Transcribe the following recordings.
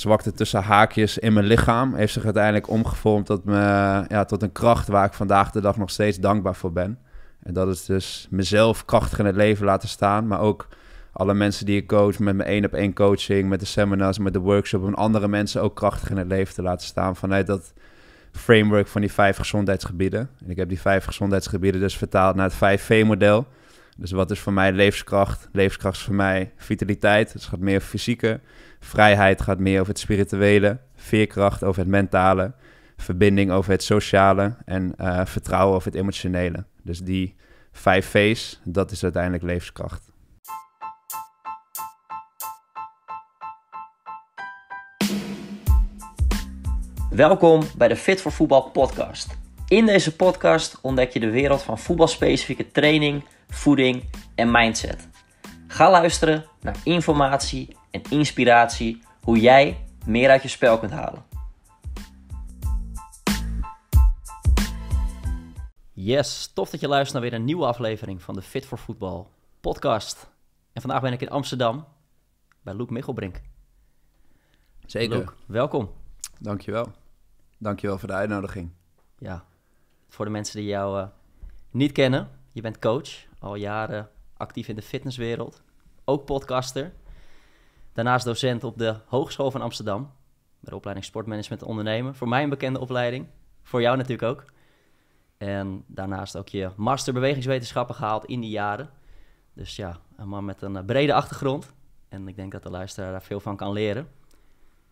zwakte tussen haakjes in mijn lichaam heeft zich uiteindelijk omgevormd tot, me, ja, tot een kracht waar ik vandaag de dag nog steeds dankbaar voor ben. En dat is dus mezelf krachtig in het leven laten staan, maar ook alle mensen die ik coach met mijn één op één coaching, met de seminars, met de workshop, om andere mensen ook krachtig in het leven te laten staan vanuit dat framework van die vijf gezondheidsgebieden. En ik heb die vijf gezondheidsgebieden dus vertaald naar het 5V-model. Dus wat is voor mij levenskracht? Levenskracht is voor mij vitaliteit. Dus het gaat meer over fysieke. Vrijheid gaat meer over het spirituele. Veerkracht over het mentale. Verbinding over het sociale. En eh, vertrouwen over het emotionele. Dus die vijf V's, dat is uiteindelijk levenskracht. Welkom bij de Fit voor Voetbal podcast. In deze podcast ontdek je de wereld van voetbalspecifieke training, voeding en mindset. Ga luisteren naar informatie en inspiratie hoe jij meer uit je spel kunt halen. Yes, tof dat je luistert naar weer een nieuwe aflevering van de Fit voor Voetbal podcast. En vandaag ben ik in Amsterdam bij Luc Michelbrink. Zeker. Luke, welkom. Dankjewel. Dankjewel voor de uitnodiging. Ja, voor de mensen die jou eh, niet kennen, je bent coach, al jaren actief in de fitnesswereld, ook podcaster. Daarnaast docent op de Hogeschool van Amsterdam, bij de opleiding Sportmanagement en Ondernemen. Voor mij een bekende opleiding, voor jou natuurlijk ook. En daarnaast ook je master bewegingswetenschappen gehaald in die jaren. Dus ja, een man met een eh, brede achtergrond. En ik denk dat de luisteraar daar veel van kan leren.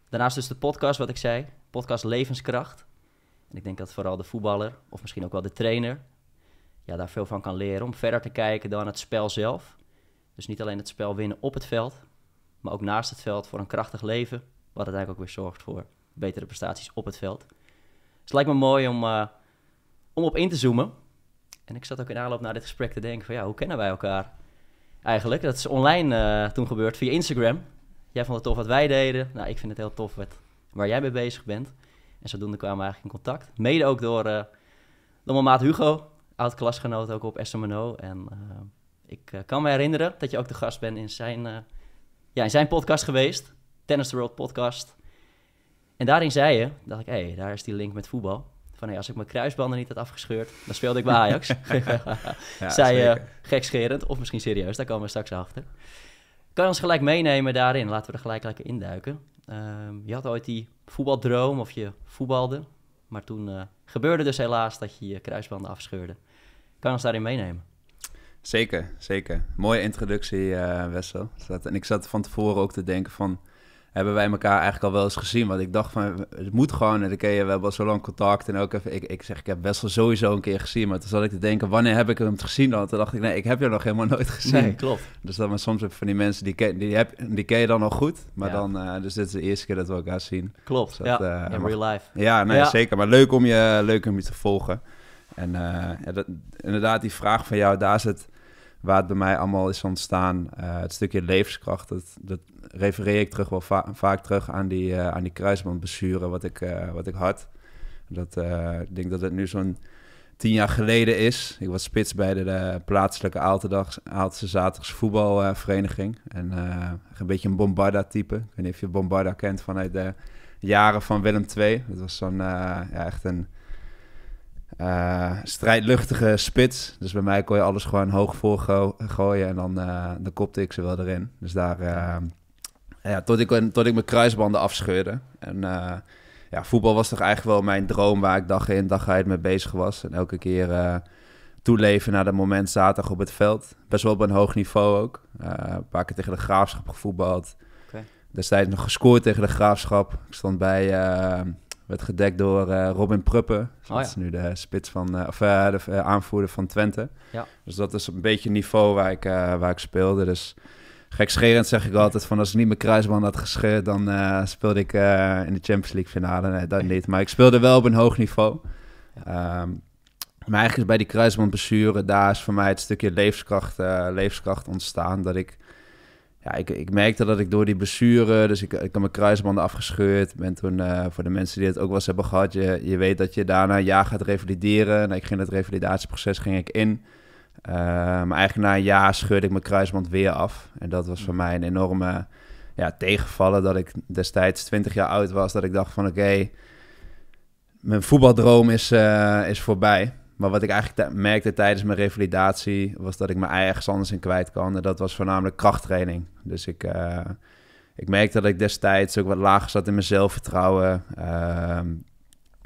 Daarnaast dus de podcast, wat ik zei. Podcast Levenskracht. En ik denk dat vooral de voetballer, of misschien ook wel de trainer, ja, daar veel van kan leren. Om verder te kijken dan het spel zelf. Dus niet alleen het spel winnen op het veld, maar ook naast het veld voor een krachtig leven. Wat uiteindelijk ook weer zorgt voor betere prestaties op het veld. Dus het lijkt me mooi om, eh, om op in te zoomen. En ik zat ook in aanloop naar dit gesprek te denken van ja, hoe kennen wij elkaar eigenlijk? Dat is online eh, toen gebeurd via Instagram. Jij vond het tof wat wij deden. Nou, ik vind het heel tof wat, waar jij mee bezig bent. En zodoende kwamen we eigenlijk in contact. Mede ook door, uh, door maat Hugo, oud-klasgenoot ook op SMNO. En eh, ik eh, kan me herinneren dat je ook de gast bent in zijn, ja, in zijn podcast geweest. Tennis the World podcast. En daarin zei je, dacht ik, hé, hey, daar is die link met voetbal. Van, als ik mijn kruisbanden niet had afgescheurd, dan speelde ik bij Ajax. ja, zei je, gekscherend, of misschien serieus, daar komen we straks achter. Kan je ons gelijk meenemen daarin? Laten we er gelijk lekker induiken. Ehm, je had ooit die voetbaldroom of je voetbalde. Maar toen eh, gebeurde dus helaas dat je je kruisbanden afscheurde. Kan je ons daarin meenemen? Zeker, zeker. Mooie introductie, eh, Wessel. En ik zat van tevoren ook te denken van hebben wij elkaar eigenlijk al wel eens gezien. Want ik dacht van, het moet gewoon. En dan ken je, we hebben al zo lang contact. En ook even, ik, ik zeg, ik heb best wel sowieso een keer gezien. Maar toen zat ik te denken, wanneer heb ik hem gezien dan? Toen dacht ik, nee, ik heb je nog helemaal nooit gezien. klopt. Dus dan, maar soms heb je van die mensen, die ken, die heb, die ken je dan al goed. Maar dan, eh, dus dit is de eerste keer dat we elkaar zien. Klopt, dus dat, eh, in real life. Ja, nee, ja. zeker. Maar leuk om je, leuk om je te volgen. En eh, inderdaad, die vraag van jou, daar zit waar het bij mij allemaal is ontstaan. Eh, het stukje levenskracht, dat, dat refereer ik terug wel vaak terug aan die, uh, aan die wat ik, eh, wat ik had. Dat, ik denk dat het nu zo'n tien jaar geleden is. Ik was spits bij de, plaatselijke Aaltse Zaterdags voetbalvereniging. en een beetje een Bombarda-type. Ik weet niet of je Bombarda kent vanuit de jaren van Willem II. Dat was zo'n ja, echt een uh, strijdluchtige spits. Dus bij mij kon je alles gewoon hoog voor gooien en eh, dan, kopte ik ze wel erin. Dus daar, eh, ja, tot, ik, tot ik mijn kruisbanden afscheurde. En ja, voetbal was toch eigenlijk wel mijn droom waar ik dag in dag uit mee bezig was. En elke keer toeleven naar dat moment zaterdag op het veld. Best wel op een hoog niveau ook. een paar keer tegen de Graafschap gevoetbald. Destijds nog gescoord tegen de Graafschap. Ik stond bij werd gedekt door eh, Robin Pruppen. Oh, dus dat is nu de spits van, uh, of eh, de aanvoerder van Twente. Ja. Dus dat is een beetje het niveau waar ik, waar ik speelde. Dus gekscherend zeg ik altijd van als ik niet mijn kruisband had gescheurd, dan speelde ik in de Champions League finale. Nee, dat niet. Maar ik speelde wel op een hoog niveau. Ja. Ehm, maar eigenlijk is bij die kruisbandblessure, daar is voor mij het stukje levenskracht, levenskracht ontstaan. Dat ik ja, ik, ik merkte dat ik door die blessure, dus ik, ik mijn kruisbanden afgescheurd. Ben toen, eh, voor de mensen die het ook wel eens hebben gehad, je, je weet dat je daarna een jaar gaat revalideren. En nou, ik ging dat revalidatieproces ging ik in. Eh, maar eigenlijk na een jaar scheurde ik mijn kruisband weer af. En dat was voor mm. mij een enorme ja, tegenvallen dat ik destijds 20 jaar oud was. Dat ik dacht van oké, mijn voetbaldroom is, eh, is voorbij. Maar wat ik eigenlijk merkte tijdens mijn revalidatie was dat ik me ergens anders in kwijt kan. En dat was voornamelijk krachttraining. Dus ik, eh, ik merkte dat ik destijds ook wat lager zat in mijn zelfvertrouwen. Ehm,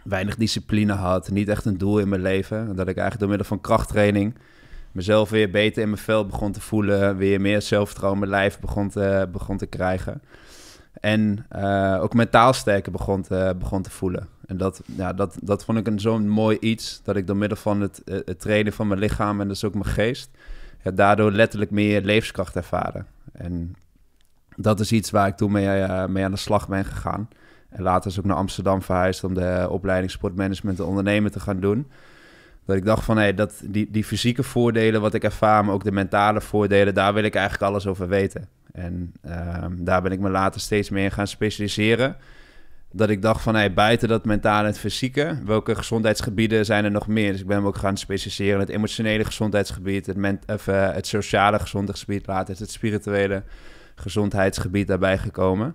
weinig discipline had. Niet echt een doel in mijn leven. En dat ik eigenlijk door middel van krachttraining mezelf weer beter in mijn vel begon te voelen. Weer meer zelfvertrouwen in mijn lijf begon te, begon te krijgen. En eh, ook mentaal sterker begon te, begon te voelen. En dat, ja, dat, dat vond ik een zo'n mooi iets. Dat ik door middel van het, eh, het trainen van mijn lichaam en dus ook mijn geest. Ja, daardoor letterlijk meer levenskracht ervaren. En dat is iets waar ik toen mee, eh, mee aan de slag ben gegaan. En later is ook naar Amsterdam verhuisd om de opleiding sportmanagement en ondernemen te gaan doen. Dat ik dacht van dat, die, die fysieke voordelen wat ik ervaar, maar ook de mentale voordelen, daar wil ik eigenlijk alles over weten. En ehm, daar ben ik me later steeds meer gaan specialiseren dat ik dacht van, hey, buiten dat mentale en het fysieke, welke gezondheidsgebieden zijn er nog meer? Dus ik ben hem ook gaan specialiseren het emotionele gezondheidsgebied, het, ment of, eh, het sociale gezondheidsgebied, later is het spirituele gezondheidsgebied daarbij gekomen.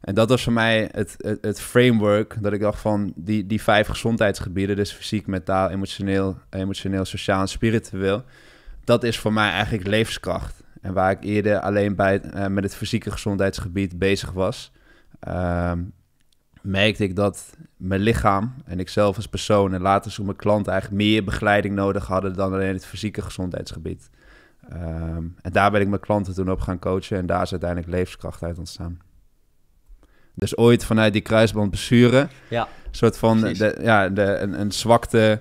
En dat was voor mij het, het, framework dat ik dacht van die, die vijf gezondheidsgebieden, dus fysiek, mentaal, emotioneel, emotioneel, sociaal en spiritueel, dat is voor mij eigenlijk levenskracht. En waar ik eerder alleen bij, eh, met het fysieke gezondheidsgebied bezig was, ehm, merkte ik dat mijn lichaam en ikzelf als persoon en later zo mijn klanten eigenlijk meer begeleiding nodig hadden dan alleen het fysieke gezondheidsgebied. Ehm, en daar ben ik mijn klanten toen op gaan coachen en daar is uiteindelijk levenskracht uit ontstaan. Dus ooit vanuit die kruisband besturen, ja, een soort van de, ja, de, een, een zwakte,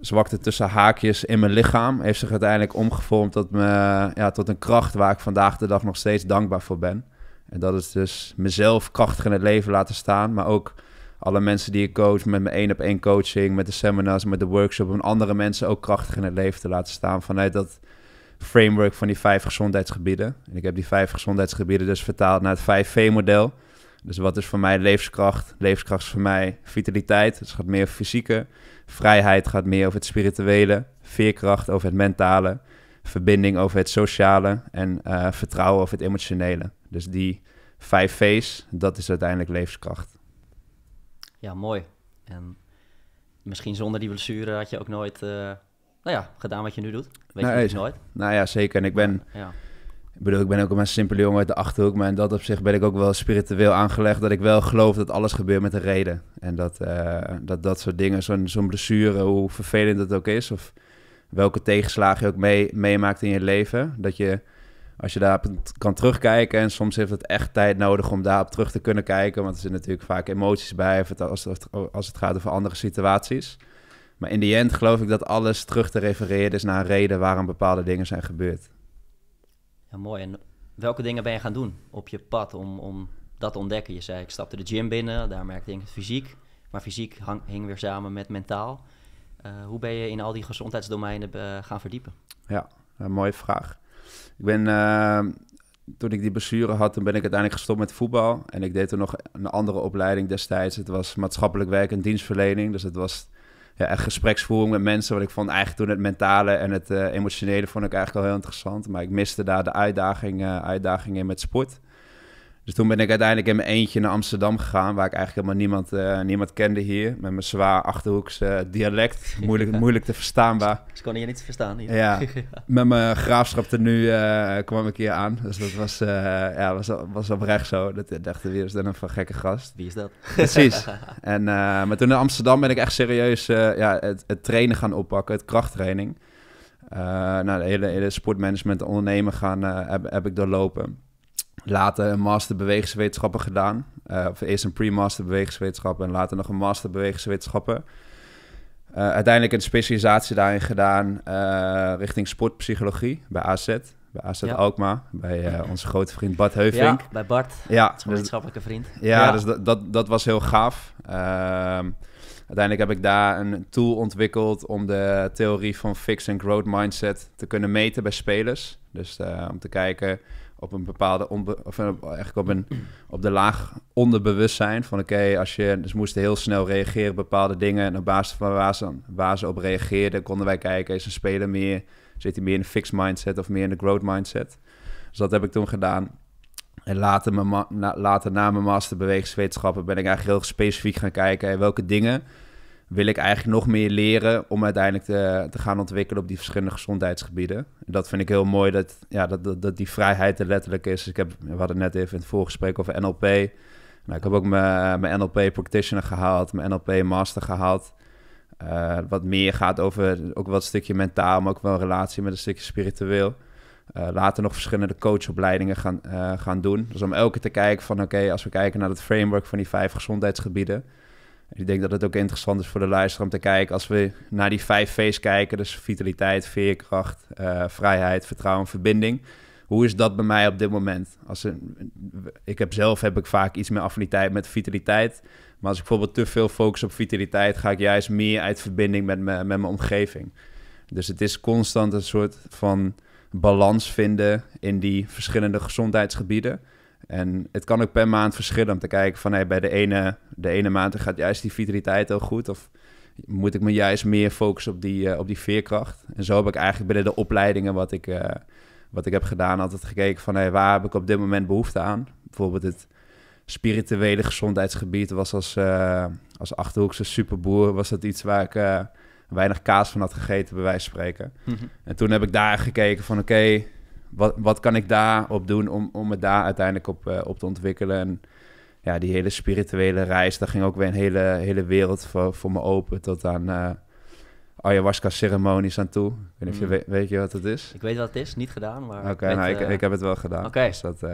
zwakte tussen haakjes in mijn lichaam, heeft zich uiteindelijk omgevormd tot, me, ja, tot een kracht waar ik vandaag de dag nog steeds dankbaar voor ben. En dat is dus mezelf krachtig in het leven laten staan, maar ook alle mensen die ik coach, met mijn één op één coaching, met de seminars, met de workshop, om andere mensen ook krachtig in het leven te laten staan vanuit dat framework van die vijf gezondheidsgebieden. En ik heb die vijf gezondheidsgebieden dus vertaald naar het 5V-model. Dus wat is voor mij levenskracht? Levenskracht is voor mij vitaliteit. Dus het gaat meer over fysieke. Vrijheid gaat meer over het spirituele. Veerkracht over het mentale. Verbinding over het sociale. En eh, vertrouwen over het emotionele. Dus die vijf V's, dat is uiteindelijk levenskracht. Ja, mooi. En misschien zonder die blessure had je ook nooit eh, nou ja, gedaan wat je nu doet. Weet je nee, dus nooit. Nou ja, zeker. En ik ben... Ja. Ik bedoel, ik ben ook een simpele jongen uit de Achterhoek, maar in dat opzicht ben ik ook wel spiritueel aangelegd dat ik wel geloof dat alles gebeurt met een reden. En dat eh, dat, dat soort dingen, zo'n zo'n blessure, hoe vervelend het ook is, of welke tegenslagen je ook mee, meemaakt in je leven, dat je als je daarop kan terugkijken. En soms heeft het echt tijd nodig om daarop terug te kunnen kijken. Want er zitten natuurlijk vaak emoties bij als het, als het gaat over andere situaties. Maar in de end geloof ik dat alles terug te refereren is naar een reden waarom bepaalde dingen zijn gebeurd. Ja, mooi. En welke dingen ben je gaan doen op je pad om, om dat te ontdekken? Je zei, ik stapte de gym binnen, daar merkte ik fysiek. Maar fysiek hang, hing weer samen met mentaal. Eh, hoe ben je in al die gezondheidsdomeinen eh, gaan verdiepen? Ja, een mooie vraag. Ik ben, eh, toen ik die blessure had, toen ben ik uiteindelijk gestopt met voetbal. En ik deed toen nog een andere opleiding destijds. Het was maatschappelijk werk en dienstverlening. Dus het was ja, echt gespreksvoering met mensen. Wat ik vond eigenlijk toen het mentale en het eh, emotionele vond ik eigenlijk al heel interessant. Maar ik miste daar de uitdaging, uh, in met sport. Dus toen ben ik uiteindelijk in mijn eentje naar Amsterdam gegaan, waar ik eigenlijk helemaal niemand, eh, niemand kende hier. Met mijn zwaar achterhoeks dialect, moeilijk, moeilijk te verstaanbaar. Ze konden je niet verstaan Ja, met mijn graafschap er nu eh, kwam ik hier aan. Dus dat was, eh, ja, was, was oprecht zo. Dat dachten weer is dan nou een van gekke gast. Wie is dat? Precies. En, maar toen in Amsterdam ben ik echt serieus ja, het, het trainen gaan oppakken, het krachttraining. nou, de hele, hele sportmanagement ondernemen gaan, heb, heb ik doorlopen. Later een master bewegingswetenschappen gedaan. Eh, of eerst een pre-master bewegingswetenschappen en later nog een master bewegingswetenschappen. Eh, uiteindelijk een specialisatie daarin gedaan eh, richting sportpsychologie bij AZ. Bij AZ ja. Alkmaar, bij onze grote vriend Bart Heuvink. Ja, bij Bart, ja, dus, vriend. Ja, dus dat, dat, dat was heel gaaf. Ehm, uiteindelijk heb ik daar een tool ontwikkeld om de theorie van fix and growth mindset te kunnen meten bij spelers. Dus om te kijken op een bepaalde, of eh, eigenlijk op, een, op de laag onderbewustzijn van oké, als je, dus moest heel snel reageren bepaalde dingen en op basis van waar ze, op reageerden, konden wij kijken, is een speler meer, zit hij meer in een fixed mindset of meer in de growth mindset. Dus dat heb ik toen gedaan. En later, mijn na, later mijn master bewegingswetenschappen ben ik eigenlijk heel specifiek gaan kijken welke dingen wil ik eigenlijk nog meer leren om uiteindelijk te, te gaan ontwikkelen op die verschillende gezondheidsgebieden. dat vind ik heel mooi, dat, ja, dat, dat, dat, die vrijheid er letterlijk is. Ik heb, we hadden net even in het voorgesprek over NLP. Nou, ik heb ook mijn, mijn NLP practitioner gehaald, mijn NLP master gehaald. Eh, wat meer gaat over ook wat stukje mentaal, maar ook wel een relatie met een stukje spiritueel. Uh, later nog verschillende coachopleidingen gaan, eh, gaan doen. Dus om elke te kijken van oké, als we kijken naar het framework van die vijf gezondheidsgebieden ik denk dat het ook interessant is voor de luisteraar om te kijken als we naar die vijf V's kijken. Dus vitaliteit, veerkracht, eh, vrijheid, vertrouwen, verbinding. Hoe is dat bij mij op dit moment? Als ik heb zelf heb ik vaak iets meer affiniteit met vitaliteit. Maar als ik bijvoorbeeld te veel focus op vitaliteit, ga ik juist meer uit verbinding met, met mijn omgeving. Dus het is constant een soort van balans vinden in die verschillende gezondheidsgebieden. En het kan ook per maand verschillen om te kijken van hey, bij de ene, de ene maand gaat juist die vitaliteit heel goed. Of moet ik me juist meer focussen op die, eh, op die veerkracht. En zo heb ik eigenlijk binnen de opleidingen wat ik, eh, wat ik heb gedaan altijd gekeken van hey, waar heb ik op dit moment behoefte aan. Bijvoorbeeld het spirituele gezondheidsgebied was als, eh, als Achterhoekse superboer was dat iets waar ik weinig kaas van had gegeten bij wijze van spreken. Mhm. En toen heb ik daar gekeken van oké, wat, wat kan ik daarop doen om, om me daar uiteindelijk op, eh, op te ontwikkelen? En ja, die hele spirituele reis, daar ging ook weer een hele, hele wereld voor, voor me open. Tot aan eh, ayahuasca-ceremonies aan toe. Ik weet niet je mm. weet, je wat het is? Ik weet wat het is, niet gedaan, maar... Oké, nou, ik, eh, ik heb het wel gedaan. Oké. Dus dat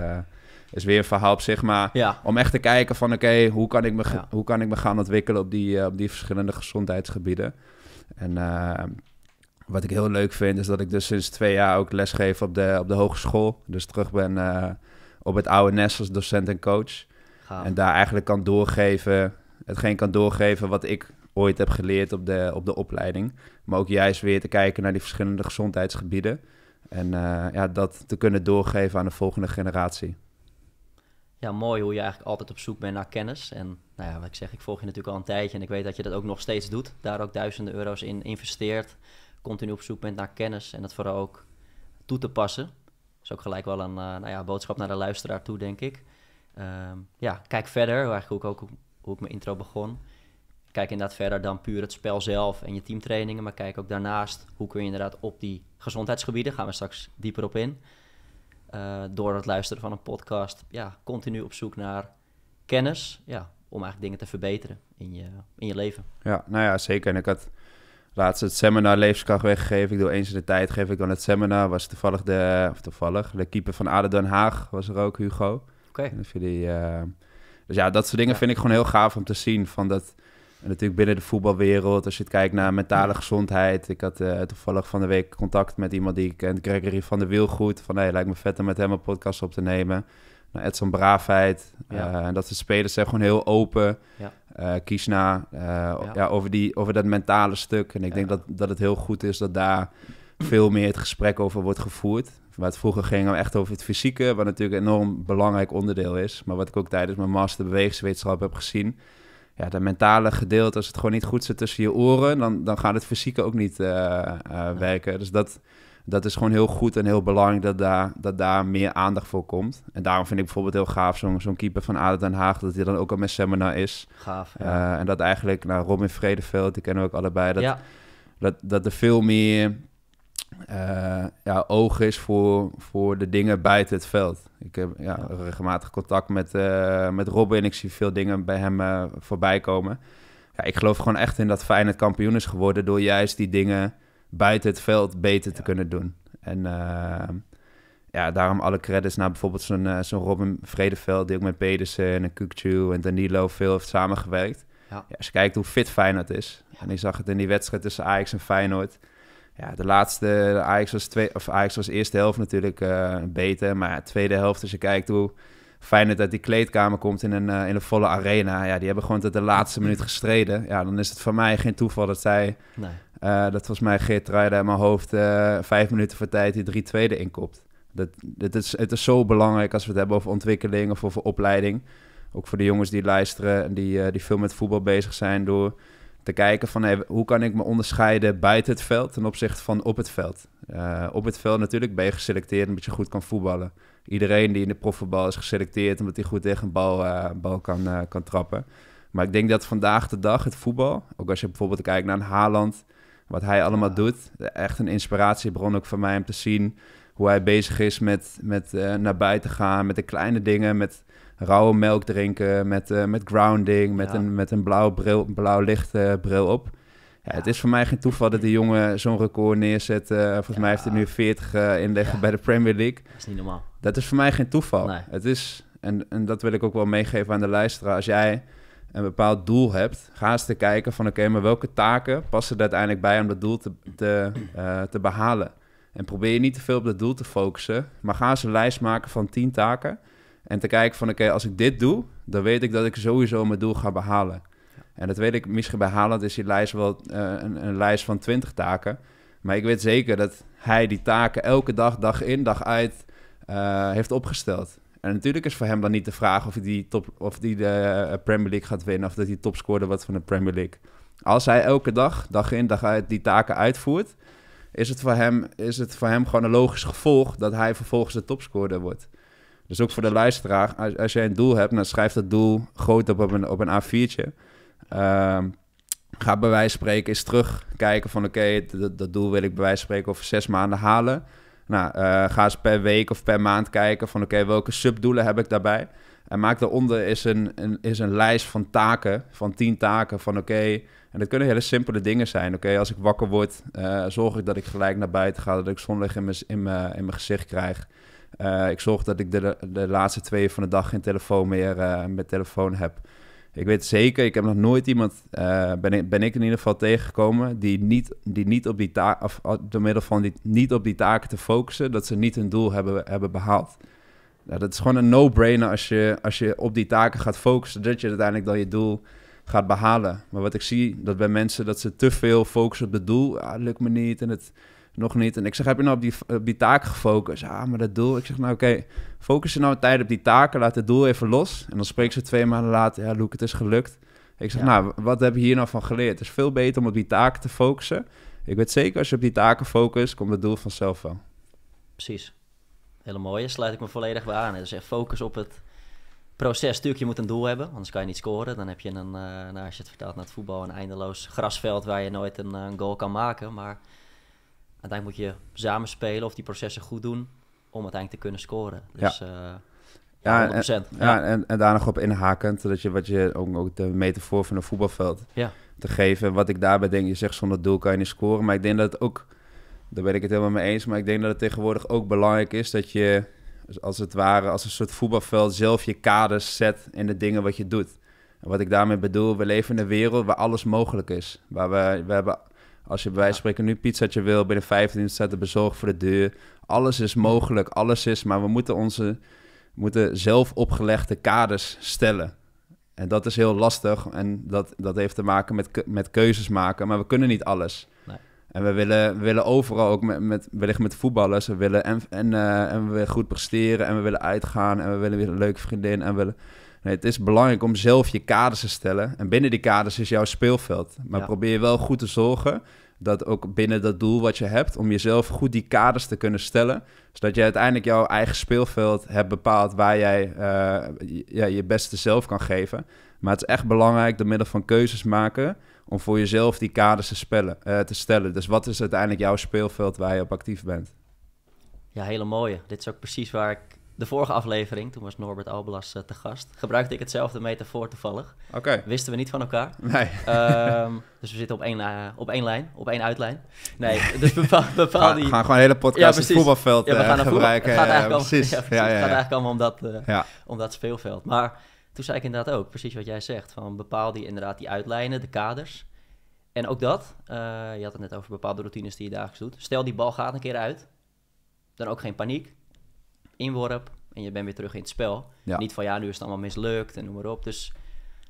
is weer een verhaal op zich. Maar ja. om echt te kijken van oké, hoe kan ik me hoe kan ik me gaan ontwikkelen op die, op die verschillende gezondheidsgebieden. En wat ik heel leuk vind, is dat ik dus sinds twee jaar ook lesgeef op de, op de hogeschool. Dus terug ben eh, op het oude nest als docent en coach. En daar eigenlijk kan doorgeven, hetgeen kan doorgeven wat ik ooit heb geleerd op de, op de opleiding. Maar ook juist weer te kijken naar die verschillende gezondheidsgebieden. En eh, ja, dat te kunnen doorgeven aan de volgende generatie. Ja, mooi hoe je eigenlijk altijd op zoek bent naar kennis. En nou ja, wat ik zeg, ik volg je natuurlijk al een tijdje en ik weet dat je dat ook nog steeds doet. Daar ook duizenden euro's in investeert continu op zoek bent naar kennis en dat vooral ook toe te passen. Dat is ook gelijk wel een eh, nou ja, boodschap naar de luisteraar toe, denk ik. Ehm, ja, kijk verder, hoe ik ook mijn intro begon. Kijk inderdaad verder dan puur het spel zelf en je teamtrainingen, maar kijk ook daarnaast hoe kun je inderdaad op die gezondheidsgebieden, gaan we straks dieper op in, eh, door het luisteren van een podcast, ja, continu op zoek naar kennis, ja, om eigenlijk dingen te verbeteren in je, in je leven. Ja, nou ja, zeker. En ik had laatst het seminar levenskracht weggegeven. Ik doe eens in de tijd, geef ik dan het seminar. Was toevallig de, of toevallig, de keeper van Aden Den Haag was er ook, Hugo. Oké. Okay. Uh, eh, dus ja, dat soort dingen vind ik gewoon heel gaaf om te zien. Van dat, natuurlijk binnen de voetbalwereld, als je het kijkt naar mentale gezondheid. Ik had eh, toevallig van de week contact met iemand die ik kent, Gregory van der Wielgoed. Van hey, lijkt me vet om met hem een podcast op te nemen. Nou, Edson Braafheid. Ja. Eh, en dat de spelers zijn gewoon heel open. Ja uh, eh, Kiesna, eh, ja. over, die, over dat mentale stuk. En ik denk dat, dat het heel goed is dat daar veel meer het gesprek over wordt gevoerd. Waar het vroeger ging echt over het fysieke, wat natuurlijk een enorm belangrijk onderdeel is. Maar wat ik ook tijdens mijn master bewegingswetenschap heb gezien. Ja, dat mentale gedeelte, als het gewoon niet goed zit tussen je oren, dan, dan gaat het fysieke ook niet eh, werken. Dus dat, dat is gewoon heel goed en heel belangrijk dat daar, dat daar meer aandacht voor komt. En daarom vind ik bijvoorbeeld heel gaaf zo'n zo'n keeper van Aden Den Haag, dat hij dan ook al met seminar is. Gaaf, eh, en dat eigenlijk, naar nou, Robin Vredeveld, die kennen we ook allebei, dat, dat, dat er veel meer eh, ja, oog is voor, voor de dingen buiten het veld. Ik heb ja, regelmatig contact met, uh, met Robin, ik zie veel dingen bij hem voorbij komen. Ja, ik geloof gewoon echt in dat Feyenoord kampioen is geworden door juist die dingen buiten het veld beter te kunnen doen. En eh, ja, daarom alle credits naar bijvoorbeeld zo'n eh, zo'n Robin Vredeveld... die ook met Pedersen en Kukcu en Danilo veel heeft samengewerkt. Ja. Ja, als je kijkt hoe fit Feyenoord is. En ik zag het in die wedstrijd tussen Ajax en Feyenoord. Ja, de laatste, de Ajax was, twee, of Ajax was eerste helft natuurlijk eh, beter. Maar tweede helft, als je kijkt hoe Feyenoord uit die kleedkamer komt in een, in een volle arena. Ja, die hebben gewoon tot de laatste minuut gestreden. Ja, dan is het voor mij geen toeval dat zij nee. Eh, dat was mij Geert in mijn hoofd eh, vijf minuten voor tijd die drie tweede inkopt. Dat, dat is, het is zo belangrijk als we het hebben over ontwikkeling of over opleiding. Ook voor de jongens die luisteren en die, eh, die veel met voetbal bezig zijn. Door te kijken van hey, hoe kan ik me onderscheiden buiten het veld ten opzichte van op het veld. op het veld natuurlijk ben je geselecteerd omdat je goed kan voetballen. Iedereen die in de profvoetbal is geselecteerd omdat hij goed tegen een bal, bal kan, kan trappen. Maar ik denk dat vandaag de dag het voetbal, ook als je bijvoorbeeld kijkt naar een Haaland wat hij allemaal doet. Echt een inspiratiebron ook voor mij om te zien hoe hij bezig is met, met eh, naar buiten gaan, met de kleine dingen, met rauwe melk drinken, met, eh, met grounding, met, een, met een blauw, bril, blauw lichtbril eh, uh, op. Ja, Het is voor mij geen toeval dat die jongen zo'n record neerzet. volgens mij heeft hij nu 40 inleggen bij de Premier League. Dat is niet normaal. Dat is voor mij geen toeval. Het is, en, en dat wil ik ook wel meegeven aan de luisteraar. Als jij een bepaald doel hebt, ga eens te kijken van oké, maar welke taken passen er uiteindelijk bij om dat doel te, te, eh, te behalen. En probeer je niet te veel op dat doel te focussen, maar ga eens een lijst maken van 10 taken en te kijken van oké, als ik dit doe, dan weet ik dat ik sowieso mijn doel ga behalen. En dat weet ik misschien bij Haaland is die lijst wel eh, een, een, lijst van 20 taken. Maar ik weet zeker dat hij die taken elke dag, dag in, dag uit eh, heeft opgesteld. En natuurlijk is voor hem dan niet de vraag of hij, die top, of die de eh, Premier League gaat winnen... of dat hij topscorer wordt van de Premier League. Als hij elke dag, dag in dag uit, die taken uitvoert... is het voor hem, is het voor hem gewoon een logisch gevolg... dat hij vervolgens de topscorer wordt. Dus ook voor de luisteraar, als, jij een doel hebt... dan schrijf dat doel groot op, op een, op een A4'tje... Uh, ehm, ga bij wijze van spreken eens terugkijken van oké, dat, dat, doel wil ik bij wijze van spreken over zes maanden halen. Nou, eh, ga eens per week of per maand kijken van oké, welke subdoelen heb ik daarbij? En maak daaronder is een, een, is een lijst van taken, van tien taken van oké, en dat kunnen hele simpele dingen zijn. Oké, als ik wakker word, eh, zorg ik dat ik gelijk naar buiten ga, dat ik zonlicht in mijn, in mijn, in mijn gezicht krijg. Eh, ik zorg dat ik de, de laatste twee uur van de dag geen telefoon meer met telefoon heb. Ik weet zeker, ik heb nog nooit iemand, eh, ben, ik, ben ik in ieder geval tegengekomen, die niet, die niet op die taak, of oh, door middel van die, niet op die taken te focussen, dat ze niet hun doel hebben, hebben behaald. dat is gewoon een no-brainer als je, als je op die taken gaat focussen, dat je uiteindelijk dan je doel gaat behalen. Maar wat ik zie, dat bij mensen dat ze te veel focussen op het doel, ah, lukt me niet en het nog niet. En ik zeg, heb je nou op die, op die taken gefocust? Ja, maar dat doel. Ik zeg, nou oké, focus je nou een tijd op die taken. Laat het doel even los. En dan spreek ze twee maanden later. Ja, Luke, het is gelukt. Ik zeg, nou, wat heb je hier nou van geleerd? Het is veel beter om op die taken te focussen. Ik weet zeker, als je op die taken focust, komt het doel vanzelf wel. Precies. Hele mooie, sluit ik me volledig bij aan. Dus echt focus op het proces. Tuurlijk, je moet een doel hebben, anders kan je niet scoren. Dan heb je een, eh, nou, als je het vertaalt naar het voetbal, een eindeloos grasveld waar je nooit een, eh, een goal kan maken. Maar uiteindelijk moet je samen spelen of die processen goed doen om uiteindelijk te kunnen scoren. Dus, eh, ja. Ja, 100%. En, ja. en, en daar nog op inhakend, dat je wat je ook, de metafoor van een voetbalveld ja. te geven. Wat ik daarbij denk, je zegt zonder doel kan je niet scoren. Maar ik denk dat het ook, daar ben ik het helemaal mee eens, maar ik denk dat het tegenwoordig ook belangrijk is dat je, als het ware, als een soort voetbalveld zelf je kaders zet in de dingen wat je doet. En wat ik daarmee bedoel, we leven in een wereld waar alles mogelijk is. Waar we, we hebben als je bij wijze van spreken nu pizzaatje wil, binnen 15 de bezorg voor de deur. Alles is mogelijk, alles is, maar we moeten onze moeten zelf opgelegde kaders stellen. En dat is heel lastig en dat, dat heeft te maken met, met keuzes maken, maar we kunnen niet alles. En we willen, willen overal, ook met, met, wellicht met voetballers, we willen en, en, eh, en we willen goed presteren en we willen uitgaan en we willen weer een leuke vriendin en we willen... Nee, het is belangrijk om zelf je kaders te stellen. En binnen die kaders is jouw speelveld. Maar probeer wel goed te zorgen dat ook binnen dat doel wat je hebt, om jezelf goed die kaders te kunnen stellen. Zodat je uiteindelijk jouw eigen speelveld hebt bepaald waar jij eh, ja, je beste zelf kan geven. Maar het is echt belangrijk door middel van keuzes maken om voor jezelf die kaders te, eh, te stellen. Dus wat is uiteindelijk jouw speelveld waar je op actief bent? Ja, hele mooie. Dit is ook precies waar ik de vorige aflevering, toen was Norbert Albelas eh, te gast, gebruikte ik hetzelfde metafoor toevallig. Oké. Wisten we niet van elkaar. Nee. Ehm, dus we zitten op één, op één lijn, op één uitlijn. Nee, dus bepaal, bepaal die... We gaan gewoon een hele podcast ja, het voetbalveld ja, we eh, gaan uh, Het gaat, eigenlijk om, precies. Het gaat eigenlijk allemaal eh, om dat, speelveld. Maar toen zei ik inderdaad ook, precies wat jij zegt, van bepaal die inderdaad die uitlijnen, de kaders. En ook dat, je had het net over bepaalde routines die je dagelijks doet. Stel die bal gaat een keer uit, dan ook geen paniek inworp en je bent weer terug in het spel. Niet van ja, nu is het allemaal mislukt en noem maar op. Dus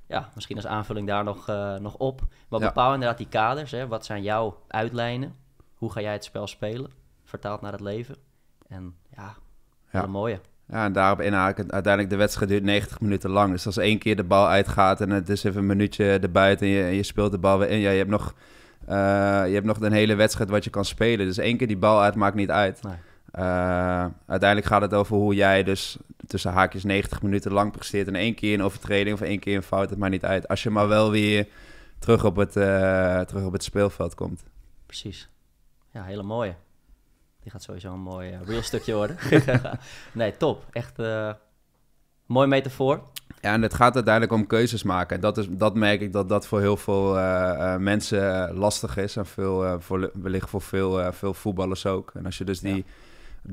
ja, misschien als aanvulling daar nog, eh, nog op. Maar bepaal inderdaad die kaders. Hè. Wat zijn jouw uitlijnen? Hoe ga jij het spel spelen? Vertaald naar het leven. En ja, ja. mooie. Ja, en daarop inhaken. Uiteindelijk, de wedstrijd duurt 90 minuten lang. Dus als één keer de bal uitgaat en het is even een minuutje erbuiten en je, en je speelt de bal weer in. Ja, je hebt nog... Eh, je hebt nog een hele wedstrijd wat je kan spelen. Dus één keer die bal uit maakt niet uit. Nee. Eh, uiteindelijk gaat het over hoe jij dus tussen haakjes 90 minuten lang presteert... en één keer een overtreding of één keer een fout, het maakt niet uit. Als je maar wel weer terug op het, eh, terug op het speelveld komt. Precies. Ja, hele mooie. Die gaat sowieso een mooi eh, real stukje worden. nee, top. Echt uh, mooi metafoor. Ja, en het gaat uiteindelijk om keuzes maken. dat, is, dat merk ik dat dat voor heel veel mensen lastig is. En veel, voor, wellicht voor veel, veel voetballers ook. En als je dus die,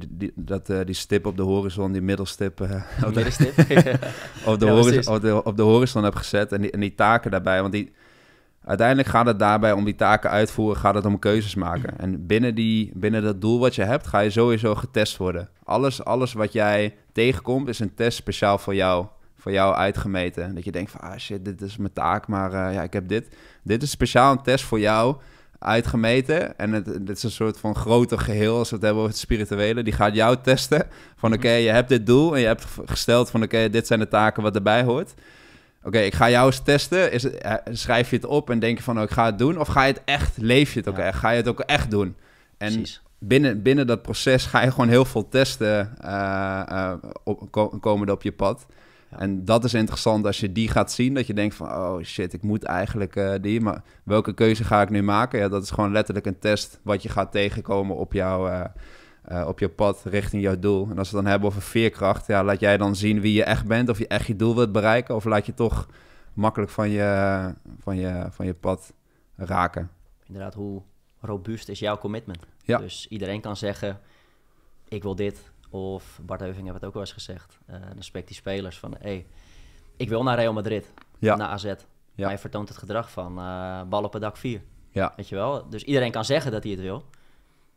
die, dat, eh, die stip op de horizon, die middelstip, eh, op, de, op, de horizon, op, de, horizon heb gezet. En die, en die taken daarbij. Want die, uiteindelijk gaat het daarbij om die taken uitvoeren, gaat het om keuzes maken. En binnen, die, binnen dat doel wat je hebt, ga je sowieso getest worden. Alles, alles wat jij tegenkomt, is een test speciaal voor jou. Voor jou uitgemeten. Dat je denkt van, ah shit, dit is mijn taak, maar eh, ja, ik heb dit. Dit is speciaal een test voor jou uitgemeten. En het, het, is een soort van groter geheel, als we het hebben over het spirituele. Die gaat jou testen van mhm. oké, je hebt dit doel en je hebt gesteld van oké, dit zijn de taken wat erbij hoort. Oké, ik ga jou eens testen. Is, eh, schrijf je het op en denk je van oh, ik ga het doen? Of ga je het echt, leef je het ook echt? Ga je het ook echt doen? En Binnen, binnen dat proces ga je gewoon heel veel testen uh, uh, op, op je pad. En dat is interessant als je die gaat zien, dat je denkt van, oh shit, ik moet eigenlijk eh, die, maar welke keuze ga ik nu maken? Ja, dat is gewoon letterlijk een test wat je gaat tegenkomen op jouw, eh, eh, op pad richting jouw doel. En als we het dan hebben over veerkracht, ja, laat jij dan zien wie je echt bent, of je echt je doel wilt bereiken, of laat je toch makkelijk van je, van je, van je pad raken. Inderdaad, hoe robuust is jouw commitment? Ja. Dus iedereen kan zeggen, ik wil dit, of Bart Heuving heeft het ook wel eens gezegd. Uh, dan spreekt die spelers van... Hey, ik wil naar Real Madrid, naar AZ. Ja. Hij vertoont het gedrag van uh, bal op dak 4. Ja. Weet je wel? Dus iedereen kan zeggen dat hij het wil.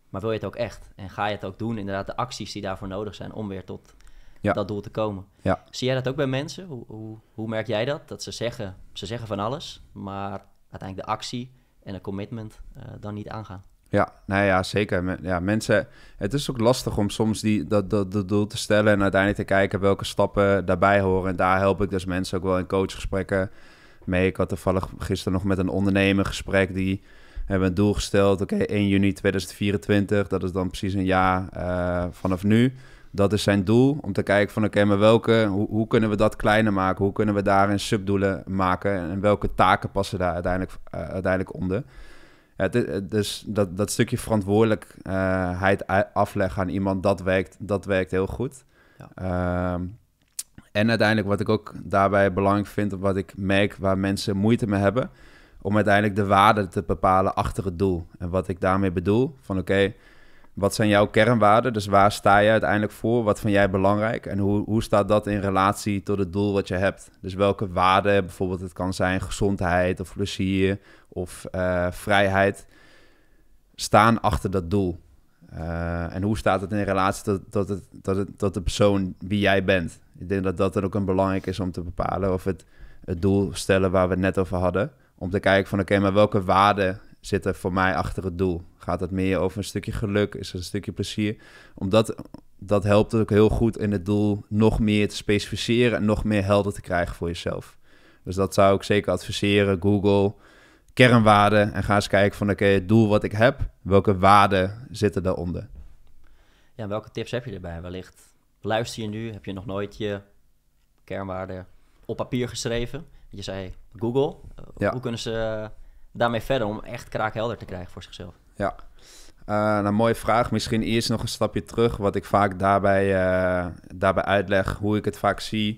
Maar wil je het ook echt? En ga je het ook doen? Inderdaad, de acties die daarvoor nodig zijn om weer tot dat doel te komen. Ja. Zie jij dat ook bij mensen? Hoe, hoe, hoe, merk jij dat? Dat ze zeggen, ze zeggen van alles, maar uiteindelijk de actie en de commitment eh, dan niet aangaan. Ja, nou ja, zeker. Ja, mensen, het is ook lastig om soms die, dat, dat, doel te stellen en uiteindelijk te kijken welke stappen daarbij horen. En daar help ik dus mensen ook wel in coachgesprekken mee. Ik had toevallig gisteren nog met een ondernemer gesprek die hebben een doel gesteld. Oké, 1 juni 2024, dat is dan precies een jaar eh, vanaf nu. Dat is zijn doel, om te kijken van oké, maar welke, hoe, hoe, kunnen we dat kleiner maken? Hoe kunnen we daarin subdoelen maken? En welke taken passen daar uiteindelijk, eh, uiteindelijk onder? dus dat, dat stukje verantwoordelijkheid eh, afleggen aan iemand, dat werkt, dat werkt heel goed. Ehm, en uiteindelijk wat ik ook daarbij belangrijk vind, wat ik merk waar mensen moeite mee hebben, om uiteindelijk de waarde te bepalen achter het doel. En wat ik daarmee bedoel, van oké, wat zijn jouw kernwaarden? Dus waar sta je uiteindelijk voor? Wat vind jij belangrijk? En hoe, hoe staat dat in relatie tot het doel wat je hebt? Dus welke waarden, bijvoorbeeld het kan zijn gezondheid of plezier of eh, vrijheid, staan achter dat doel? Eh, en hoe staat het in relatie tot, tot, het, tot, het, tot de persoon wie jij bent? Ik denk dat dat ook een belangrijk is om te bepalen of het, het doel stellen waar we het net over hadden. Om te kijken van oké, maar welke waarden zit er voor mij achter het doel? Gaat het meer over een stukje geluk? Is het een stukje plezier? Omdat dat helpt ook heel goed in het doel nog meer te specificeren en nog meer helder te krijgen voor jezelf. Dus dat zou ik zeker adviseren. Google kernwaarden en ga eens kijken van oké, het doel wat ik heb, welke waarden zitten daaronder? Ja, welke tips heb je erbij? Wellicht luister je nu, heb je nog nooit je kernwaarden op papier geschreven? Je zei Google, hoe kunnen ze eh, daarmee verder om echt kraakhelder te krijgen voor zichzelf. Ja, uh, eh, een nou, mooie vraag. Misschien eerst nog een stapje terug. Wat ik vaak daarbij, eh, daarbij uitleg, hoe ik het vaak zie.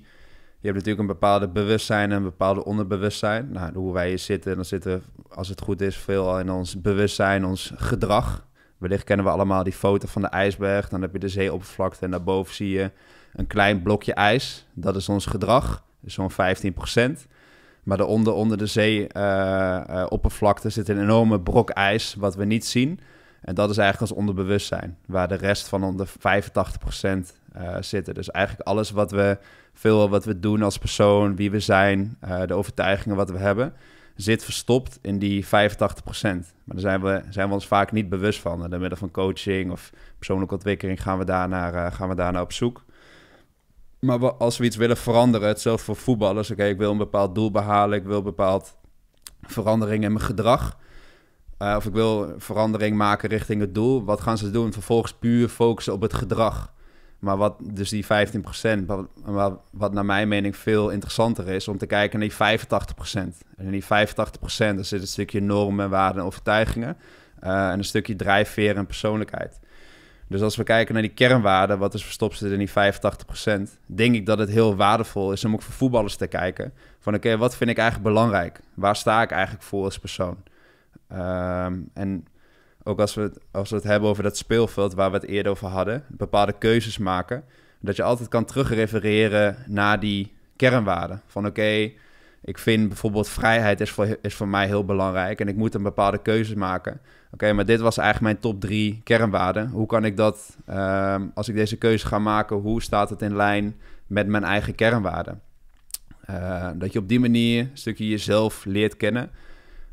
Je hebt natuurlijk een bepaalde bewustzijn en een bepaalde onderbewustzijn. Nou, hoe wij hier zitten, dan zitten, als het goed is, veel in ons bewustzijn, ons gedrag. Wellicht kennen we allemaal die foto van de ijsberg. Dan heb je de zeeoppervlakte en daarboven zie je een klein blokje ijs. Dat is ons gedrag, zo'n 15 procent. Maar daaronder, onder de zeeoppervlakte, eh, eh, uh, zit een enorme brok ijs, wat we niet zien. En dat is eigenlijk ons onderbewustzijn, waar de rest van de 85% uh, zitten. Dus eigenlijk alles wat we, veel wat we doen als persoon, wie we zijn, eh, de overtuigingen wat we hebben, zit verstopt in die 85%. Maar daar zijn we, zijn we ons vaak niet bewust van. En door middel van coaching of persoonlijke ontwikkeling gaan we daarnaar, gaan we daarnaar op zoek. Maar als we iets willen veranderen, hetzelfde voor voetballers. Oké, ik wil een bepaald doel behalen. Ik wil een bepaald verandering in mijn gedrag. Eh, of ik wil verandering maken richting het doel. Wat gaan ze doen? Vervolgens puur focussen op het gedrag. Maar wat, dus die 15%, wat, wat, naar mijn mening veel interessanter is, om te kijken naar die 85%. En in die 85% daar zit een stukje normen, waarden en overtuigingen. Eh, en een stukje drijfveer en persoonlijkheid. Dus als we kijken naar die kernwaarden, wat is verstopt zit in die 85%, denk ik dat het heel waardevol is om ook voor voetballers te kijken. Van oké, wat vind ik eigenlijk belangrijk? Waar sta ik eigenlijk voor als persoon? Ehm, en ook als we, het, als we het hebben over dat speelveld waar we het eerder over hadden, bepaalde keuzes maken, dat je altijd kan terugrefereren naar die kernwaarden. Van oké, ik vind bijvoorbeeld vrijheid is voor, is voor mij heel belangrijk en ik moet een bepaalde keuze maken. Oké, maar dit was eigenlijk mijn top drie kernwaarden. Hoe kan ik dat, ehm, als ik deze keuze ga maken, hoe staat het in lijn met mijn eigen kernwaarden? Eh, dat je op die manier een stukje jezelf leert kennen.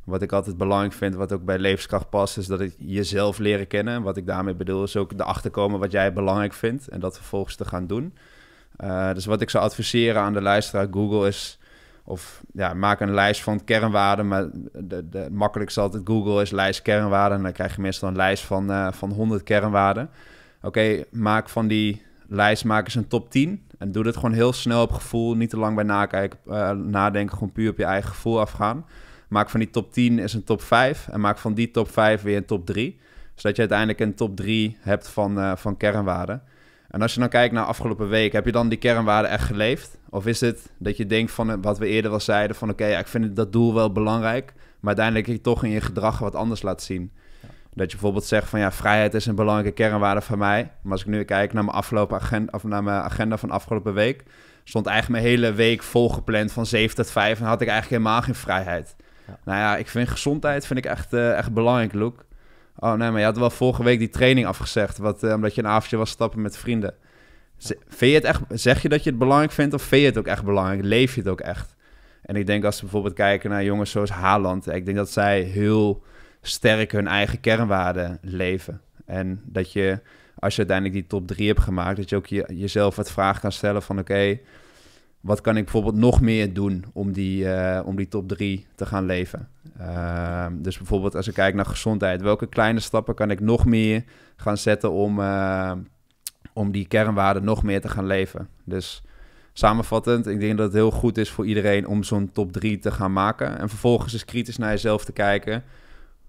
Wat ik altijd belangrijk vind, wat ook bij levenskracht past, is dat ik jezelf leren kennen. Wat ik daarmee bedoel, is ook erachter komen wat jij belangrijk vindt en dat vervolgens te gaan doen. Eh, dus wat ik zou adviseren aan de luisteraar Google is of ja, maak een lijst van kernwaarden. Maar de, de, makkelijkste altijd Google is lijst kernwaarden. En dan krijg je meestal een lijst van, eh, van 100 kernwaarden. Oké, maak van die lijst maak eens een top 10. En doe dat gewoon heel snel op gevoel. Niet te lang bij nakijken, uh, nadenken. Gewoon puur op je eigen gevoel afgaan. Maak van die top 10 eens een top 5. En maak van die top 5 weer een top 3. Zodat je uiteindelijk een top 3 hebt van, uh, van kernwaarden. En als je dan kijkt naar afgelopen week, heb je dan die kernwaarden echt geleefd? Of is het dat je denkt van eh, wat we eerder al zeiden: van oké, ik vind dat doel wel belangrijk, maar uiteindelijk je toch in je gedrag wat anders laat zien? Dat je bijvoorbeeld zegt van ja, vrijheid is een belangrijke kernwaarde van mij. Maar als ik nu kijk naar mijn, afgelopen agenda, of naar mijn agenda van afgelopen week, stond eigenlijk mijn hele week volgepland van 7 tot 5 en had ik eigenlijk helemaal geen vrijheid. Nou ja, ik vind gezondheid vind ik echt, eh, echt belangrijk, Luke. Oh nee, maar je had wel vorige week die training afgezegd. Wat, eh, omdat je een avondje was stappen met vrienden. vind je het echt, zeg je dat je het belangrijk vindt of vind je het ook echt belangrijk? Leef je het ook echt? En ik denk als we bijvoorbeeld kijken naar jongens zoals Haaland. Ik denk dat zij heel sterk hun eigen kernwaarden leven. En dat je, als je uiteindelijk die top 3 hebt gemaakt, dat je ook je, jezelf het vraag kan stellen van oké, wat kan ik bijvoorbeeld nog meer doen om die, eh, om die top 3 te gaan leven? Ehm, dus bijvoorbeeld als ik kijk naar gezondheid, welke kleine stappen kan ik nog meer gaan zetten om, eh, om die kernwaarden nog meer te gaan leven? Dus samenvattend, ik denk dat het heel goed is voor iedereen om zo'n top 3 te gaan maken. En vervolgens eens kritisch naar jezelf te kijken.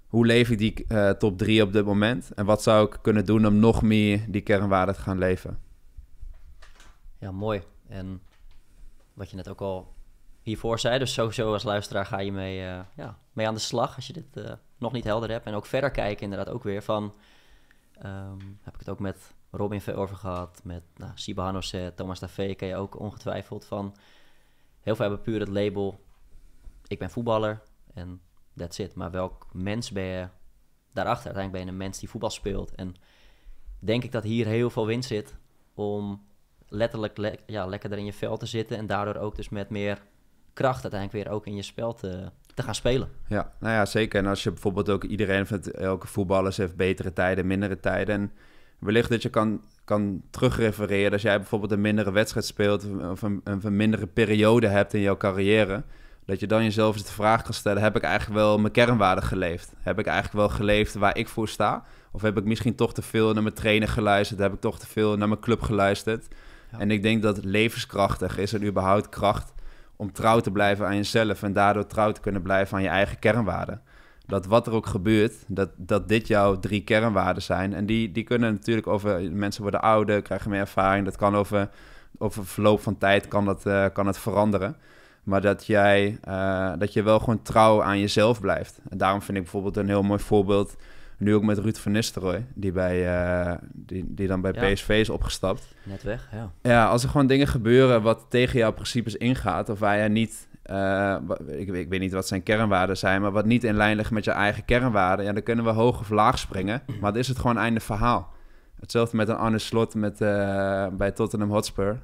Hoe leef ik die eh, top 3 op dit moment? En wat zou ik kunnen doen om nog meer die kernwaarden te gaan leven? Ja, mooi. En wat je net ook al hiervoor zei. Dus sowieso als luisteraar ga je mee, eh, ja, mee aan de slag als je dit eh, nog niet helder hebt. En ook verder kijken inderdaad ook weer van... Ehm, heb ik het ook met Robin over gehad, met nou, Siba Hanoset, Thomas Davé, ken je ook ongetwijfeld van... Heel veel hebben puur het label, ik ben voetballer en that's it. Maar welk mens ben je daarachter? Uiteindelijk ben je een mens die voetbal speelt. En denk ik dat hier heel veel winst zit om letterlijk le ja, lekkerder in je vel te zitten. En daardoor ook dus met meer kracht uiteindelijk weer ook in je spel te, te gaan spelen. Ja, nou ja, zeker. En als je bijvoorbeeld ook iedereen van elke voetballers heeft betere tijden, mindere tijden. En wellicht dat je kan, kan terugrefereren. Als jij bijvoorbeeld een mindere wedstrijd speelt of een, mindere periode hebt in jouw carrière. Dat je dan jezelf eens de vraag kan stellen: heb ik eigenlijk wel mijn kernwaarden geleefd? Heb ik eigenlijk wel geleefd waar ik voor sta? Of heb ik misschien toch te veel naar mijn trainer geluisterd? Heb ik toch te veel naar mijn club geluisterd? En ik denk dat levenskrachtig is en überhaupt kracht om trouw te blijven aan jezelf en daardoor trouw te kunnen blijven aan je eigen kernwaarden. Dat wat er ook gebeurt, dat, dat dit jouw drie kernwaarden zijn. En die, die kunnen natuurlijk over mensen worden ouder, krijgen meer ervaring. Dat kan over, over verloop van tijd kan dat, eh, kan het veranderen. Maar dat, jij, eh, dat je wel gewoon trouw aan jezelf blijft. En daarom vind ik bijvoorbeeld een heel mooi voorbeeld nu ook met Ruud van Nistelrooy, die, bij, eh, die, die dan bij PSV is opgestapt. Net weg, ja. Ja, als er gewoon dingen gebeuren wat tegen jouw principes ingaat... of waar je niet... Uh, ik, ik, weet niet wat zijn kernwaarden zijn... maar wat niet in lijn ligt met je eigen kernwaarden... ja, dan kunnen we hoog of laag springen. Maar dan is het gewoon einde verhaal. Hetzelfde met een Arne Slot met, eh, bij Tottenham Hotspur.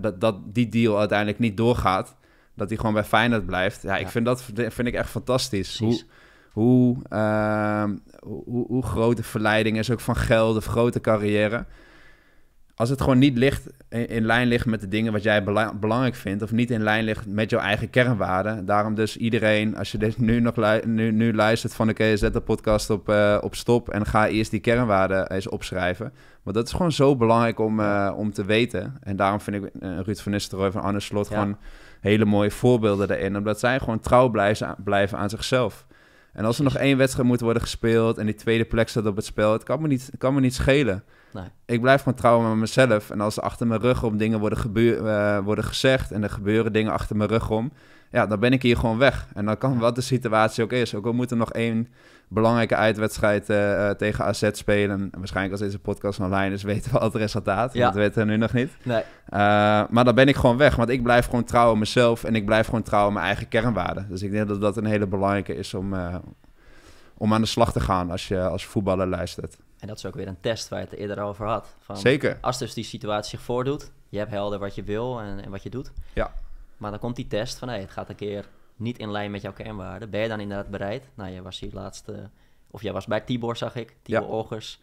dat, dat die deal uiteindelijk niet doorgaat dat hij gewoon bij Feyenoord blijft. Ja, ik vind dat vind ik echt fantastisch. Hoe, hoe, uh, hoe, hoe groot de verleiding is, ook van geld of grote carrière. Als het gewoon niet ligt, in, lijn ligt met de dingen wat jij belangrijk vindt, of niet in lijn ligt met jouw eigen kernwaarden. Daarom dus iedereen, als je dit nu nog nu, nu luistert van oké, KZ zet de podcast op, eh, op stop en ga eerst die kernwaarden eens opschrijven. Want dat is gewoon zo belangrijk om, eh, om te weten. En daarom vind ik eh, Ruud van Nistelrooy van Anne Slot gewoon hele mooie voorbeelden daarin. Omdat zij gewoon trouw blijven, blijven aan zichzelf. En als er nog één wedstrijd moet worden gespeeld en die tweede plek staat op het spel, het kan me niet, kan me niet schelen. Nee. Ik blijf gewoon trouw aan mezelf. En als er achter mijn rug om dingen worden, gebeur, eh, worden gezegd en er gebeuren dingen achter mijn rug om, ja, dan ben ik hier gewoon weg. En dan kan wat de situatie ook is. Ook al moet er nog één belangrijke uitwedstrijd eh, tegen AZ spelen. Waarschijnlijk als deze podcast online is, weten we al het resultaat. Dat weten we nu nog niet. Nee. Eh, maar dan ben ik gewoon weg, want ik blijf gewoon trouw aan mezelf en ik blijf gewoon trouw aan mijn eigen kernwaarden. Dus ik denk dat dat een hele belangrijke is om, eh, om aan de slag te gaan als je als voetballer luistert. En dat is ook weer een test waar je het eerder over had. Van, Zeker. Als dus die situatie zich voordoet, je hebt helder wat je wil en, en wat je doet. Ja. Maar dan komt die test van, hé, het gaat een keer niet in lijn met jouw kernwaarden, ben je dan inderdaad bereid? Nou, je was hier laatste, eh, of jij was bij Tibor, zag ik, Tibor ja. Ogers.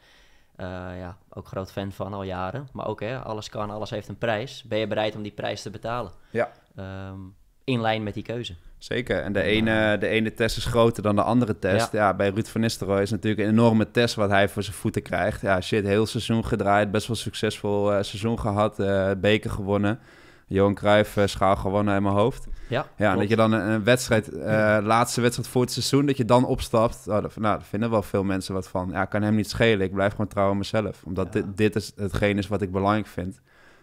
Eh, ja, ook groot fan van al jaren. Maar ook, hè, alles kan, alles heeft een prijs. Ben je bereid om die prijs te betalen? Ja. Ehm, in lijn met die keuze. Zeker. En de, ene, de ene test is groter dan de andere test. Ja. bij Ruud van Nistelrooy is natuurlijk een enorme test wat hij voor zijn voeten krijgt. Ja, shit, heel seizoen gedraaid. Best wel succesvol eh, seizoen gehad. beker gewonnen. Johan Cruijff eh, schaal gewoon in mijn hoofd. Ja, ja en dat je dan een, wedstrijd, uh, laatste wedstrijd voor het seizoen, dat je dan opstapt. Oh, nou, daar vinden wel veel mensen wat van. Ja, kan hem niet schelen. Ik blijf gewoon trouw aan mezelf. Omdat dit, dit is hetgeen is wat ik belangrijk vind.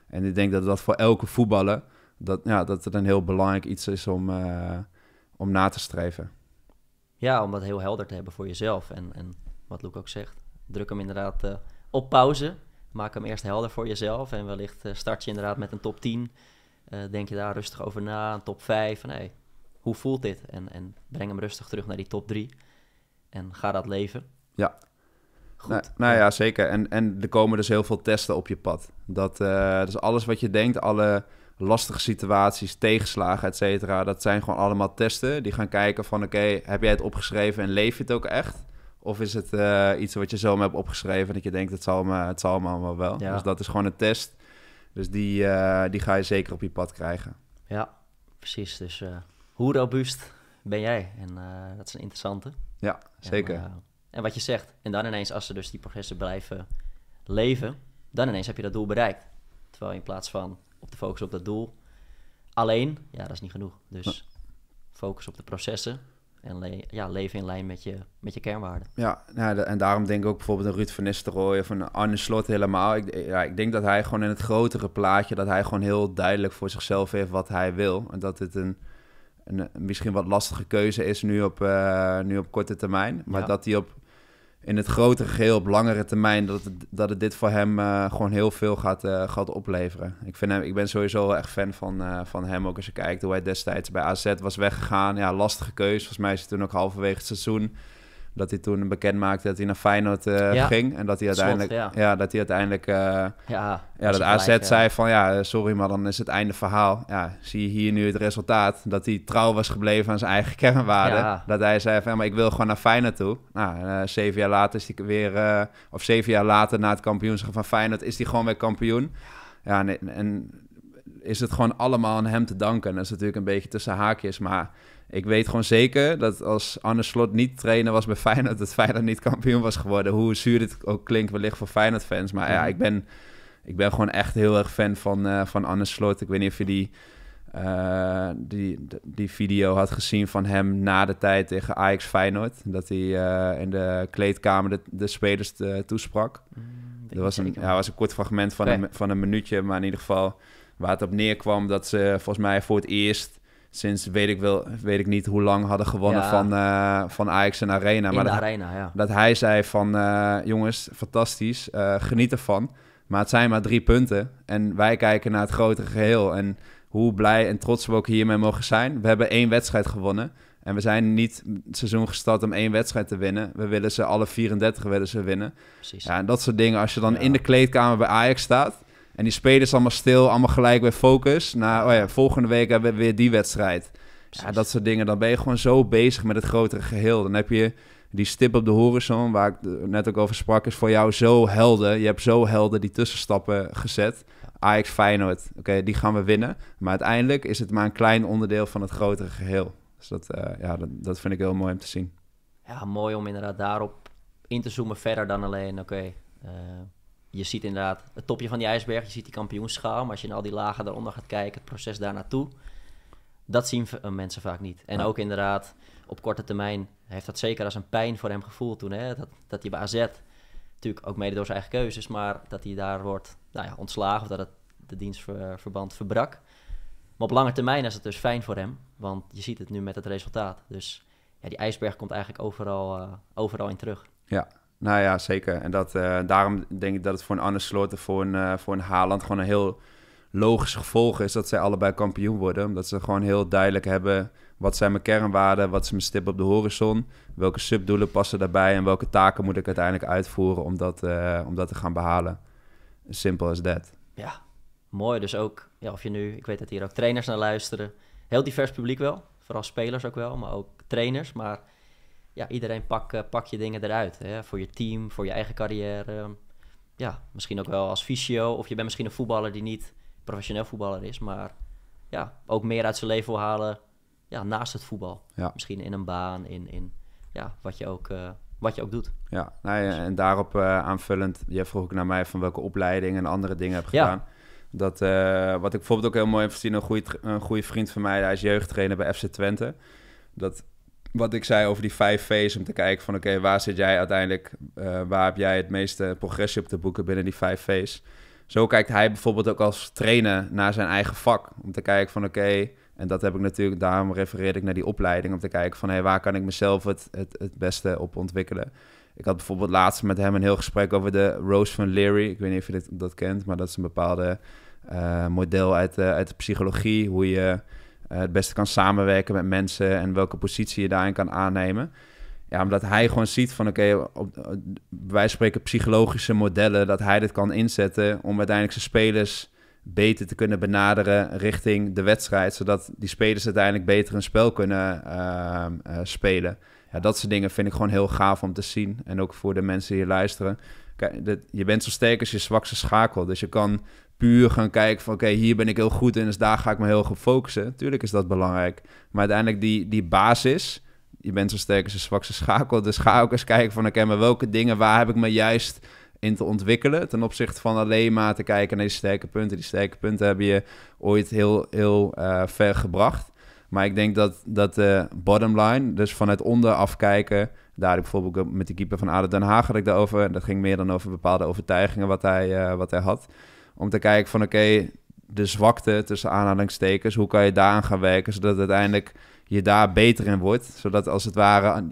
En ik denk dat dat voor elke voetballer, dat, ja, dat het een heel belangrijk iets is om, eh, om na te streven. Ja, om dat heel helder te hebben voor jezelf. En, en wat Luc ook zegt, druk hem inderdaad op pauze maak hem eerst helder voor jezelf. En wellicht eh, start je inderdaad met een top 10. Eh, denk je daar rustig over na, een top 5. Van, hoe voelt dit? En, en breng hem rustig terug naar die top 3. En ga dat leven. Ja. Goed. Nou, nou, ja, zeker. En, en er komen dus heel veel testen op je pad. Dat, is eh, dus alles wat je denkt, alle lastige situaties, tegenslagen, et cetera. Dat zijn gewoon allemaal testen. Die gaan kijken van, oké, heb jij het opgeschreven en leef je het ook echt? Of is het eh, iets wat je zo hebt opgeschreven dat je denkt, het zal, het zal allemaal wel. Dus dat is gewoon een test. Dus die, eh, die ga je zeker op je pad krijgen. Ja, precies. Dus eh, hoe robuust ben jij? En dat is een interessante. Ja, zeker. En, en, wat je zegt, en dan ineens als ze dus die processen blijven leven, dan ineens heb je dat doel bereikt. Terwijl in plaats van op te focussen op dat doel alleen, ja, dat is niet genoeg. Dus focus op de processen en le ja, leven in lijn met je, met je kernwaarden. Ja, nou, en daarom denk ik ook bijvoorbeeld een Ruud van Nistelrooy of een Arne Slot helemaal. Ik, ja, ik denk dat hij gewoon in het grotere plaatje, dat hij gewoon heel duidelijk voor zichzelf heeft wat hij wil. En dat het een, een misschien wat lastige keuze is nu op, eh, nu op korte termijn. Maar dat hij op in het grotere geheel op langere termijn dat het, dat het dit voor hem eh, gewoon heel veel gaat, eh, gaat opleveren. Ik, vind hem, ik ben sowieso echt fan van, eh, van hem. Ook als je kijkt hoe hij destijds bij AZ was weggegaan. Ja, lastige keuze Volgens mij is hij toen ook halverwege het seizoen dat hij toen bekend maakte dat hij naar Feyenoord eh, ging. En dat hij uiteindelijk. ja. dat hij uiteindelijk. Eh, ja, dat AZ eh, zei van ja, sorry, maar dan is het einde verhaal. Ja, zie je hier nu het resultaat. Dat hij trouw was gebleven aan zijn eigen kernwaarden. Dat hij zei van ja, maar ik wil gewoon naar Feyenoord toe. Nou, zeven jaar later is hij weer. of zeven jaar later na het kampioenschap van Feyenoord is hij gewoon weer kampioen. Ja, en, en is het gewoon allemaal aan hem te danken. Dat is natuurlijk een beetje tussen haakjes, maar ik weet gewoon zeker dat als Anne Slot niet trainer was bij Feyenoord... dat Feyenoord niet kampioen was geworden. Hoe zuur dit ook klinkt wellicht voor Feyenoord-fans. Maar ja, ik ben, ik ben gewoon echt heel erg fan van, eh, van Anne Slot. Ik weet niet of je die, eh, die, die video had gezien van hem na de tijd tegen Ajax Feyenoord. Dat hij eh, in de kleedkamer de, de spelers toesprak. Mm, dat was een, ja, was een kort fragment van, een, van een minuutje, maar in ieder geval... waar het op neerkwam dat ze volgens mij voor het eerst sinds weet ik, wel, weet ik niet hoe lang hadden gewonnen van, eh, van Ajax en Arena. In maar dat, Arena, ja. Dat hij zei van, eh, jongens, fantastisch, uh, geniet ervan. Maar het zijn maar drie punten en wij kijken naar het grotere geheel. En hoe blij en trots we ook hiermee mogen zijn. We hebben één wedstrijd gewonnen. En we zijn niet het seizoen gestart om één wedstrijd te winnen. We willen ze alle 34 willen ze winnen. Precies. Ja, en dat soort dingen. Als je dan in de kleedkamer bij Ajax staat en die spelers allemaal stil, allemaal gelijk weer focus. Nou, oh ja, volgende week hebben we weer die wedstrijd. Ja, dat soort dingen. Dan ben je gewoon zo bezig met het grotere geheel. Dan heb je die stip op de horizon, waar ik net ook over sprak, is voor jou zo helder. Je hebt zo helder die tussenstappen gezet. Ajax Feyenoord, oké, die gaan we winnen. Maar uiteindelijk is het maar een klein onderdeel van het grotere geheel. Dus dat, eh, ja, dat, vind ik heel mooi om te zien. Ja, mooi om inderdaad daarop in te zoomen verder dan alleen, oké, eh, je ziet inderdaad het topje van die ijsberg, je ziet die kampioenschaal. Maar als je in al die lagen daaronder gaat kijken, het proces daar naartoe, dat zien eh, mensen vaak niet. En ook inderdaad, op korte termijn heeft dat zeker als een pijn voor hem gevoeld toen. Hè? Dat, dat hij bij AZ, natuurlijk ook mede door zijn eigen keuzes, maar dat hij daar wordt nou ja, ontslagen of dat het de dienstverband verbrak. Maar op lange termijn is het dus fijn voor hem, want je ziet het nu met het resultaat. Dus ja, die ijsberg komt eigenlijk overal, eh, overal in terug. Ja, nou ja, zeker. En dat, eh, daarom denk ik dat het voor een Anne Sloten, voor een, eh, voor een Haaland... gewoon een heel logisch gevolg is dat zij allebei kampioen worden. Omdat ze gewoon heel duidelijk hebben... wat zijn mijn kernwaarden, wat is mijn stip op de horizon... welke subdoelen passen daarbij... en welke taken moet ik uiteindelijk uitvoeren om dat, eh, om dat te gaan behalen. Simpel as that. Ja, mooi. Dus ook, ja, of je nu... ik weet dat hier ook trainers naar luisteren. Heel divers publiek wel. Vooral spelers ook wel, maar ook trainers. Maar ja, iedereen pak, eh, pak je dingen eruit. Hè? Voor je team, voor je eigen carrière. Ja, misschien ook wel als fysio. Of je bent misschien een voetballer die niet professioneel voetballer is, maar ja, ook meer uit zijn leven wil halen ja, naast het voetbal. Ja. Misschien in een baan, in, in ja, wat, je ook, eh, wat je ook doet. Ja, nou en daarop eh, aanvullend, jij vroeg ook naar mij van welke opleiding en andere dingen heb gedaan. Dat, wat ik bijvoorbeeld ook heel mooi heb gezien, een goede, een goede vriend van mij, hij is jeugdtrainer bij FC Twente. Dat wat ik zei over die vijf V's, om te kijken van oké, waar zit jij uiteindelijk, eh, waar heb jij het meeste progressie op te boeken binnen die vijf V's. Zo kijkt hij bijvoorbeeld ook als trainer naar zijn eigen vak, om te kijken van oké, en dat heb ik natuurlijk, daarom refereerde ik naar die opleiding, om te kijken van hé, hey, waar kan ik mezelf het, het, het beste op ontwikkelen. Ik had bijvoorbeeld laatst met hem een heel gesprek over de Rose van Leary. Ik weet niet of je dit, dat kent, maar dat is een bepaalde eh, model uit, eh, uit de psychologie, hoe je eh, het beste kan samenwerken met mensen en welke positie je daarin kan aannemen. Ja, omdat hij gewoon ziet van oké, okay, wij spreken psychologische modellen, dat hij dit kan inzetten om uiteindelijk zijn spelers beter te kunnen benaderen richting de wedstrijd, zodat die spelers uiteindelijk beter een spel kunnen ehm, eh, spelen. Ja, dat soort dingen vind ik gewoon heel gaaf om te zien. En ook voor de mensen die hier luisteren. Kijk, je bent zo sterk als je zwakste schakel. Dus je kan puur gaan kijken van oké, hier ben ik heel goed in, dus daar ga ik me heel goed focussen. Tuurlijk is dat belangrijk. Maar uiteindelijk die, die basis, je bent zo sterk als een zwakse schakel. Dus ga ook eens kijken van oké, maar welke dingen, waar heb ik me juist in te ontwikkelen ten opzichte van alleen maar te kijken naar die sterke punten. Die sterke punten heb je ooit heel, heel eh, ver gebracht. Maar ik denk dat, dat de bottom line, dus vanuit onderaf kijken... daar ik bijvoorbeeld met de keeper van Aden Den Haag had ik daarover... dat ging meer dan over bepaalde overtuigingen wat hij, eh, wat hij had... Om te kijken van oké, de zwakte tussen aanhalingstekens, hoe kan je daaraan gaan werken, zodat uiteindelijk je daar beter in wordt. Zodat als het ware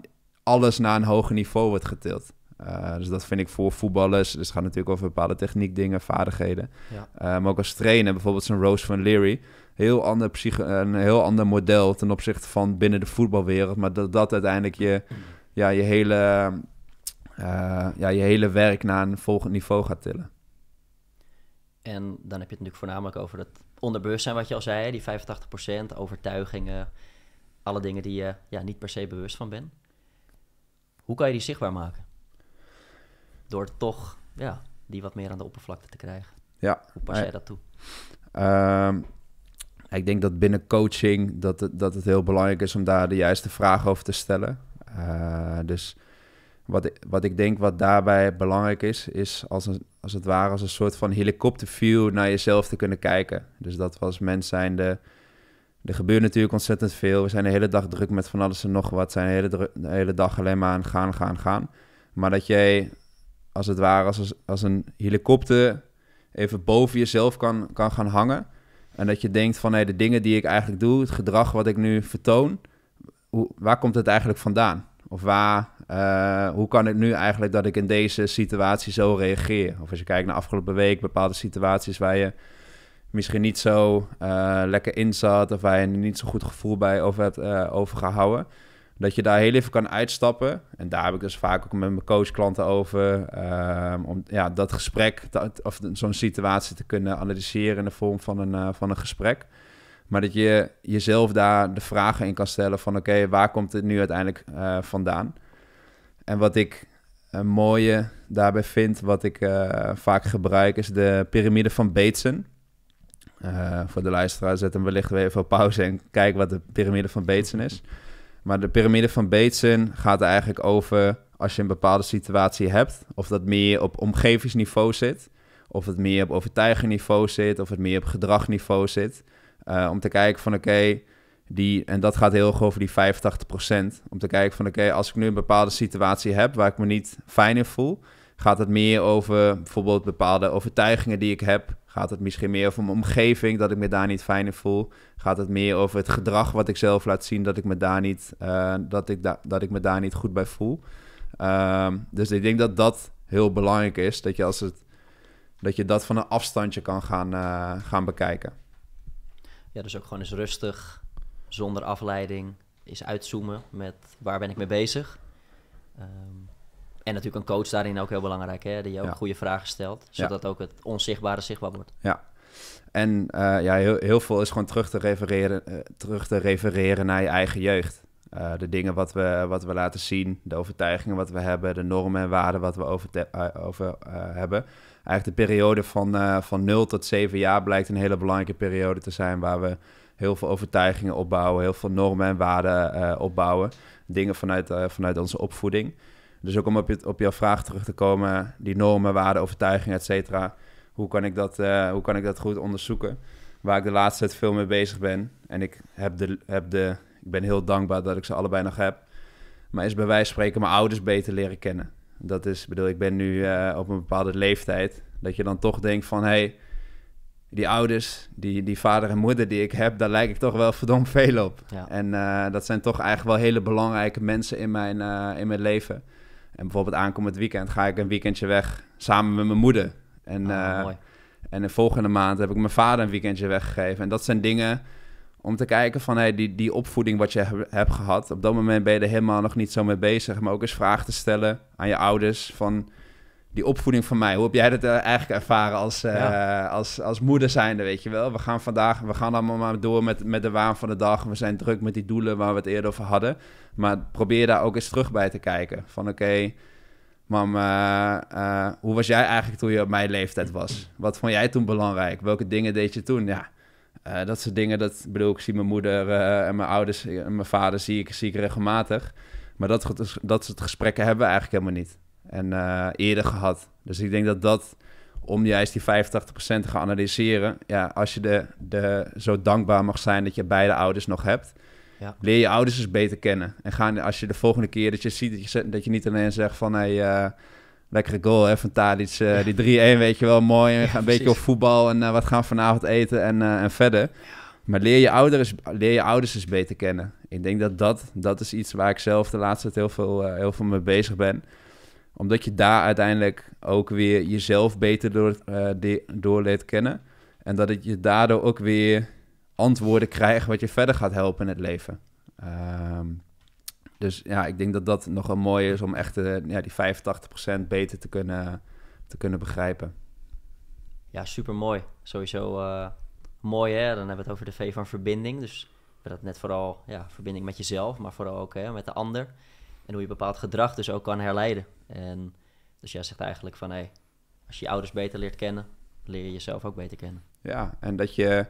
alles naar een hoger niveau wordt getild. Eh, dus dat vind ik voor voetballers. Dus het gaat natuurlijk over bepaalde techniek, dingen, vaardigheden. Ja. Eh, maar ook als trainer, bijvoorbeeld zo'n Rose van Leary. Heel ander een heel ander model ten opzichte van binnen de voetbalwereld. Maar dat dat uiteindelijk je, ja, je, hele, eh, ja, je hele werk naar een volgend niveau gaat tillen. En dan heb je het natuurlijk voornamelijk over het onderbewustzijn, wat je al zei, die 85%, overtuigingen, alle dingen die je ja, niet per se bewust van bent. Hoe kan je die zichtbaar maken? Door toch ja, die wat meer aan de oppervlakte te krijgen. Ja. Hoe pas jij dat toe? Ehm, ik denk dat binnen coaching dat het, dat het heel belangrijk is om daar de juiste vragen over te stellen. Eh, dus wat, wat ik denk wat daarbij belangrijk is, is als, als het ware als een soort van helikopterview naar jezelf te kunnen kijken. Dus dat was als mens zijnde, er gebeurt natuurlijk ontzettend veel. We zijn de hele dag druk met van alles en nog wat. Zijn de hele, de hele dag alleen maar aan gaan, gaan, gaan. Maar dat jij als het ware als, als een helikopter even boven jezelf kan, kan gaan hangen. En dat je denkt van hey, de dingen die ik eigenlijk doe, het gedrag wat ik nu vertoon, waar komt het eigenlijk vandaan? Of waar, eh, hoe kan ik nu eigenlijk dat ik in deze situatie zo reageer? Of als je kijkt naar afgelopen week, bepaalde situaties waar je misschien niet zo eh, lekker in zat of waar je niet zo goed gevoel bij over hebt uh, overgehouden. Dat je daar heel even kan uitstappen. En daar heb ik dus vaak ook met mijn coachklanten over. Ehm, om ja, dat gesprek of zo'n situatie te kunnen analyseren in de vorm van een, van een gesprek. Maar dat je jezelf daar de vragen in kan stellen van oké, waar komt het nu uiteindelijk vandaan? en wat ik een eh, mooie daarbij vind, wat ik eh, vaak gebruik, is de piramide van Bateson. Eh, voor de luisteraar, zet we wellicht weer even op pauze en kijk wat de piramide van Bateson is. Maar de piramide van Bateson gaat eigenlijk over als je een bepaalde situatie hebt, of dat meer op omgevingsniveau zit, of het meer op overtuigingniveau zit, of het meer op gedragniveau zit. om te kijken van oké, die, en dat gaat heel erg over die 85%. Om te kijken van oké, als ik nu een bepaalde situatie heb waar ik me niet fijn in voel, gaat het meer over bijvoorbeeld bepaalde overtuigingen die ik heb. Gaat het misschien meer over mijn omgeving, dat ik me daar niet fijn in voel? Gaat het meer over het gedrag wat ik zelf laat zien, dat ik me daar niet, eh, dat ik dat ik me daar niet goed bij voel? Ehm, dus ik denk dat dat heel belangrijk is, dat je, als het, dat, je dat van een afstandje kan gaan, eh, gaan bekijken. Ja, dus ook gewoon eens rustig zonder afleiding is uitzoomen met waar ben ik mee bezig. Ehm, en natuurlijk een coach daarin ook heel belangrijk, hè, die ook goede vragen stelt, zodat ook het onzichtbare zichtbaar wordt. Ja. En eh, ja, heel, heel, veel is gewoon terug te refereren, eh, terug te refereren naar je eigen jeugd. Eh, de dingen wat we, wat we laten zien, de overtuigingen wat we hebben, de normen en waarden wat we over, hebben. Eigenlijk de periode van, van 0 tot 7 jaar blijkt een hele belangrijke periode te zijn waar we heel veel overtuigingen opbouwen, heel veel normen en waarden eh, opbouwen. Dingen vanuit, eh, vanuit onze opvoeding. Dus ook om op, je, op jouw vraag terug te komen, die normen, waarden, overtuigingen, et cetera. Hoe, kan ik dat, eh, hoe kan ik dat goed onderzoeken? Waar ik de laatste tijd veel mee bezig ben. En ik, heb de, heb de, ik ben heel dankbaar dat ik ze allebei nog heb. Maar is bij wijze van spreken mijn ouders beter leren kennen. Dat is, bedoel, ik ben nu op een bepaalde leeftijd. Dat je dan toch denkt van, hé, hey, die ouders, die, die vader en moeder die ik heb, daar lijk ik toch wel verdomd veel op. En eh, dat zijn toch eigenlijk wel hele belangrijke mensen in mijn, eh, in mijn leven. En bijvoorbeeld aankomend weekend ga ik een weekendje weg samen met mijn moeder. En, ah, eh, en de volgende maand heb ik mijn vader een weekendje weggegeven. En dat zijn dingen om te kijken van hey, die, die opvoeding wat je hebt gehad. Op dat moment ben je er helemaal nog niet zo mee bezig. Maar ook eens vragen te stellen aan je ouders van die opvoeding van mij, hoe heb jij dat eh, eigenlijk ervaren als, eh, als, als moeder zijnde, weet je wel? We gaan vandaag, we gaan allemaal maar door met, met de waan van de dag. We zijn druk met die doelen waar we het eerder over hadden. Maar probeer daar ook eens terug bij te kijken. Van oké, okay, mam, eh, hoe was jij eigenlijk toen je op mijn leeftijd was? Wat vond jij toen belangrijk? Welke dingen deed je toen? Ja, dat soort dingen, dat bedoel ik, zie mijn moeder en mijn ouders en mijn vader zie ik, zie ik regelmatig. Maar dat, dat soort gesprekken hebben we eigenlijk helemaal niet en eh, eerder gehad. Dus ik denk dat dat, om juist die 85% te gaan analyseren, ja, als je de, de, zo dankbaar mag zijn dat je beide ouders nog hebt, ja. leer je ouders eens dus beter kennen. En gaan, als je de volgende keer dat je ziet dat je, dat je niet alleen zegt van hey, uh, lekkere goal hè, van Tadic, eh, die 3-1 weet je wel, mooi, gaan een beetje op voetbal en wat gaan we vanavond eten en, en verder. Maar leer je, ouders, leer je ouders eens dus beter kennen. Ik denk dat dat, dat is iets waar ik zelf de laatste tijd heel veel, heel veel mee bezig ben omdat je daar uiteindelijk ook weer jezelf beter door, uh, leert kennen. En dat het je daardoor ook weer antwoorden krijgt wat je verder gaat helpen in het leven. Ehm, dus ja, ik denk dat dat nog een mooi is om echt de eh, ja, die 85% beter te kunnen, te kunnen begrijpen. Ja, super mooi. Sowieso eh, mooi hè. Dan hebben we het over de V van verbinding. Dus dat net vooral ja, verbinding met jezelf, maar vooral ook hè, met de ander. En hoe je bepaald gedrag dus ook kan herleiden. En dus jij zegt eigenlijk van hé, hey, als je je ouders beter leert kennen, leer je jezelf ook beter kennen. Ja, en dat je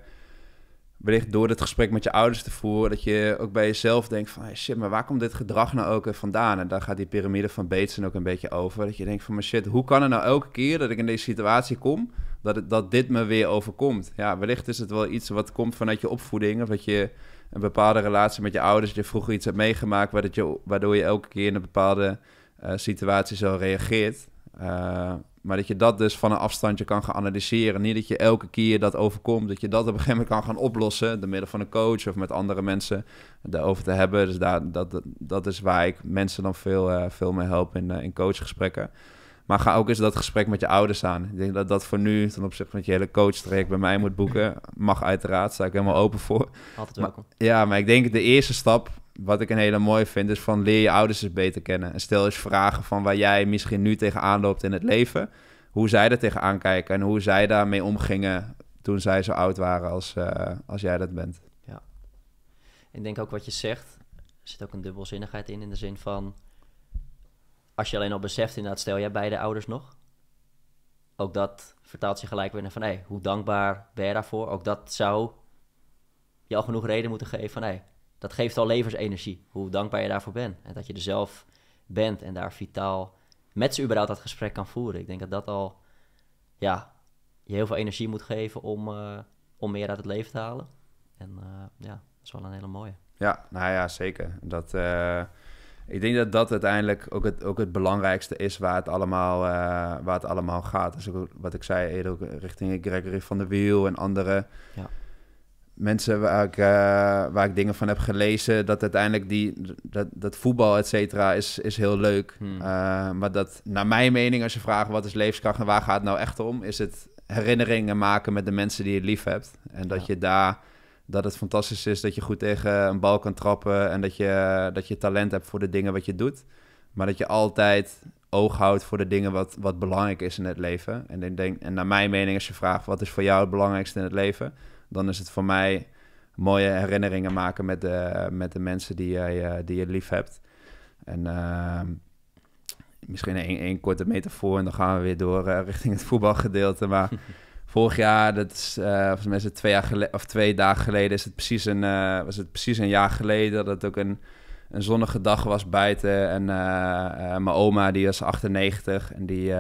wellicht door het gesprek met je ouders te voeren, dat je ook bij jezelf denkt van hey, shit, maar waar komt dit gedrag nou ook eh, vandaan? En daar gaat die piramide van Bateson ook een beetje over. Dat je denkt van mijn shit, hoe kan het nou elke keer dat ik in deze situatie kom, dat, het, dat dit me weer overkomt? Ja, wellicht is het wel iets wat komt vanuit je opvoeding of dat je een bepaalde relatie met je ouders, dat je vroeger iets hebt meegemaakt, waardoor je, waardoor je elke keer in een bepaalde eh, situatie zo reageert. Eh, maar dat je dat dus van een afstandje kan gaan analyseren. Niet dat je elke keer dat overkomt, dat je dat op een gegeven moment kan gaan oplossen. Door middel van een coach of met andere mensen daarover te hebben. Dus daar, dat, dat is waar ik mensen dan veel, eh, veel mee help in, in coachgesprekken. Maar ga ook eens dat gesprek met je ouders aan. Ik denk dat dat voor nu, ten opzichte van je hele coachtraject bij mij moet boeken, mag uiteraard. Sta ik helemaal open voor. Altijd welkom. ja, maar ik denk de eerste stap, wat ik een hele mooie vind, is van leer je ouders eens beter kennen. En stel eens vragen van waar jij misschien nu tegenaan loopt in het leven. Hoe zij er tegenaan kijken en hoe zij daarmee omgingen toen zij zo oud waren als, eh, als jij dat bent. Ja. Ik denk ook wat je zegt, er zit ook een dubbelzinnigheid in, in de zin van als je alleen al beseft, inderdaad, stel jij beide ouders nog. Ook dat vertaalt zich gelijk weer naar van, hé, hey, hoe dankbaar ben je daarvoor? Ook dat zou je al genoeg reden moeten geven van, hé, hey, dat geeft al levensenergie. Hoe dankbaar je daarvoor bent. En dat je er zelf bent en daar vitaal met ze überhaupt dat gesprek kan voeren. Ik denk dat dat al, ja, je heel veel energie moet geven om, eh, om meer uit het leven te halen. En eh, ja, dat is wel een hele mooie. Ja, nou ja, zeker. Dat... Uh ik denk dat dat uiteindelijk ook het, ook het belangrijkste is waar het allemaal, eh, waar het allemaal gaat. Dus wat ik zei eerder, richting Gregory van der Wiel en andere ja. mensen waar ik, eh, waar ik dingen van heb gelezen. Dat uiteindelijk die, dat, dat voetbal, et cetera, is, is heel leuk. Hmm. Eh, maar dat, naar mijn mening, als je vraagt wat is leefskracht en waar gaat het nou echt om, is het herinneringen maken met de mensen die je lief hebt. En dat je daar dat het fantastisch is dat je goed tegen een bal kan trappen en dat je, dat je talent hebt voor de dingen wat je doet. Maar dat je altijd oog houdt voor de dingen wat, wat belangrijk is in het leven. En, denk, en naar mijn mening, als je vraagt wat is voor jou het belangrijkste in het leven, dan is het voor mij mooie herinneringen maken met de, met de mensen die, je, eh, die je lief hebt. En uh, misschien één korte metafoor en dan gaan we weer door eh, richting het voetbalgedeelte. Maar Vorig jaar, dat is, uh, twee, jaar of dagen geleden, is het precies een, eh, was het precies een jaar geleden dat het ook een, een zonnige dag was buiten. En eh, mijn oma, die was 98 en die,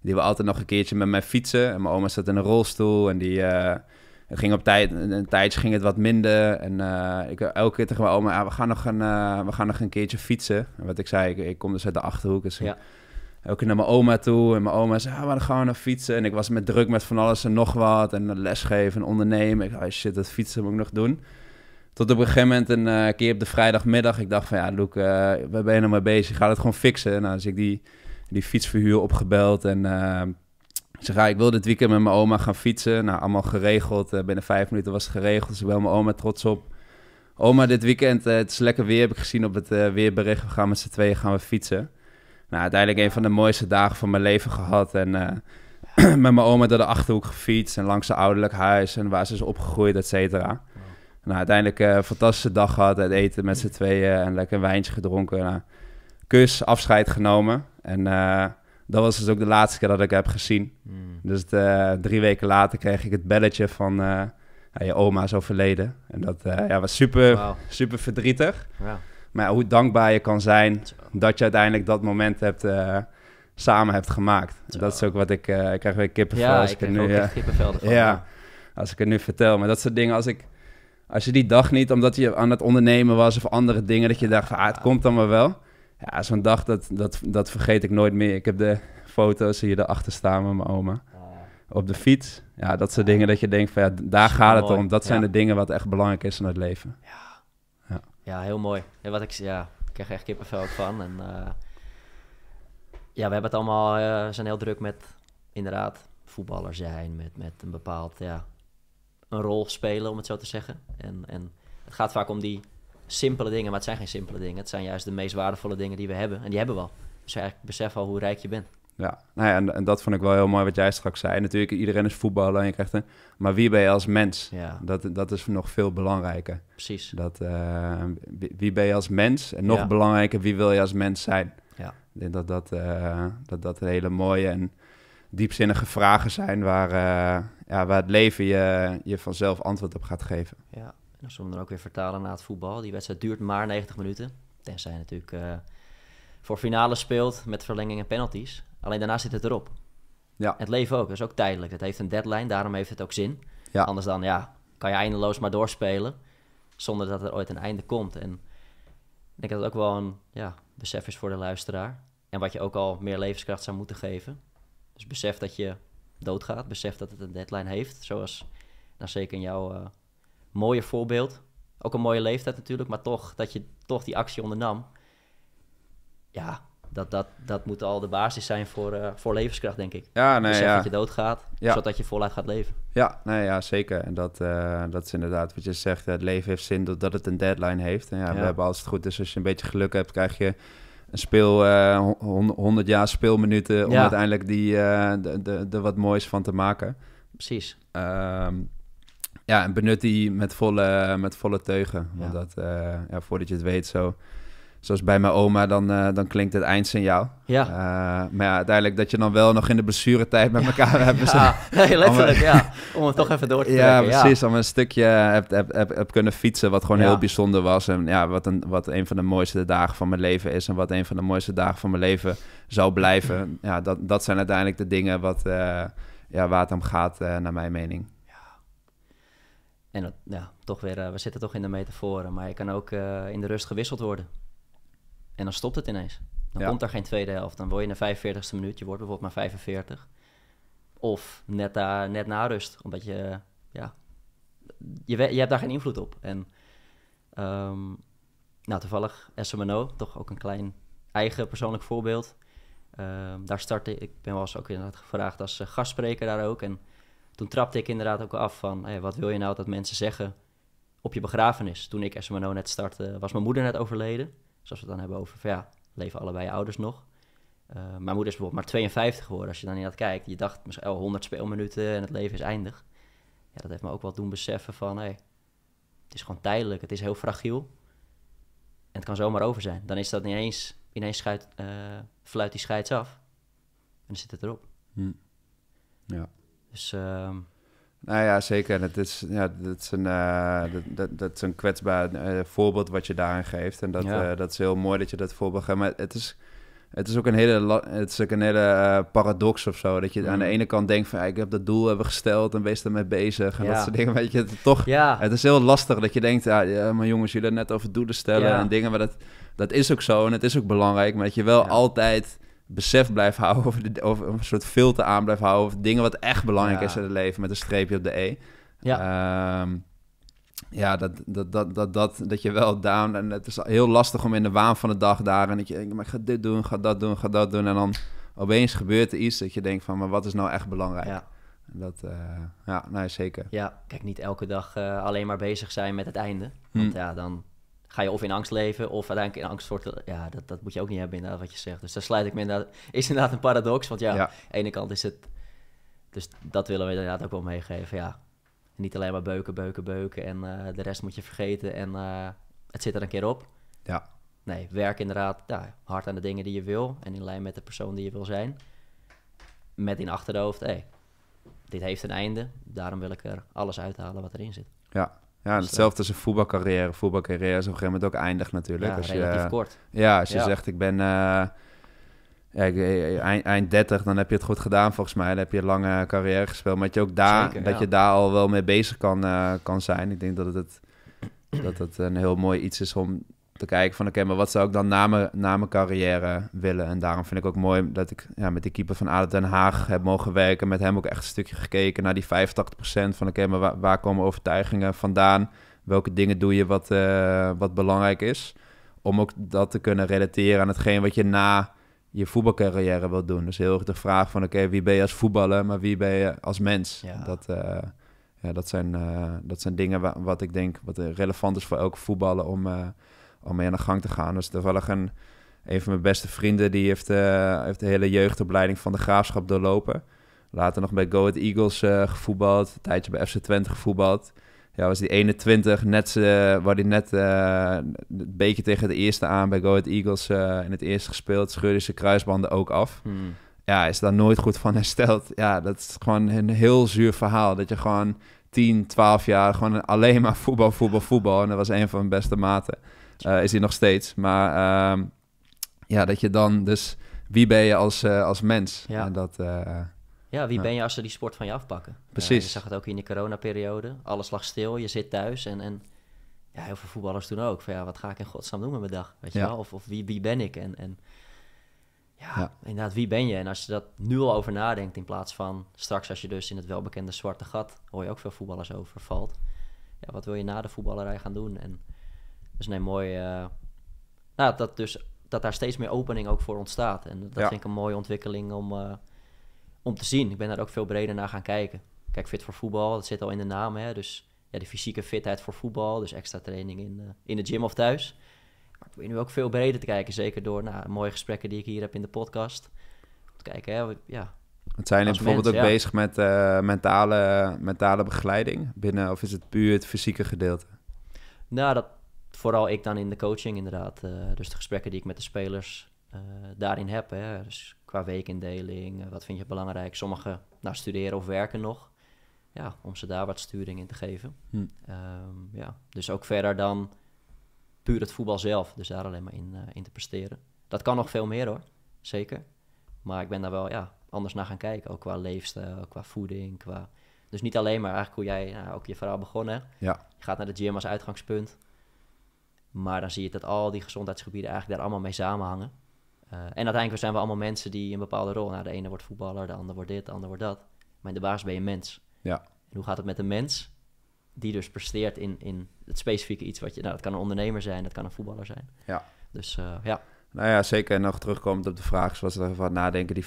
die wil altijd nog een keertje met mij fietsen. En mijn oma zat in een rolstoel en die... Het ging op tijd, een tijdje ging het wat minder. En ik elke keer tegen mijn oma, ah, we, gaan nog een, we gaan nog een keertje fietsen. wat ik zei, ik, kom dus uit de Achterhoek. Dus ja ook naar mijn oma toe. En mijn oma zei, ah, gaan we naar fietsen. En ik was met druk met van alles en nog wat. En lesgeven en ondernemen. Ik zei ah, shit, dat fietsen moet ik nog doen. Tot op een gegeven moment een eh, keer op de vrijdagmiddag. Ik dacht van, ja, Luc, uh, eh, waar ben je nou mee bezig? Ga het gewoon fixen. Nou, dus ik die, die fietsverhuur opgebeld. En uh, ik zeg, ah, ik wil dit weekend met mijn oma gaan fietsen. Nou, allemaal geregeld. binnen vijf minuten was het geregeld. ze dus ik mijn oma trots op. Oma, dit weekend, het is lekker weer, heb ik gezien op het weerbericht. We gaan met z'n tweeën gaan we fietsen nou, uiteindelijk een van de mooiste dagen van mijn leven gehad. En eh, met mijn oma door de Achterhoek gefietst en langs zijn ouderlijk huis en waar ze is opgegroeid, et cetera. Nou, uiteindelijk eh, een fantastische dag gehad. Het eten met z'n tweeën en lekker wijntje gedronken. Nou, kus, afscheid genomen. En eh, dat was dus ook de laatste keer dat ik heb gezien. Hmm. Dus drie weken later kreeg ik het belletje van je oma is overleden. En dat ja, was super, super verdrietig. Maar hoe dankbaar je kan zijn dat je uiteindelijk dat moment hebt, eh, samen hebt gemaakt. Dat is ook wat ik, eh, ik krijg weer kippenvel. Ja, als ik, nu, ervan, ja, als ik het nu vertel. Maar dat soort dingen, als ik... Als je die dag niet, omdat je aan het ondernemen was of andere dingen, dat je dacht, ah, het komt dan maar wel. Ja, zo'n dag, dat, dat, dat vergeet ik nooit meer. Ik heb de foto's hier erachter staan met mijn oma. Ah. Op de fiets. Ja, dat soort dingen dat je denkt van ja, daar gaat het om. Dat zijn de dingen wat echt belangrijk is in het leven. Ja, ja. ja heel mooi. En wat ik, ja, krijg echt kippenvel van. En, eh, ja, we hebben het allemaal, uh, zijn heel druk met inderdaad voetballer zijn, met, met een bepaald, ja, een rol spelen om het zo te zeggen. En, en het gaat vaak om die simpele dingen, maar het zijn geen simpele dingen. Het zijn juist de meest waardevolle dingen die we hebben en die hebben we al. Dus eigenlijk besef al hoe rijk je bent. Ja, nou ja en, dat vond ik wel heel mooi wat jij straks zei. Natuurlijk, iedereen is voetballer en je krijgt Maar wie ben je als mens? Dat, dat is nog veel belangrijker. Precies. Dat, eh, wie ben je als mens? En nog belangrijker, wie wil je als mens zijn? Ja. Ik denk dat dat, eh, dat, dat hele mooie en diepzinnige vragen zijn... waar, eh, ja, waar het leven je, je vanzelf antwoord op gaat geven. Ja, en zullen we dan ook weer vertalen naar het voetbal. Die wedstrijd duurt maar 90 minuten. Tenzij natuurlijk voor finale speelt met verlengingen, en penalties. Alleen daarna zit het erop. Ja. Het leven ook, dat is ook tijdelijk. Het heeft een deadline, daarom heeft het ook zin. Anders dan, ja, kan je eindeloos maar doorspelen. Zonder dat er ooit een einde komt. En ik denk dat het ook wel een ja, besef is voor de luisteraar. En wat je ook al meer levenskracht zou moeten geven. Dus besef dat je doodgaat. Besef dat het een deadline heeft. Zoals nou zeker in jouw uh, mooie voorbeeld. Ook een mooie leeftijd natuurlijk. Maar toch dat je toch die actie ondernam. Ja, dat, dat, dat moet al de basis zijn voor, eh, voor levenskracht, denk ik. Ja, nee, dus dat je doodgaat, ja. zodat je voluit gaat leven. Ja, nee, ja zeker. En dat, eh, dat is inderdaad wat je zegt. Het leven heeft zin doordat het een deadline heeft. En ja, we hebben als het goed is, als je een beetje geluk hebt, krijg je een speel, uh, eh, 100 jaar speelminuten... om uiteindelijk die, de, de, de, wat moois van te maken. Precies. Ehm, ja, en benut die met volle, met volle teugen. Want dat, voordat je het weet zo zoals bij mijn oma, dan, eh, dan klinkt het eindsignaal. Ja. Uh, maar ja, uiteindelijk dat je dan wel nog in de blessuretijd met elkaar hebt. Dus ja, letterlijk, ja. Om het toch even door te trekken. Ja, precies. Om een stukje hebt, hebt, hebt, kunnen fietsen, wat gewoon heel bijzonder was. En ja, wat een, wat een van de mooiste dagen van mijn leven is. En wat een van de mooiste dagen van mijn leven zou blijven. Ja, dat, dat zijn uiteindelijk de dingen wat, eh, ja, waar het om gaat, naar mijn mening. En dat, ja, toch weer, we zitten toch in de metaforen, maar je kan ook in de rust gewisseld worden. En dan stopt het ineens. Dan komt er geen tweede helft. Dan word je de 45ste minuut, je wordt bijvoorbeeld maar 45. Of net, daar, net na rust, omdat je, ja, je, je hebt daar geen invloed op. En ehm, nou, toevallig SMNO, toch ook een klein eigen persoonlijk voorbeeld. Ehm, daar startte ik, ben wel ook inderdaad gevraagd als eh, gastspreker daar ook. En toen trapte ik inderdaad ook af van, wat wil je nou dat mensen zeggen op je begrafenis? Toen ik SMNO net startte, was mijn moeder net overleden. Zoals als we het dan hebben over, ja, leven allebei ouders nog. Eh, mijn moeder is bijvoorbeeld maar 52 geworden. Als je dan in dat kijkt, je dacht misschien oh, 100 speelminuten en het leven is eindig. Ja, dat heeft me ook wel doen beseffen van, hey, het is gewoon tijdelijk, het is heel fragiel. En het kan zomaar over zijn. Dan is dat ineens, ineens schuit, eh, fluit die scheids af. En dan zit het erop. Hm. Ja. Dus ehm, nou ja, zeker. het is, ja, dat, is een, eh, dat, dat, is een kwetsbaar eh, voorbeeld wat je daarin geeft. En dat, eh, dat is heel mooi dat je dat voorbeeld geeft. Maar het is, het is ook een hele, het is ook een hele paradox of zo. Dat je aan de mm. ene kant denkt van... ik heb dat doel hebben gesteld en wees ermee bezig. En dat soort dingen. Weet je, het, toch, het is heel lastig dat je denkt... ja, maar jongens, jullie net over doelen stellen en dingen. Maar dat, dat is ook zo en het is ook belangrijk. Maar dat je wel altijd besef blijven houden, over de, over een soort filter aan blijven houden, over dingen wat echt belangrijk is in het leven, met een streepje op de E. Ja. Ehm, ja, dat, dat, dat, dat, dat, dat je wel down... En het is heel lastig om in de waan van de dag daar... En dat je denkt, maar ik ga dit doen, ga dat doen, ga dat doen. En dan opeens gebeurt er iets dat je denkt van... Maar wat is nou echt belangrijk? Ja. Dat, eh, ja, nou, zeker. Ja, kijk, niet elke dag eh, alleen maar bezig zijn met het einde. Hm. Want ja, dan ga je of in angst leven of uiteindelijk in angst worden. Ja, dat, dat moet je ook niet hebben inderdaad wat je zegt. Dus daar sluit ik me inderdaad... Is inderdaad een paradox, want ja, aan de ene kant is het... Dus dat willen we inderdaad ook wel meegeven, ja. Niet alleen maar beuken, beuken, beuken en eh, de rest moet je vergeten en eh, het zit er een keer op. Ja. Nee, werk inderdaad ja, hard aan de dingen die je wil en in lijn met de persoon die je wil zijn. Met in achterhoofd, hé, hey, dit heeft een einde, daarom wil ik er alles uithalen wat erin zit. Ja, ja, hetzelfde als een voetbalcarrière. Voetbalcarrière is op een gegeven moment ook eindig natuurlijk. Ja, als je, eh, kort. Ja, als je zegt ik ben uh, ja, eh, eind, 30, dan heb je het goed gedaan volgens mij. Dan heb je een lange carrière gespeeld. Maar dat je ook daar, dat je daar al wel mee bezig kan, uh, kan zijn. Ik denk dat het, dat het een heel mooi iets is om te kijken van oké, maar wat zou ik dan na mijn, na mijn carrière willen? En daarom vind ik ook mooi dat ik ja, met de keeper van Aden Den Haag heb mogen werken. Met hem ook echt een stukje gekeken naar die 85% van oké, maar waar, komen overtuigingen vandaan? Welke dingen doe je wat, eh, wat belangrijk is? Om ook dat te kunnen relateren aan hetgeen wat je na je voetbalcarrière wilt doen. Dus heel erg de vraag van oké, wie ben je als voetballer, maar wie ben je als mens? Dat... Eh, ja, dat zijn, eh, dat zijn dingen wat ik denk wat relevant is voor elke voetballer om, om mee aan de gang te gaan. Dus toevallig een, een van mijn beste vrienden, die heeft, eh, heeft de hele jeugdopleiding van de Graafschap doorlopen. Later nog bij Go Ahead Eagles eh, gevoetbald, een tijdje bij FC Twente gevoetbald. Ja, was die 21, net, uh, hij net een beetje tegen de eerste aan bij Go Ahead Eagles in het eerste gespeeld. Scheurde zijn kruisbanden ook af. Hmm. Ja, is daar nooit goed van hersteld. Ja, dat is gewoon een heel zuur verhaal. Dat je gewoon 10, 12 jaar gewoon alleen maar voetbal, voetbal, voetbal. En dat was een van mijn beste maten. Eh, is hij nog steeds. Maar ehm, ja, dat je dan dus... Wie ben je als, eh, als mens? Ja. En dat, eh, ja, wie ben je als ze die sport van je afpakken? Precies. je zag het ook in de coronaperiode. Alles lag stil, je zit thuis. En, en ja, heel veel voetballers toen ook. Van, ja, wat ga ik in godsnaam doen met mijn dag? Weet je wel? Of, of wie, wie ben ik? En, en ja, inderdaad, wie ben je? En als je dat nu al over nadenkt, in plaats van straks als je dus in het welbekende zwarte gat, hoor je ook veel voetballers overvalt. Ja, wat wil je na de voetballerij gaan doen? En dus nee, mooi. Uh, nou, dat, dus, dat daar steeds meer opening ook voor ontstaat. En dat vind ik een mooie ontwikkeling om, eh, om te zien. Ik ben daar ook veel breder naar gaan kijken. Kijk, fit voor voetbal, dat zit al in de naam. Hè? Dus ja, de fysieke fitheid voor voetbal. Dus extra training in, eh, in de gym of thuis. Maar ik probeer nu ook veel breder te kijken. Zeker door nou, mooie gesprekken die ik hier heb in de podcast. Om te kijken, hè, ja, Het zijn jullie bijvoorbeeld ook bezig met mentale, mentale begeleiding binnen, of is het puur het fysieke gedeelte? Nou, dat, vooral ik dan in de coaching inderdaad. Eh, dus de gesprekken die ik met de spelers eh, daarin heb. Hè. Dus qua weekindeling, eh, wat vind je belangrijk? Sommigen naar nou, studeren of werken nog. Ja, om ze daar wat sturing in te geven. Hm. Ehm, ja. Dus ook verder dan puur het voetbal zelf. Dus daar alleen maar in, in te presteren. Dat kan nog veel meer hoor, zeker. Maar ik ben daar wel ja, anders naar gaan kijken. Ook qua leefstijl, qua voeding, qua... Dus niet alleen maar eigenlijk hoe jij, nou, ook je verhaal begonnen. Ja. Je gaat naar de gym als uitgangspunt. Maar dan zie je dat al die gezondheidsgebieden eigenlijk daar allemaal mee samenhangen. Eh, en uiteindelijk zijn we allemaal mensen die een bepaalde rol... Nou, de ene wordt voetballer, de ander wordt dit, de ander wordt dat. Maar in de basis ben je een mens. Ja. En hoe gaat het met een mens die dus presteert in, in het specifieke iets wat je... Nou, dat kan een ondernemer zijn, dat kan een voetballer zijn. Ja. Dus eh, ja. Nou ja, zeker. En nog terugkomend op de vraag, zoals we ervan nadenken, die 85%.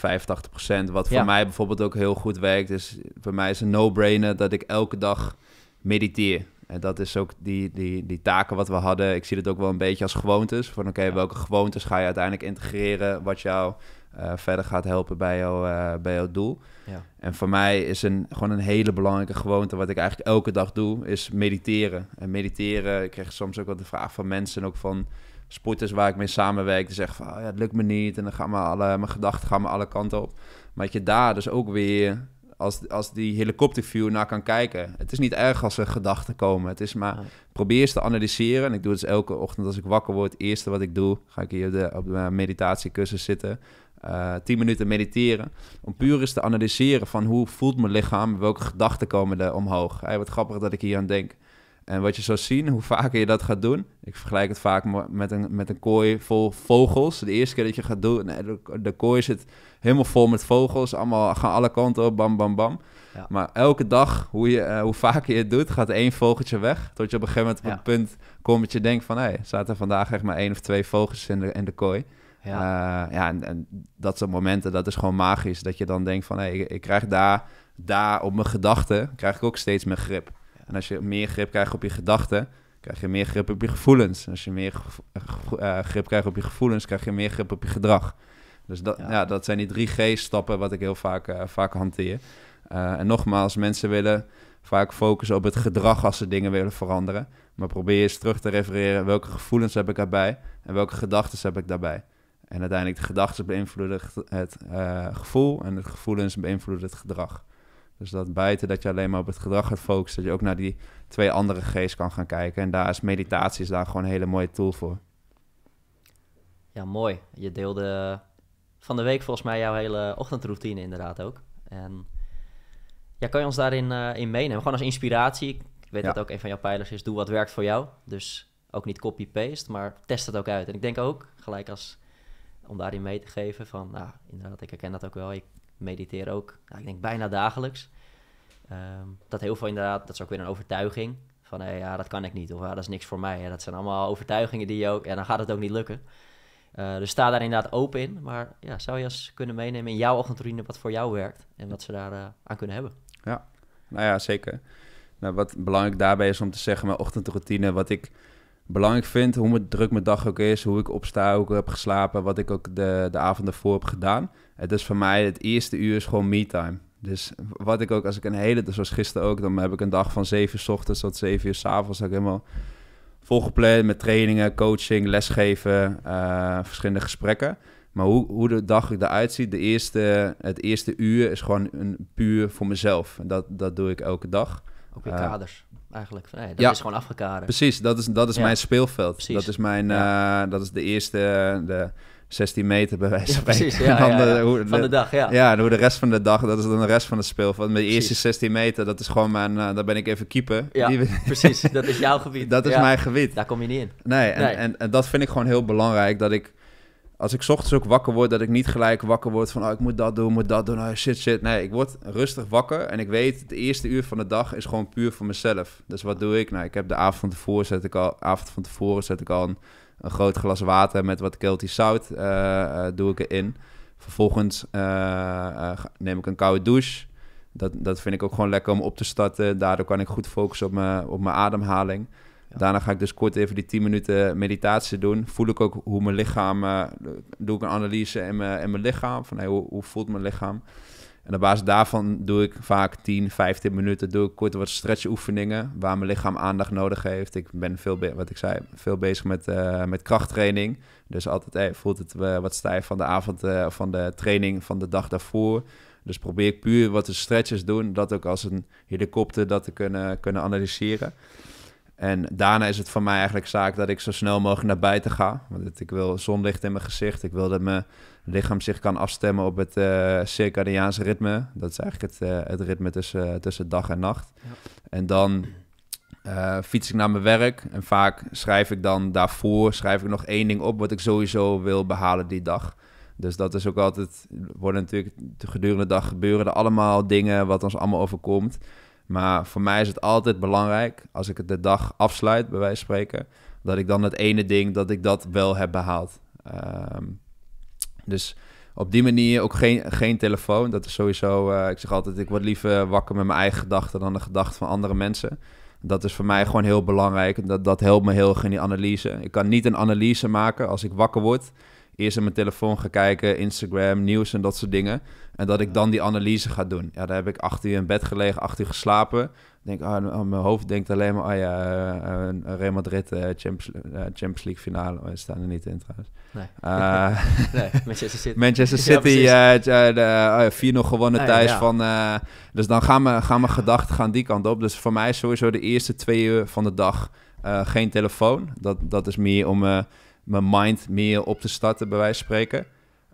Wat voor mij bijvoorbeeld ook heel goed werkt, is... Voor mij is een no-brainer dat ik elke dag mediteer. En dat is ook die, die, die taken wat we hadden. Ik zie het ook wel een beetje als gewoontes. Van oké, welke gewoontes ga je uiteindelijk integreren? Wat jou eh, verder gaat helpen bij, jou, eh, bij jouw doel. Ja. En voor mij is een, gewoon een hele belangrijke gewoonte, wat ik eigenlijk elke dag doe, is mediteren. En mediteren, ik krijg soms ook wel de vraag van mensen en ook van sporters waar ik mee samenwerk, die zeggen van, oh ja, het lukt me niet en dan gaan me alle, mijn gedachten gaan me alle kanten op. Maar dat je daar dus ook weer als, als die helikopterview naar kan kijken. Het is niet erg als er gedachten komen. Het is maar probeer eens te analyseren. En ik doe het dus elke ochtend als ik wakker word. Het eerste wat ik doe, ga ik hier op de, op eh, meditatiecursus zitten. Uh, tien minuten mediteren. Om puur eens te analyseren van hoe voelt mijn lichaam. Welke gedachten komen er omhoog. wat grappig dat ik hier aan denk. En wat je zou zien, hoe vaker je dat gaat doen. Ik vergelijk het vaak met een, met een kooi vol vogels. De eerste keer dat je gaat doen, de, de kooi zit helemaal vol met vogels. Allemaal gaan alle kanten op, bam, bam, bam. Maar elke dag, hoe, je, eh, hoe vaker je het doet, gaat één vogeltje weg. Tot je op een gegeven moment op een punt komt dat je denkt van... hé, hey, zaten vandaag echt maar één of twee vogels in de, in de kooi. Ja, eh, ja en, dat soort momenten, dat is gewoon magisch. Dat je dan denkt van, hé, hey, ik, krijg daar, daar op mijn gedachten, krijg ik ook steeds meer grip. En als je meer grip krijgt op je gedachten, krijg je meer grip op je gevoelens. En als je meer eh, grip krijgt op je gevoelens, krijg je meer grip op je gedrag. Dus dat, ja. dat zijn die drie G-stappen wat ik heel vaak, eh, vaak hanteer. Eh, en nogmaals, mensen willen vaak focussen op het gedrag als ze dingen willen veranderen. Maar probeer eens terug te refereren welke gevoelens heb ik daarbij en welke gedachten heb ik daarbij. En uiteindelijk de gedachten beïnvloeden het eh, gevoel en het gevoelens beïnvloeden het gedrag. Dus dat buiten dat je alleen maar op het gedrag gaat focussen, dat je ook naar die twee andere G's kan gaan kijken. En daar is meditatie is daar gewoon een hele mooie tool voor. Ja, mooi. Je deelde van de week volgens mij jouw hele ochtendroutine inderdaad ook. En ja, kan je ons daarin eh, in meenemen? Gewoon als inspiratie. Ik weet dat ook een van jouw pijlers is, doe wat werkt voor jou. Dus ook niet copy-paste, maar test het ook uit. En ik denk ook, gelijk als om daarin mee te geven van, nou, inderdaad, ik herken dat ook wel. Ik mediteer ook, nou, ik denk bijna dagelijks. Ehm, dat heel veel inderdaad, dat is ook weer een overtuiging. Van, ja, dat kan ik niet. Of ja, dat is niks voor mij. Ja, dat zijn allemaal overtuigingen die je ook... En ja, dan gaat het ook niet lukken. Er eh, dus sta daar inderdaad open in. Maar ja, zou je als kunnen meenemen in jouw ochtendroutine wat voor jou werkt en wat ze daar eh, aan kunnen hebben? Ja, nou ja, zeker. Nou, wat belangrijk daarbij is om te zeggen, mijn ochtendroutine, wat ik belangrijk vind, hoe druk mijn dag ook is, hoe ik opsta, hoe ik heb geslapen, wat ik ook de, de avond ervoor heb gedaan. Het is voor mij, het eerste uur is gewoon me-time. Dus wat ik ook, als ik een hele, dus zoals gisteren ook, dan heb ik een dag van 7 uur s ochtends tot 7 uur s avonds, dat ik helemaal volgepland met trainingen, coaching, lesgeven, eh, verschillende gesprekken. Maar hoe, hoe de dag eruit ziet, de eerste, het eerste uur is gewoon een puur voor mezelf. En dat, dat doe ik elke dag. Ook je eh, kaders eigenlijk. Nee, dat ja, is gewoon afgekaderd. Precies, dat is, dat is mijn speelveld. Precies. Dat is, mijn, eh, dat is de eerste... De, 16 meter bij wijze van precies, de, van de dag, ja. Ja, hoe de rest van de dag, dat is dan de rest van het speel. Van de eerste 16 meter, dat is gewoon mijn, eh, daar ben ik even keeper. Ja, precies. Dat is jouw gebied. Dat is mijn gebied. Daar kom je niet in. Nee, en, En, en dat vind ik gewoon heel belangrijk, dat ik als ik ochtends ook wakker word, dat ik niet gelijk wakker word van oh, ik moet dat doen, moet dat doen, oh, shit, shit. Nee, ik word rustig wakker en ik weet, het eerste uur van de dag is gewoon puur voor mezelf. Dus wat doe ik? Nou, ik heb de avond van tevoren zet ik al, avond van tevoren zet ik al een groot glas water met wat Keltisch zout eh, eh, doe ik erin. Vervolgens eh, neem ik een koude douche. Dat, dat vind ik ook gewoon lekker om op te starten. Daardoor kan ik goed focussen op mijn, op mijn ademhaling. Daarna ga ik dus kort even die 10 minuten meditatie doen. Voel ik ook hoe mijn lichaam. doe ik een analyse in mijn, in mijn lichaam. Van hey, hoe, hoe, voelt mijn lichaam? En op basis daarvan doe ik vaak 10, 15 minuten, doe ik korte wat stretchoefeningen waar mijn lichaam aandacht nodig heeft. Ik ben veel, wat ik zei, veel bezig met, eh, met krachttraining. Dus altijd eh, voelt het eh, wat stijf van de avond, uh, van de training van de dag daarvoor. Dus probeer ik puur wat de stretches doen, dat ook als een helikopter dat te kunnen, kunnen analyseren. En daarna is het voor mij eigenlijk zaak dat ik zo snel mogelijk naar buiten ga. Want ik wil zonlicht in mijn gezicht. Ik wil dat mijn lichaam zich kan afstemmen op het uh, circadiaanse ritme. Dat is eigenlijk het, eh, het ritme tussen, tussen dag en nacht. Ja. En dan uh, fiets ik naar mijn werk. En vaak schrijf ik dan daarvoor schrijf ik nog één ding op wat ik sowieso wil behalen die dag. Dus dat is ook altijd, worden natuurlijk gedurende de dag gebeuren er allemaal dingen wat ons allemaal overkomt. Maar voor mij is het altijd belangrijk, als ik de dag afsluit, bij wijze van spreken, dat ik dan het ene ding, dat ik dat wel heb behaald. Ehm, dus op die manier ook geen, geen telefoon. Dat is sowieso, eh, ik zeg altijd, ik word liever wakker met mijn eigen gedachten dan de gedachten van andere mensen. Dat is voor mij gewoon heel belangrijk. Dat, dat helpt me heel erg in die analyse. Ik kan niet een analyse maken als ik wakker word eerst in mijn telefoon ga kijken, Instagram, nieuws en dat soort dingen. En dat ik dan die analyse ga doen. Ja, daar heb ik acht uur in bed gelegen, acht uur geslapen. Denk, ah, mijn hoofd denkt alleen maar, ah oh ja, eh, eh, Real Madrid, eh, Champions, Champions, League finale. We oh, staan er niet in trouwens. Nee. nee Manchester City. Manchester City, 4-0 gewonnen ah, thuis. Van, dus dan gaan mijn, gaan mijn gedachten gaan die kant op. Dus voor mij sowieso de eerste twee uur van de dag geen telefoon. Dat, dat is meer om mijn mind meer op te starten, bij wijze van spreken.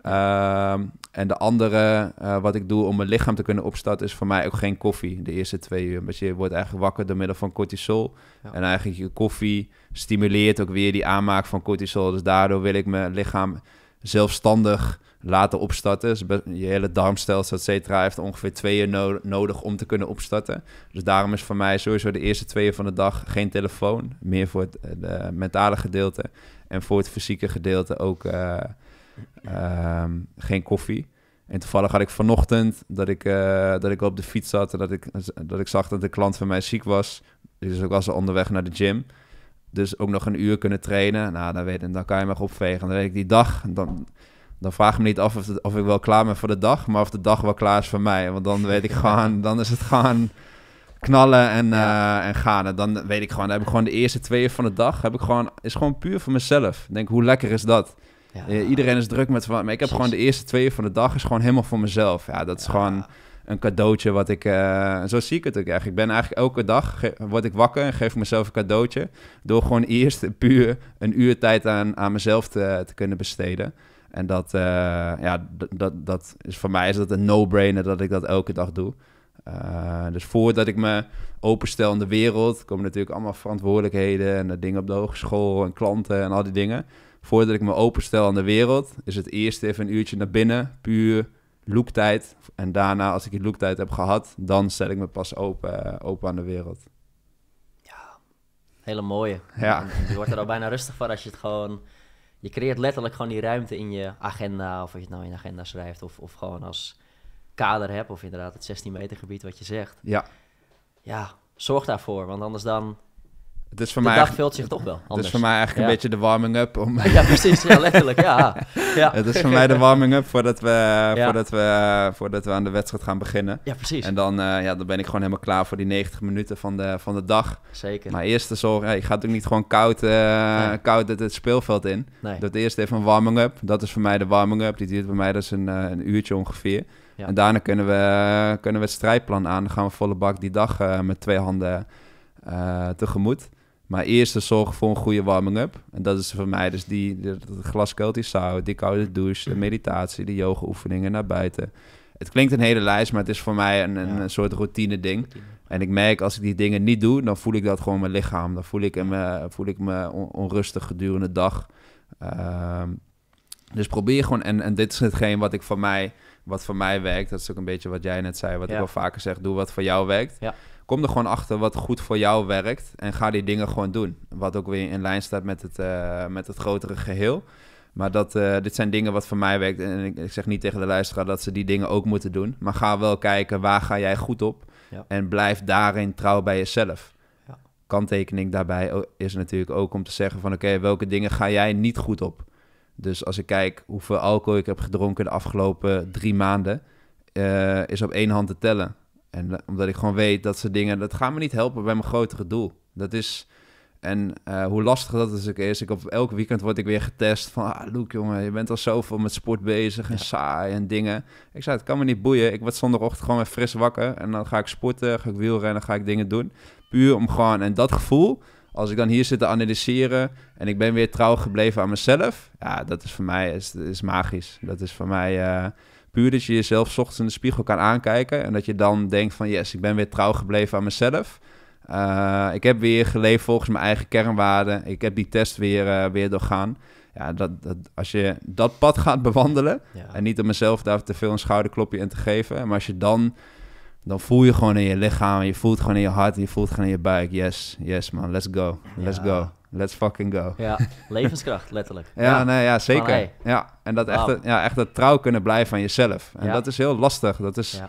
Ehm, en de andere, eh, wat ik doe om mijn lichaam te kunnen opstarten, is voor mij ook geen koffie de eerste twee uur. Want je wordt eigenlijk wakker door middel van cortisol. En eigenlijk je koffie stimuleert ook weer die aanmaak van cortisol. Dus daardoor wil ik mijn lichaam zelfstandig laten opstarten. Dus je hele darmstelsel, et cetera, heeft ongeveer twee uur nodig om te kunnen opstarten. Dus daarom is voor mij sowieso de eerste twee uur van de dag geen telefoon. Meer voor het eh, mentale gedeelte. En voor het fysieke gedeelte ook eh, ehm, geen koffie. En toevallig had ik vanochtend dat ik, eh, dat ik op de fiets zat en dat ik, dat ik zag dat de klant van mij ziek was. Dus ik was onderweg naar de gym. Dus ook nog een uur kunnen trainen. Nou, dan, weet, dan kan je me opvegen. Dan weet ik die dag. Dan, dan vraag ik me niet af of, of ik wel klaar ben voor de dag. Maar of de dag wel klaar is voor mij. Want dan weet ik gewoon, dan is het gewoon knallen en, ja. Eh, en gaan. En dan weet ik gewoon, dan heb ik gewoon de eerste tweeën van de dag, heb ik gewoon, is gewoon puur voor mezelf. Ik denk, hoe lekker is dat? Ja. Eh, iedereen is druk met van, maar ik heb gewoon de eerste tweeën van de dag, is gewoon helemaal voor mezelf. Ja, dat is gewoon een cadeautje wat ik, eh, zo zie ik het ook echt. Ik ben eigenlijk elke dag, word ik wakker en geef mezelf een cadeautje. Door gewoon eerst puur een uur tijd aan, aan mezelf te, te kunnen besteden. En dat, ja, dat, dat is voor mij is dat een no-brainer dat ik dat elke dag doe. Eh, dus voordat ik me openstel in de wereld, komen natuurlijk allemaal verantwoordelijkheden en eh, dingen op de hogeschool en klanten en al die dingen. Voordat ik me openstel aan de wereld, is het eerst even een uurtje naar binnen, puur looktijd. En daarna, als ik die looktijd heb gehad, dan stel ik me pas open, eh, open aan de wereld. Ja, hele mooie. Ja. Je wordt er al bijna rustig van als je het gewoon... Je creëert letterlijk gewoon die ruimte in je agenda, of als je het nou in je agenda schrijft, of, of gewoon als kader hebt, of inderdaad het 16 meter gebied wat je zegt. Ja. Ja, zorg daarvoor, want anders dan het is voor de mij dag vult zich toch wel anders. Het is voor mij eigenlijk een beetje de warming-up. Om... Ja, precies. Ja, letterlijk. Ja. ja. Het is voor mij de warming-up voordat we, voordat, we, voordat we aan de wedstrijd gaan beginnen. Ja, precies. En dan, eh, ja, dan ben ik gewoon helemaal klaar voor die 90 minuten van de, van de dag. Zeker. Maar eerst de zorg... je ik ga natuurlijk niet gewoon koud, eh, koud het, speelveld in. Nee. Dat eerst even een warming-up. Dat is voor mij de warming-up. Die duurt bij mij dus een, eh, een uurtje ongeveer. En daarna kunnen we, kunnen we het strijdplan aan. Dan gaan we volle bak die dag eh, met twee handen eh, tegemoet. Maar eerst de zorg voor een goede warming-up. En dat is voor mij dus die, glas koud is zout, die koude douche, de mm. meditatie, de yoga-oefeningen naar buiten. Het klinkt een hele lijst, maar het is voor mij een, een, soort routine-ding. En ik merk als ik die dingen niet doe, dan voel ik dat gewoon mijn lichaam. Dan voel ik me, voel ik me onrustig gedurende de dag. Ehm, dus probeer gewoon, en, en dit is hetgeen wat ik voor mij wat voor mij werkt. Dat is ook een beetje wat jij net zei, wat ik wel vaker zeg. Doe wat voor jou werkt. Ja. Kom er gewoon achter wat goed voor jou werkt en ga die dingen gewoon doen. Wat ook weer in lijn staat met het, eh, met het grotere geheel. Maar dat, eh, dit zijn dingen wat voor mij werkt. En ik, zeg niet tegen de luisteraar dat ze die dingen ook moeten doen. Maar ga wel kijken waar ga jij goed op. En blijf daarin trouw bij jezelf. Kanttekening daarbij is natuurlijk ook om te zeggen van oké, welke dingen ga jij niet goed op? Dus als ik kijk hoeveel alcohol ik heb gedronken de afgelopen drie maanden, eh, is op één hand te tellen. En eh, omdat ik gewoon weet dat ze dingen, dat gaan me niet helpen bij mijn grotere doel. Dat is, en eh, hoe lastig dat dus ook is, ik op elk weekend word ik weer getest van, ah, Luke jongen, je bent al zoveel met sport bezig en saai en dingen. Ik zei, het kan me niet boeien. Ik word zondagochtend gewoon weer fris wakker en dan ga ik sporten, ga ik wielrennen, ga ik dingen doen. Puur om gewoon, en dat gevoel, als ik dan hier zit te analyseren en ik ben weer trouw gebleven aan mezelf, ja, dat is voor mij is, magisch. Dat is voor mij eh, puur dat je jezelf ochtends in de spiegel kan aankijken en dat je dan denkt van yes, ik ben weer trouw gebleven aan mezelf. Eh, ik heb weer geleefd volgens mijn eigen kernwaarden. Ik heb die test weer, eh, weer doorgaan. Ja, dat, dat, als je dat pad gaat bewandelen... en niet om mezelf daar te veel een schouderklopje in te geven... maar als je dan dan voel je gewoon in je lichaam, je voelt gewoon in je hart, je voelt gewoon in je buik. Yes, yes man, let's go, let's go, let's fucking go. Ja, levenskracht, letterlijk. ja, ja, nee, ja zeker. Ja, en dat echt, ja, echt dat trouw kunnen blijven aan jezelf. En dat is heel lastig. Dat is,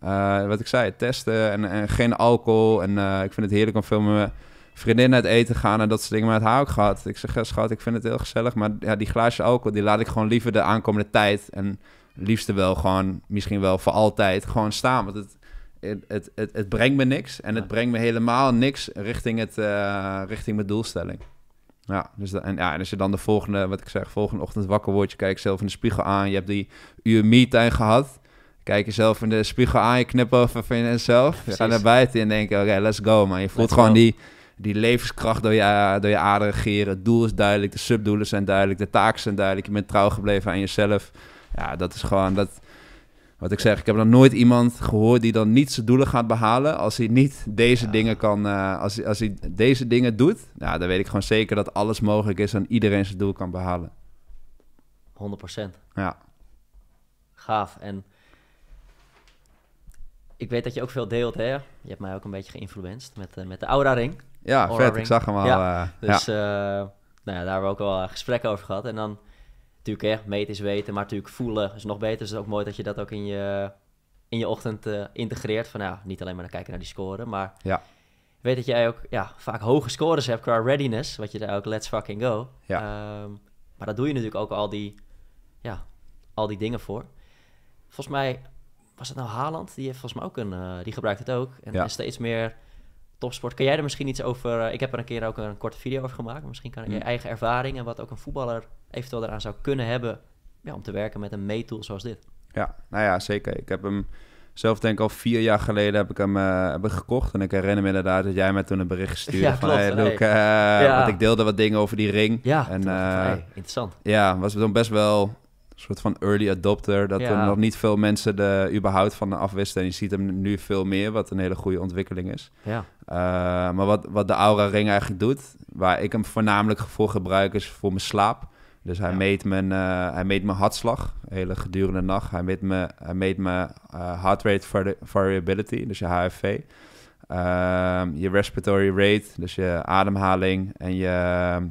eh, wat ik zei, testen en, en geen alcohol. En eh, ik vind het heerlijk om veel met mijn vriendin uit eten gaan en dat soort dingen. Maar het haar ook gehad. Ik zeg, eh, schat, ik vind het heel gezellig, maar ja, die glaasje alcohol, die laat ik gewoon liever de aankomende tijd en liefste wel gewoon, misschien wel voor altijd, gewoon staan. Want het, het, het, het brengt me niks. En het brengt me helemaal niks richting, het, eh, richting mijn doelstelling. Ja, dus en, ja, en als je dan de volgende, wat ik zeg, volgende ochtend wakker wordt, je kijkt zelf in de spiegel aan, je hebt die uur me gehad. Kijk jezelf in de spiegel aan, je knippen over van jezelf. Je gaat naar buiten en denken, oké, let's go Maar Je voelt gewoon die, die levenskracht door je, door je aderen geren. Het doel is duidelijk, de subdoelen zijn duidelijk, de taken zijn duidelijk. Je bent trouw gebleven aan jezelf. Ja, dat is gewoon, dat, wat ik zeg, ik heb nog nooit iemand gehoord die dan niet zijn doelen gaat behalen als hij niet deze dingen kan, eh, als, hij, als hij deze dingen doet. nou, dan weet ik gewoon zeker dat alles mogelijk is en iedereen zijn doel kan behalen. 100%. Ja. Gaaf. En ik weet dat je ook veel deelt, hè? Je hebt mij ook een beetje geïnfluenced met, eh, met de Aura Ring. Ja, vet. Ik zag hem al. Ja. Eh, dus nou ja, daar hebben we ook al gesprekken over gehad. En dan natuurlijk hè, meten is weten, maar natuurlijk voelen is nog beter. Dus het is ook mooi dat je dat ook in je, in je ochtend eh, integreert. Van nou, niet alleen maar naar kijken naar die score, maar ja. weet dat jij ook ja, vaak hoge scores hebt qua readiness. Wat je daar ook let's fucking go. Ja. Ehm, maar dat doe je natuurlijk ook al die, ja, al die dingen voor. Volgens mij was het nou Haaland, die heeft volgens mij ook een, eh, die gebruikt het ook. En ja. steeds meer topsport. Kan jij er misschien iets over... Eh, ik heb er een keer ook een korte video over gemaakt. Misschien kan ik mm. je eigen ervaring en wat ook een voetballer eventueel eraan zou kunnen hebben... Ja, om te werken met een meetool zoals dit. Ja, nou ja, zeker. Ik heb hem zelf denk ik al vier jaar geleden heb ik hem eh, heb ik gekocht. En ik herinner me inderdaad dat jij mij toen een bericht stuurde. van, klopt, hey, eh, ik deelde wat dingen over die ring. Ja, en, interessant. Ja, was het dan best wel een soort van early adopter. Dat er nog niet veel mensen de, überhaupt van afwisten. En je ziet hem nu veel meer, wat een hele goede ontwikkeling is. Ja. Eh, maar wat, wat de Aura Ring eigenlijk doet, waar ik hem voornamelijk voor gebruik, is voor mijn slaap. Dus hij, meet mijn, eh, hij meet mijn hartslag, hele gedurende nacht. Hij meet mijn, hij meet mijn eh, heart rate variability, dus je HRV. Ehm, je respiratory rate, dus je ademhaling en je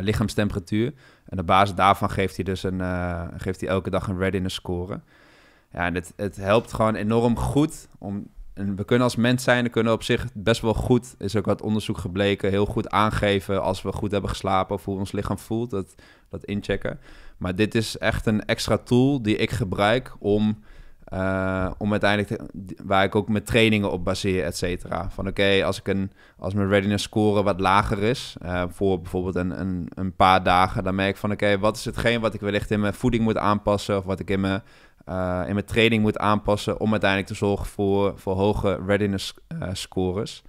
lichaamstemperatuur. En op basis daarvan geeft hij dus een, eh, geeft hij elke dag een readiness score. Ja, en het, het helpt gewoon enorm goed om. we kunnen als mens zijn, we kunnen op zich best wel goed, is ook wat onderzoek gebleken, heel goed aangeven als we goed hebben geslapen of hoe ons lichaam voelt, dat, dat inchecken. Maar dit is echt een extra tool die ik gebruik om eh, om uiteindelijk, waar ik ook mijn trainingen op baseer, et cetera. Van oké, als ik een, als mijn readiness score wat lager is, eh, voor bijvoorbeeld een, een, een, paar dagen, dan merk ik van oké, wat is hetgeen wat ik wellicht in mijn voeding moet aanpassen, of wat ik in mijn, eh, in mijn training moet aanpassen, om uiteindelijk te zorgen voor, voor hoge readiness scores.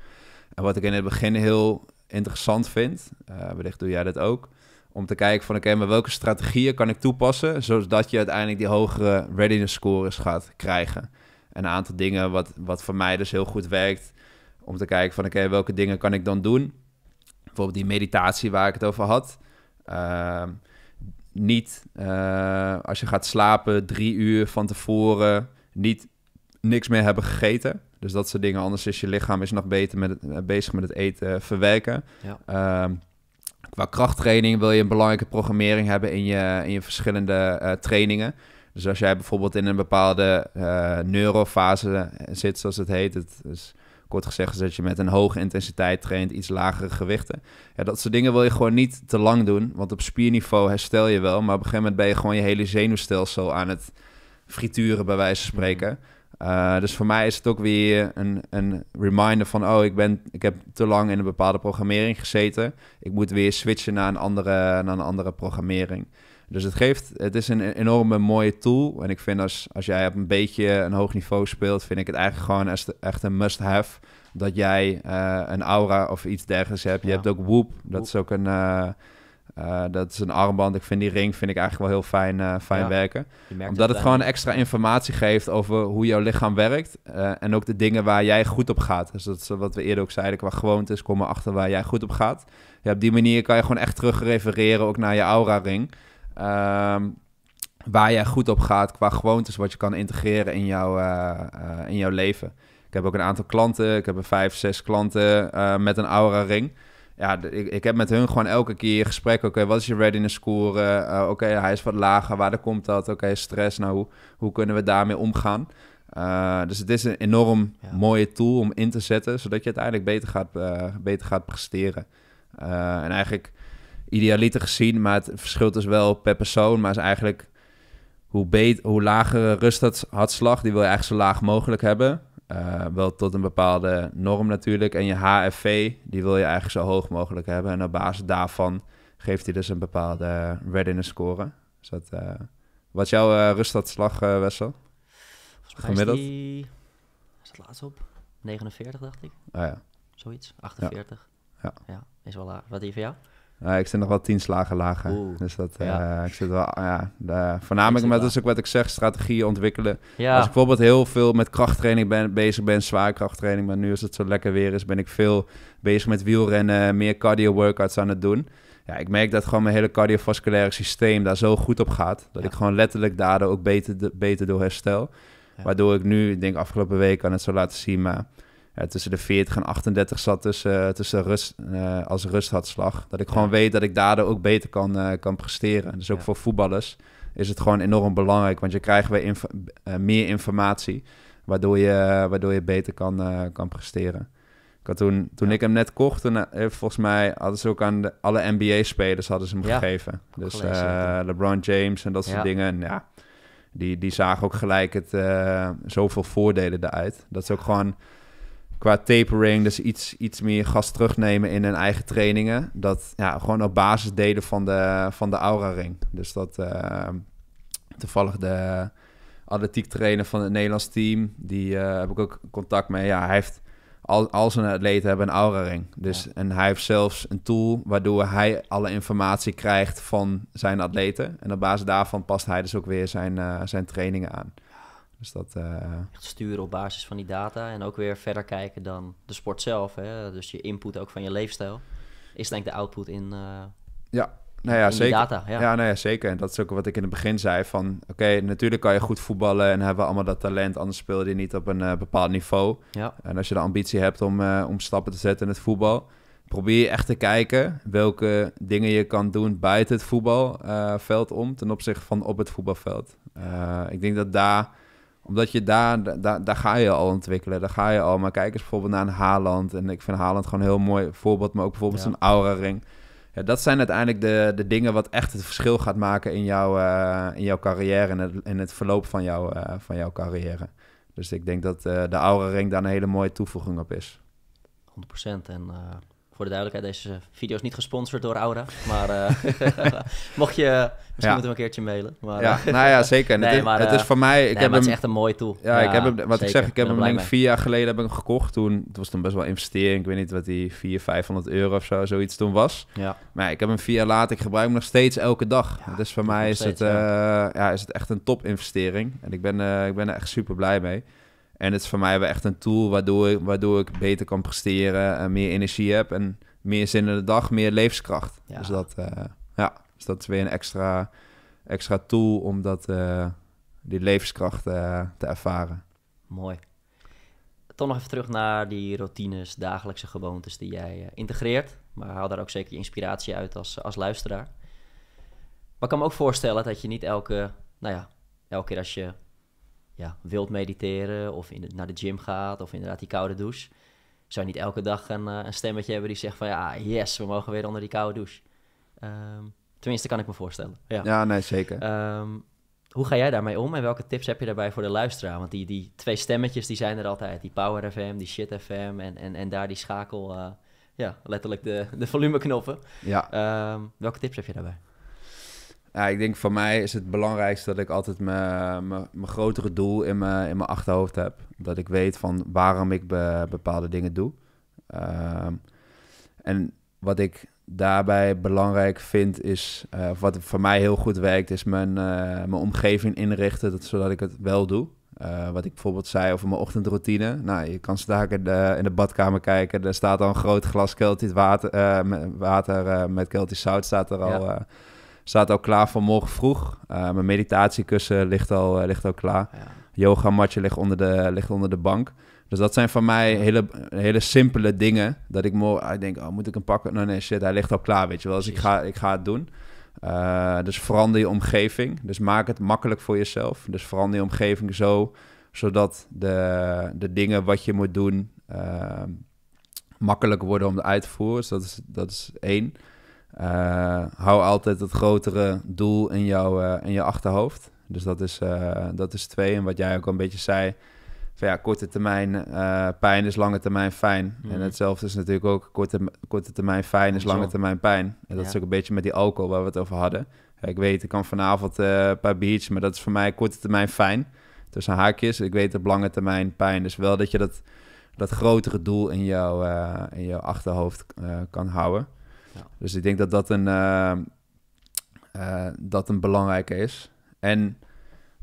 En wat ik in het begin heel interessant vind, wellicht doe jij dat ook, om te kijken van oké, maar welke strategieën kan ik toepassen, zodat je uiteindelijk die hogere readiness scores gaat krijgen. Een aantal dingen wat, wat voor mij dus heel goed werkt, om te kijken van oké, welke dingen kan ik dan doen? Bijvoorbeeld die meditatie waar ik het over had. Ehm, niet eh, als je gaat slapen drie uur van tevoren, niet niks meer hebben gegeten. Dus dat soort dingen. Anders is je lichaam is nog beter met eh, bezig met het eten verwerken. Ja. Ehm, Qua krachttraining wil je een belangrijke programmering hebben in je, in je verschillende eh, trainingen. Dus als jij bijvoorbeeld in een bepaalde eh, neurofase eh, zit, zoals het heet. Het is kort gezegd is dat je met een hoge intensiteit traint, iets lagere gewichten. Ja, dat soort dingen wil je gewoon niet te lang doen. Want op spierniveau herstel je wel. Maar op een gegeven moment ben je gewoon je hele zenuwstelsel aan het frituren, bij wijze van mhm. spreken. Eh, dus voor mij is het ook weer een, een reminder van... oh, ik, ben, ik heb te lang in een bepaalde programmering gezeten. Ik moet weer switchen naar een andere, naar een andere programmering. Dus het, geeft, het is een enorme mooie tool. En ik vind als, als jij op een beetje een hoog niveau speelt... vind ik het eigenlijk gewoon echt een must-have... dat jij eh, een aura of iets dergelijks hebt. Je hebt ook Whoop. Dat is ook een... Eh, eh, dat is een armband. Ik vind die ring vind ik eigenlijk wel heel fijn, eh, fijn werken. Omdat het, gewoon extra informatie geeft over hoe jouw lichaam werkt. Eh, en ook de dingen waar jij goed op gaat. Dus dat is wat we eerder ook zeiden, qua gewoontes, komen achter waar jij goed op gaat. op die manier kan je gewoon echt terugrefereren ook naar je aura-ring. Ehm, waar jij goed op gaat qua gewoontes, wat je kan integreren in, jouw in jouw leven. Ik heb ook een aantal klanten. Ik heb vijf, zes klanten met een aura-ring ja, ik, ik heb met hun gewoon elke keer gesprek. Oké, wat is je readiness score? Eh, eh, oké, hij is wat lager. Waar komt dat? Oké, stress. Nou, hoe, hoe kunnen we daarmee omgaan? Eh, dus het is een enorm mooie tool om in te zetten, zodat je uiteindelijk beter gaat, beter gaat presteren. en eigenlijk idealiter gezien, maar het verschilt dus wel per persoon. Maar is eigenlijk hoe, beter, hoe lagere rust had, die wil je eigenlijk zo laag mogelijk hebben. Eh, wel tot een bepaalde norm natuurlijk. En je HFV, die wil je eigenlijk zo hoog mogelijk hebben. En op basis daarvan geeft hij dus een bepaalde readiness score. Dus dat, uh, wat jouw uh, eh, rustadslag, uh, Wessel? Gemiddeld? Is, die... is het laatst op? 49, dacht ik. Ah, ja. Zoiets, 48. Ja. ja. is wel laag. Wat die voor jou? Eh, ik zit nog wel tien slagen lager. dus dat, eh, ik zit wel, ja, voornamelijk met, dus ook wat ik zeg, strategieën ontwikkelen. Ja. Als ik bijvoorbeeld heel veel met krachttraining bezig ben, zwaarkrachttraining krachttraining, maar nu als het zo lekker weer is, ben ik veel bezig met wielrennen, meer cardio workouts aan het doen. Ja, ik merk dat gewoon mijn hele cardiovasculaire systeem daar zo goed op gaat, dat ik gewoon letterlijk daardoor ook beter, beter door herstel. Waardoor ik nu, ik denk afgelopen week aan het zo laten zien, maar eh, tussen de 40 en 38 zat tussen, eh, tussen rust, eh, als rusthartslag. Dat ik gewoon weet dat ik daardoor ook beter kan, kan presteren. Dus ook voor voetballers is het gewoon enorm belangrijk. Want je krijgt weer meer informatie, waardoor je, waardoor je beter kan, kan presteren. Ik had toen, toen ik hem net kocht, toen, volgens mij hadden ze ook aan de, alle NBA-spelers hadden ze hem gegeven. Dus LeBron James en dat soort dingen. ja, die, die zagen ook gelijk het, zoveel voordelen eruit. Dat is ook gewoon qua tapering, dus iets, iets meer gas terugnemen in hun eigen trainingen. Dat ja, gewoon op basis deden van de, van de Aura Ring. Dus dat eh, toevallig de atletiek trainer van het Nederlands team, die eh, heb ik ook contact mee. Ja, hij heeft al, al zijn atleten hebben een Aura Ring. Dus, En hij heeft zelfs een tool waardoor hij alle informatie krijgt van zijn atleten. En op basis daarvan past hij dus ook weer zijn, eh, zijn trainingen aan. Dus dat, eh, sturen op basis van die data en ook weer verder kijken dan de sport zelf. Hè? Dus je input ook van je leefstijl is denk ik de output in, eh, ja, nou ja, zeker. Data, ja. nou ja, zeker. En dat is ook wat ik in het begin zei. Van oké, natuurlijk kan je goed voetballen en hebben we allemaal dat talent. Anders speel je niet op een eh, bepaald niveau. Ja. En als je de ambitie hebt om, om stappen te zetten in het voetbal, probeer je echt te kijken welke dingen je kan doen buiten het voetbalveld om ten opzichte van op het voetbalveld. ik denk dat daar omdat je daar, daar, daar ga je al ontwikkelen. Daar ga je al. Maar kijk eens bijvoorbeeld naar een Haaland. En ik vind Haaland gewoon een heel mooi voorbeeld. Maar ook bijvoorbeeld ja. aura-ring. Ja, dat zijn uiteindelijk de, de dingen wat echt het verschil gaat maken in, jou, eh, in jouw carrière. En het, in het verloop van, jou, eh, van jouw carrière. Dus ik denk dat eh, de aura-ring daar een hele mooie toevoeging op is. 100% en... Voor de duidelijkheid, deze video is niet gesponsord door Aura. Maar eh, mocht je... Misschien moeten we een keertje mailen. Maar, ja, eh, nou ja, zeker. nee, het, is, maar, het is eh, voor mij... Ik heb het is echt een mooi tool. Ja, ik heb hem, wat ik zeg, ik heb hem denk vier jaar geleden heb ik hem gekocht. Toen, het was toen best wel investering. Ik weet niet wat die 400, 500 euro of zo, zoiets toen was. Ja. Maar ik heb hem vier jaar later. Ik gebruik hem nog steeds elke dag. dus voor mij is, het, uh, ja. is het echt een top investering. En ik ben, ik ben echt super blij mee. En het is voor mij wel echt een tool waardoor, ik, waardoor ik beter kan presteren, en meer energie heb en meer zin in de dag, meer levenskracht. Dus, dat, eh, ja, dus dat is weer een extra, extra tool om dat, eh, die levenskracht eh, te ervaren. Mooi. Toch nog even terug naar die routines, dagelijkse gewoontes die jij integreert. Maar haal daar ook zeker je inspiratie uit als, als luisteraar. Maar ik kan me ook voorstellen dat je niet elke, nou ja, elke keer als je ja, wilt mediteren of in naar de gym gaat of inderdaad die koude douche. Zou je niet elke dag een, eh, een, stemmetje hebben die zegt van ja, yes, we mogen weer onder die koude douche. Ehm, tenminste, kan ik me voorstellen. Ja, ja nee, zeker. Ehm, hoe ga jij daarmee om en welke tips heb je daarbij voor de luisteraar? Want die, die twee stemmetjes die zijn er altijd. Die Power FM, die Shit FM en, en, en daar die schakel, eh, ja, letterlijk de, de volumeknoppen. Ja. Ehm, welke tips heb je daarbij? Ja, ik denk voor mij is het belangrijkste dat ik altijd mijn, mijn, grotere doel in mijn, in mijn achterhoofd heb. Dat ik weet van waarom ik bepaalde dingen doe. Ehm, en wat ik daarbij belangrijk vind is, uh, wat voor mij heel goed werkt, is mijn, eh, mijn omgeving inrichten dat, zodat ik het wel doe. Eh, wat ik bijvoorbeeld zei over mijn ochtendroutine. Nou, je kan straks in de, in de badkamer kijken. Er staat al een groot glas keltisch water, met, water met keltisch zout staat er al ja staat al klaar voor morgen vroeg. Eh, mijn meditatiekussen ligt al, eh, ligt al klaar. Yoga-matje ligt, onder de, ligt onder de bank. Dus dat zijn voor mij hele, hele simpele dingen. Dat ik morgen ah, ik denk, oh, moet ik hem pakken? Nee, nee, shit, hij ligt al klaar, weet je wel. Dus ik ga, ik ga het doen. Eh, dus verander je omgeving. Dus maak het makkelijk voor jezelf. Dus verander je omgeving zo, zodat de, de dingen wat je moet doen... makkelijker worden om uit te voeren. Dus dat is, dat is één. Eh, hou altijd het grotere doel in, jou, eh, in je achterhoofd. Dus dat is, eh, dat is twee. En wat jij ook al een beetje zei, van ja, korte termijn pijn is lange termijn fijn. En mhm. hetzelfde is natuurlijk ook korte, korte termijn fijn is lange termijn pijn. En dat is ook een beetje met die alcohol waar we het over hadden. ik weet, ik kan vanavond een paar biertjes, maar dat is voor mij korte termijn fijn. Tussen haakjes, ik weet op lange termijn pijn. Dus wel dat je dat, dat grotere doel in, jou, in jouw achterhoofd kan houden. Ja. Dus ik denk dat dat een, eh, eh, dat een belangrijke is. En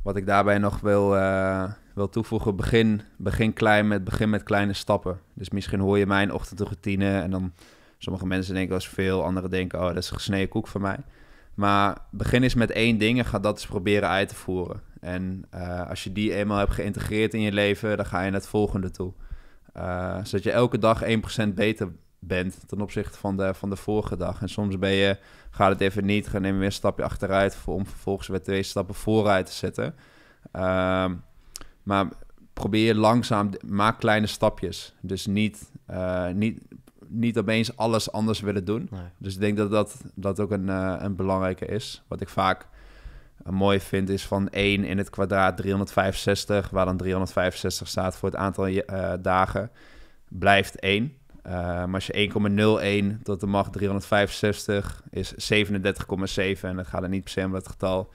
wat ik daarbij nog wil, eh, wil toevoegen, begin, begin klein met, begin met kleine stappen. Dus misschien hoor je mijn ochtendroutine en dan sommige mensen denken als veel, anderen denken oh dat is een gesneden koek voor mij. Maar begin eens met één ding en ga dat eens proberen uit te voeren. En als je die eenmaal hebt geïntegreerd in je leven, dan ga je naar het volgende toe. zodat je elke dag 1% beter bent ten opzichte van de, van de vorige dag. En soms ben je, gaat het even niet, gaan nemen weer een stapje achteruit om vervolgens weer twee stappen vooruit te zetten. Ehm, maar probeer langzaam, maak kleine stapjes. Dus niet, eh, niet, niet opeens alles anders willen doen. Dus ik denk dat dat, dat ook een, eh, een belangrijke is. Wat ik vaak eh, mooi vind is van 1 in het kwadraat 365, waar dan 365 staat voor het aantal dagen, blijft 1. Uh, maar als je 1,01 tot de macht 365 is 37,7. En dat gaat er niet per se om dat getal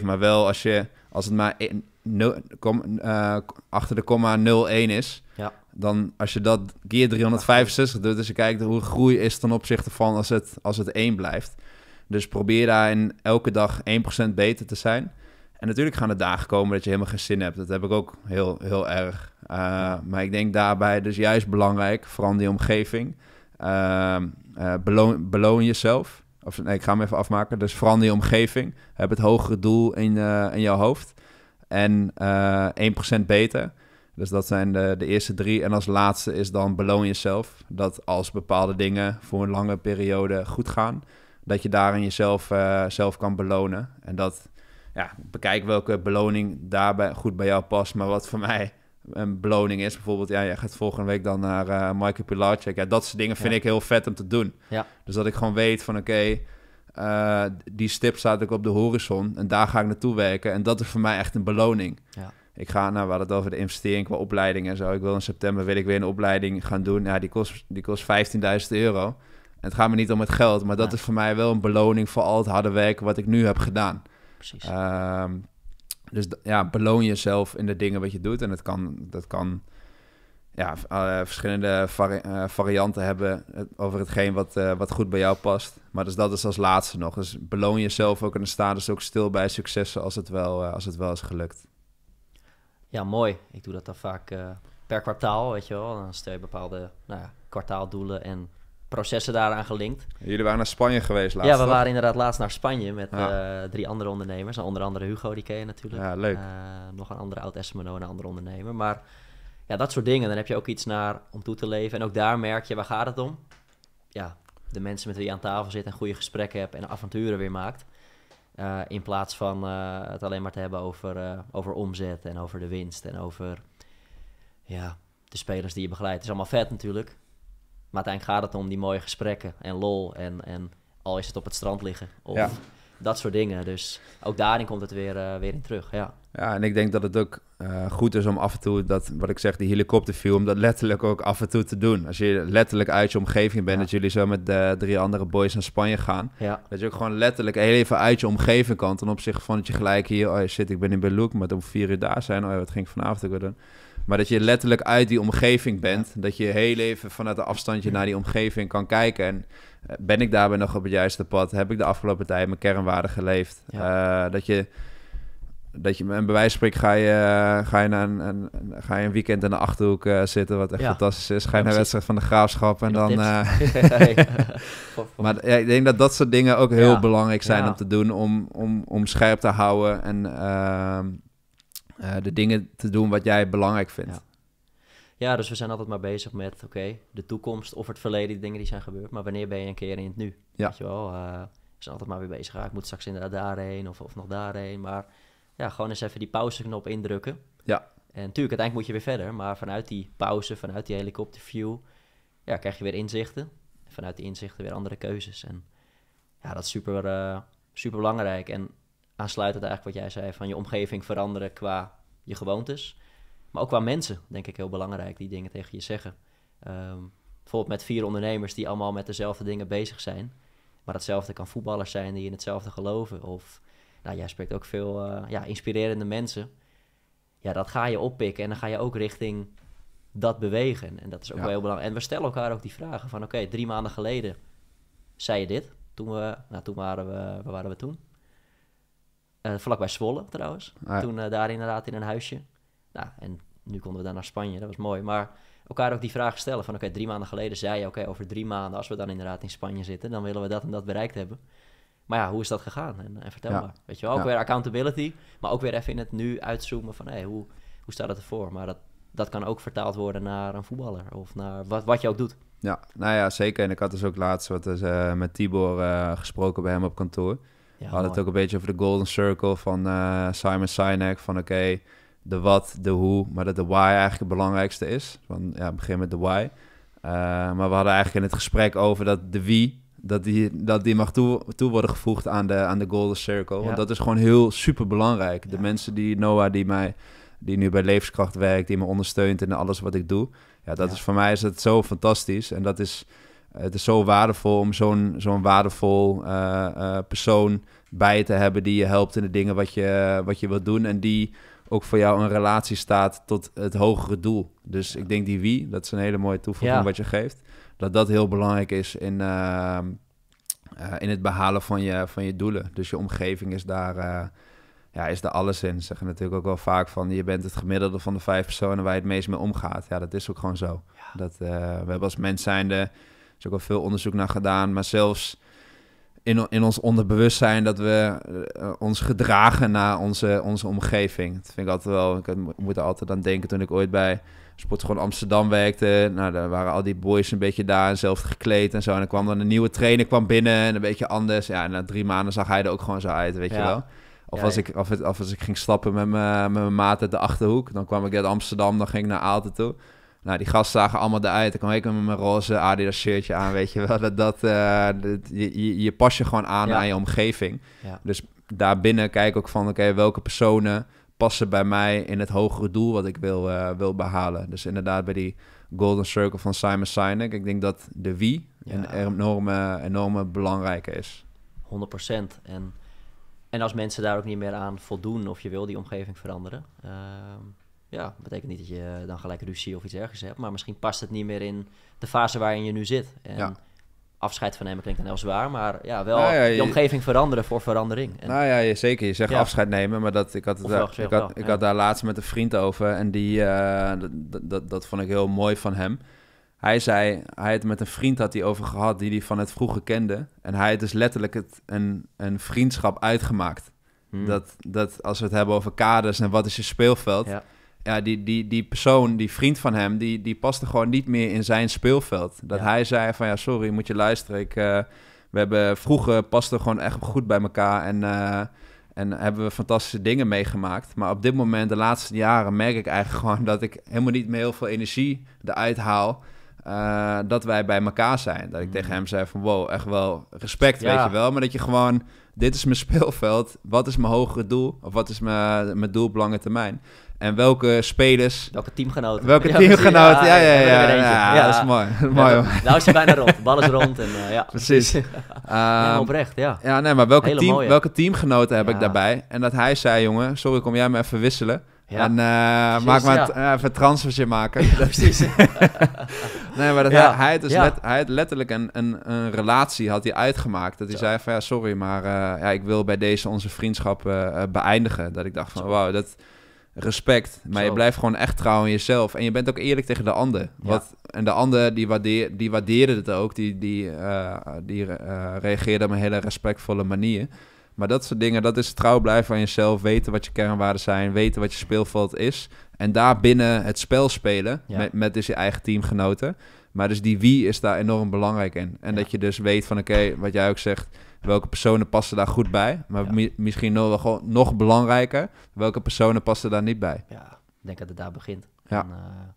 37,7. Maar wel als, je, als het maar 0, kom, eh, achter de komma 0,1 is. Ja. Dan als je dat keer 365 doet. Dus je kijkt hoe groei is ten opzichte van als het, als het 1 blijft. Dus probeer daarin elke dag 1% beter te zijn. En natuurlijk gaan er dagen komen dat je helemaal geen zin hebt. Dat heb ik ook heel, heel erg. Eh, maar ik denk daarbij dus juist belangrijk, vooral die omgeving. Ehm, eh, beloon, jezelf. Of, nee, ik ga hem even afmaken. Dus vooral die omgeving. Heb het hogere doel in, eh, in jouw hoofd. En 1% beter. Dus dat zijn de, de eerste drie. En als laatste is dan beloon jezelf. Dat als bepaalde dingen voor een lange periode goed gaan, dat je daarin jezelf zelf kan belonen. En dat ja, bekijk welke beloning daarbij goed bij jou past. Maar wat voor mij een beloning is, bijvoorbeeld, ja, jij gaat volgende week dan naar uh, Michael Pilarczyk. Ja, dat soort dingen vind ik heel vet om te doen. Ja. Dus dat ik gewoon weet van, oké, eh, die stip staat ook op de horizon en daar ga ik naartoe werken. En dat is voor mij echt een beloning. Ja. Ik ga, nou, we hadden het over de investering qua opleiding en zo. Ik wil in september, wil ik weer een opleiding gaan doen. Ja, die kost, die kost 15.000 euro. En het gaat me niet om het geld, maar dat is voor mij wel een beloning voor al het harde werk wat ik nu heb gedaan precies. Ehm, dus ja, beloon jezelf in de dingen wat je doet. En dat kan, dat kan ja, eh, verschillende eh, varianten hebben eh, over hetgeen wat, wat goed bij jou past. Maar dus dat is als laatste nog. Dus beloon jezelf ook en sta dus ook stil bij successen als het wel, als het wel is gelukt. Ja, mooi. Ik doe dat dan vaak per kwartaal, weet je wel. Dan stel je bepaalde nou ja, kwartaaldoelen en processen daaraan gelinkt. Jullie waren naar Spanje geweest laatst. Ja, we waren inderdaad laatst naar Spanje met eh, drie andere ondernemers. Onder andere Hugo, die natuurlijk. Ja, leuk. Eh, nog een andere oud SMNO en een andere ondernemer. Maar ja, dat soort dingen. Dan heb je ook iets naar om toe te leven. En ook daar merk je, waar gaat het om? Ja, de mensen met wie je aan tafel zit en goede gesprekken hebt en avonturen weer maakt. Eh, in plaats van het alleen maar te hebben over, over omzet en over de winst en over ja, de spelers die je begeleidt. Het is allemaal vet natuurlijk. Maar uiteindelijk gaat het om die mooie gesprekken en lol. En, en al is het op het strand liggen. Of dat soort dingen. Dus ook daarin komt het weer, eh, weer in terug. Ja. ja, en ik denk dat het ook eh, goed is om af en toe dat, wat ik zeg, die helikopterfilm, dat letterlijk ook af en toe te doen. Als je letterlijk uit je omgeving bent, ja. dat jullie zo met de drie andere boys naar Spanje gaan. Dat je ook gewoon letterlijk heel even uit je omgeving kan. Ten opzichte van dat je gelijk hier, oh shit, ik ben in Beloek, maar om vier uur daar zijn. Oh wat ging ik vanavond ook weer doen? Maar dat je letterlijk uit die omgeving bent. Dat je heel even vanuit de afstandje naar die omgeving kan kijken. En eh, ben ik daarbij nog op het juiste pad? Heb ik de afgelopen tijd mijn kernwaarden geleefd? Eh, dat je... Dat je een bewijs spreekt, ga je, eh, ga, je naar een, een, ga je een weekend in de achterhoek zitten, wat echt fantastisch is. Ga je naar wedstrijd van de graafschap en dan. maar ik denk dat dat soort dingen ook heel belangrijk zijn om te doen, om, om, om scherp te houden en ehm, eh, de dingen te doen wat jij belangrijk vindt. Ja. ja dus we zijn altijd maar bezig met, oké, de toekomst of het verleden, die dingen die zijn gebeurd. Maar wanneer ben je een keer in het nu? Ja. Weet je wel, eh, we zijn altijd maar weer bezig. Ja, ik moet straks inderdaad daarheen of, of nog daarheen. Maar ja, gewoon eens even die pauzeknop indrukken. Ja. En natuurlijk, uiteindelijk moet je weer verder. Maar vanuit die pauze, vanuit die helikopterview, ja, krijg je weer inzichten. Vanuit die inzichten weer andere keuzes. En ja, dat is super, eh, super belangrijk. En aansluitend eigenlijk wat jij zei, van je omgeving veranderen qua je gewoontes. Maar ook qua mensen, denk ik, heel belangrijk die dingen tegen je zeggen. Um, bijvoorbeeld met vier ondernemers die allemaal met dezelfde dingen bezig zijn. Maar datzelfde kan voetballers zijn die in hetzelfde geloven. Of nou, jij spreekt ook veel eh, ja, inspirerende mensen. Ja, dat ga je oppikken en dan ga je ook richting dat bewegen. En dat is ook wel heel belangrijk. En we stellen elkaar ook die vragen van... oké, drie maanden geleden zei je dit. Toen, we, nou, toen waren, we, waar waren we toen? Eh, vlakbij Zwolle trouwens. Ah, Toen eh, daar inderdaad in een huisje. Nou, en nu konden we daar naar Spanje, dat was mooi. Maar elkaar ook die vraag stellen van... oké, drie maanden geleden zei je... oké, over drie maanden, als we dan inderdaad in Spanje zitten... dan willen we dat en dat bereikt hebben. Maar ja, hoe is dat gegaan? En, en vertel maar. Weet je wel, ook weer accountability... maar ook weer even in het nu uitzoomen van... hé, hey, hoe, hoe staat het ervoor? Maar dat, dat kan ook vertaald worden naar een voetballer... of naar wat, wat je ook doet. Ja, nou ja, zeker. En ik had dus ook laatst wat dus, eh, met Tibor gesproken bij hem op kantoor we hadden het ook een beetje over de golden circle van eh, Simon Sinek. Van oké, de wat, de hoe, maar dat de why eigenlijk het belangrijkste is. Van, ja, begin met de why. Eh, maar we hadden eigenlijk in het gesprek over dat de wie, dat die, dat die mag toe, toe worden gevoegd aan de, aan de golden circle. Want dat is gewoon heel super belangrijk. De mensen die, Noah, die mij die nu bij Levenskracht werkt, die me ondersteunt in alles wat ik doe. Ja, dat is voor mij is het zo fantastisch. En dat is eh, het is zo waardevol om zo'n zo'n waardevol eh, eh, persoon bij je te hebben die je helpt in de dingen wat je, wat je wilt doen en die ook voor jou een relatie staat tot het hogere doel. Dus ik denk die wie, dat is een hele mooie toevoeging wat je geeft, dat dat heel belangrijk is in, in het behalen van je, van je doelen. Dus je omgeving is daar, ja, is daar alles in. zeggen natuurlijk ook wel vaak van je bent het gemiddelde van de vijf personen waar je het meest mee omgaat. Ja, dat is ook gewoon zo. Dat, we hebben als mens zijnde is ook al veel onderzoek naar gedaan. Maar zelfs in, in ons onderbewustzijn dat we eh, eh, ons gedragen naar onze, onze omgeving. Dat vind ik altijd wel. Ik moet er altijd aan denken toen ik ooit bij Sportschool Amsterdam werkte. Nou, daar waren al die boys een beetje daar, zelf gekleed en zo. En dan kwam dan een nieuwe trainer kwam binnen en een beetje anders. Ja, en na drie maanden zag hij er ook gewoon zo uit, weet je wel. Of, als ik, of, of, als ik ging stappen met mijn maat uit de Achterhoek, dan kwam ik uit Amsterdam, dan ging ik naar Aalten toe. Nou, die gasten zagen allemaal eruit. Dan kwam ik met mijn roze Adidas shirtje aan, weet je wel. Dat, dat, eh, je, je pas je gewoon aan aan je omgeving. Ja. Dus daarbinnen kijk ook van, oké, welke personen passen bij mij in het hogere doel wat ik wil, eh, wil behalen. Dus inderdaad bij die Golden Circle van Simon Sinek. Ik denk dat de wie een enorme, enorme belangrijke is. 100%. En, en als mensen daar ook niet meer aan voldoen of je wil die omgeving veranderen... Ehm, ja, betekent niet dat je dan gelijk ruzie of iets ergens hebt. Maar misschien past het niet meer in de fase waarin je nu zit. En ja. afscheid van nemen klinkt dan heel zwaar. Maar ja, wel nou je... de omgeving veranderen voor verandering. Nou ja, zeker. Je zegt afscheid nemen. Maar dat, ik, had, het, ik, had, ik had daar laatst met een vriend over. En die, eh, dat, dat, dat vond ik heel mooi van hem. Hij zei, hij het met een vriend had hij over gehad die hij van het vroeger kende. En hij had dus letterlijk het, een, een vriendschap uitgemaakt. Hmm. Dat, dat als we het hebben over kaders en wat is je speelveld... Ja ja, die, die, die persoon, die vriend van hem, die, die paste gewoon niet meer in zijn speelveld. Dat hij zei van ja, sorry, moet je luisteren. Ik, uh, we hebben vroeger pasten gewoon echt goed bij elkaar en, eh, en hebben we fantastische dingen meegemaakt. Maar op dit moment, de laatste jaren, merk ik eigenlijk gewoon dat ik helemaal niet meer heel veel energie eruit haal. Eh, dat wij bij elkaar zijn. Dat ik mm. tegen hem zei van wow, echt wel respect, weet je wel. Maar dat je gewoon, dit is mijn speelveld. Wat is mijn hogere doel? Of wat is mijn, mijn doel op lange termijn? En welke spelers... Welke teamgenoten. Welke teamgenoten, ja, ja, ja. Ja, dat is mooi. mooi hoor. Nou is hij bijna rond. bal is rond en eh, ja. Precies. um, oprecht, ja. Ja, nee, maar welke, welke teamgenoten heb ik daarbij? En dat hij zei, jongen, sorry, kom jij me even wisselen. En eh, maak maar eh, even maken. precies. nee, maar dat hij, had hij dus letterlijk een, een, een, relatie had hij uitgemaakt. Dat hij zei van, ja, sorry, maar eh, ja, ik wil bij deze onze vriendschap beëindigen. Dat ik dacht van, wauw, dat respect. Maar je blijft gewoon echt trouw aan jezelf. En je bent ook eerlijk tegen de ander. Wat, en de ander, die, die waardeerde het ook. Die, die, die reageerde op een hele respectvolle manier. Maar dat soort dingen, dat is trouw blijven aan jezelf. Weten wat je kernwaarden zijn. Weten wat je speelveld is. En daarbinnen het spel spelen. Met, met dus je eigen teamgenoten. Maar dus die wie is daar enorm belangrijk in. En dat je dus weet van oké, wat jij ook zegt. Welke personen passen daar goed bij? Maar misschien nog, wel nog belangrijker, welke personen passen daar niet bij? Ja, ik denk dat het daar begint. Ja. Eh,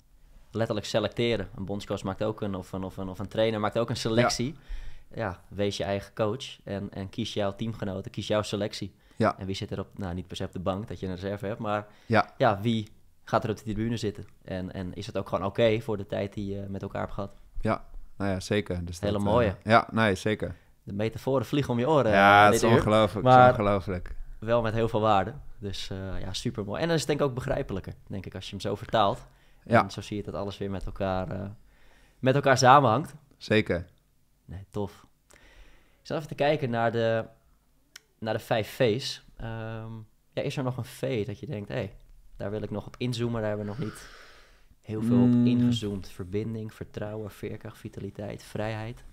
letterlijk selecteren. Een bondscoach maakt ook een, of een, of een, of een trainer maakt ook een selectie ja, wees je eigen coach en, en kies jouw teamgenoten, kies jouw selectie. Ja. En wie zit er op, nou niet per se op de bank dat je een reserve hebt, maar ja, ja wie gaat er op de tribune zitten? En, en is het ook gewoon oké voor de tijd die je met elkaar hebt gehad? Ja, nou ja, zeker. Dus Hele dat, eh, mooie. ja, nee, zeker. De metaforen vliegen om je oren. Ja, het eh, is ongelooflijk. Maar ongelooflijk. wel met heel veel waarde. Dus eh, ja, super mooi. En dan is het denk ik ook begrijpelijker, denk ik, als je hem zo vertaalt. Ja. En zo zie je dat alles weer met elkaar, met elkaar samenhangt. Zeker. Nee, tof. Ik zal even te kijken naar de, naar de vijf V's. Ehm, ja, is er nog een V dat je denkt, hé, hey, daar wil ik nog op inzoomen, daar hebben we nog niet heel veel op mm. ingezoomd. Verbinding, vertrouwen, veerkracht, vitaliteit, vrijheid.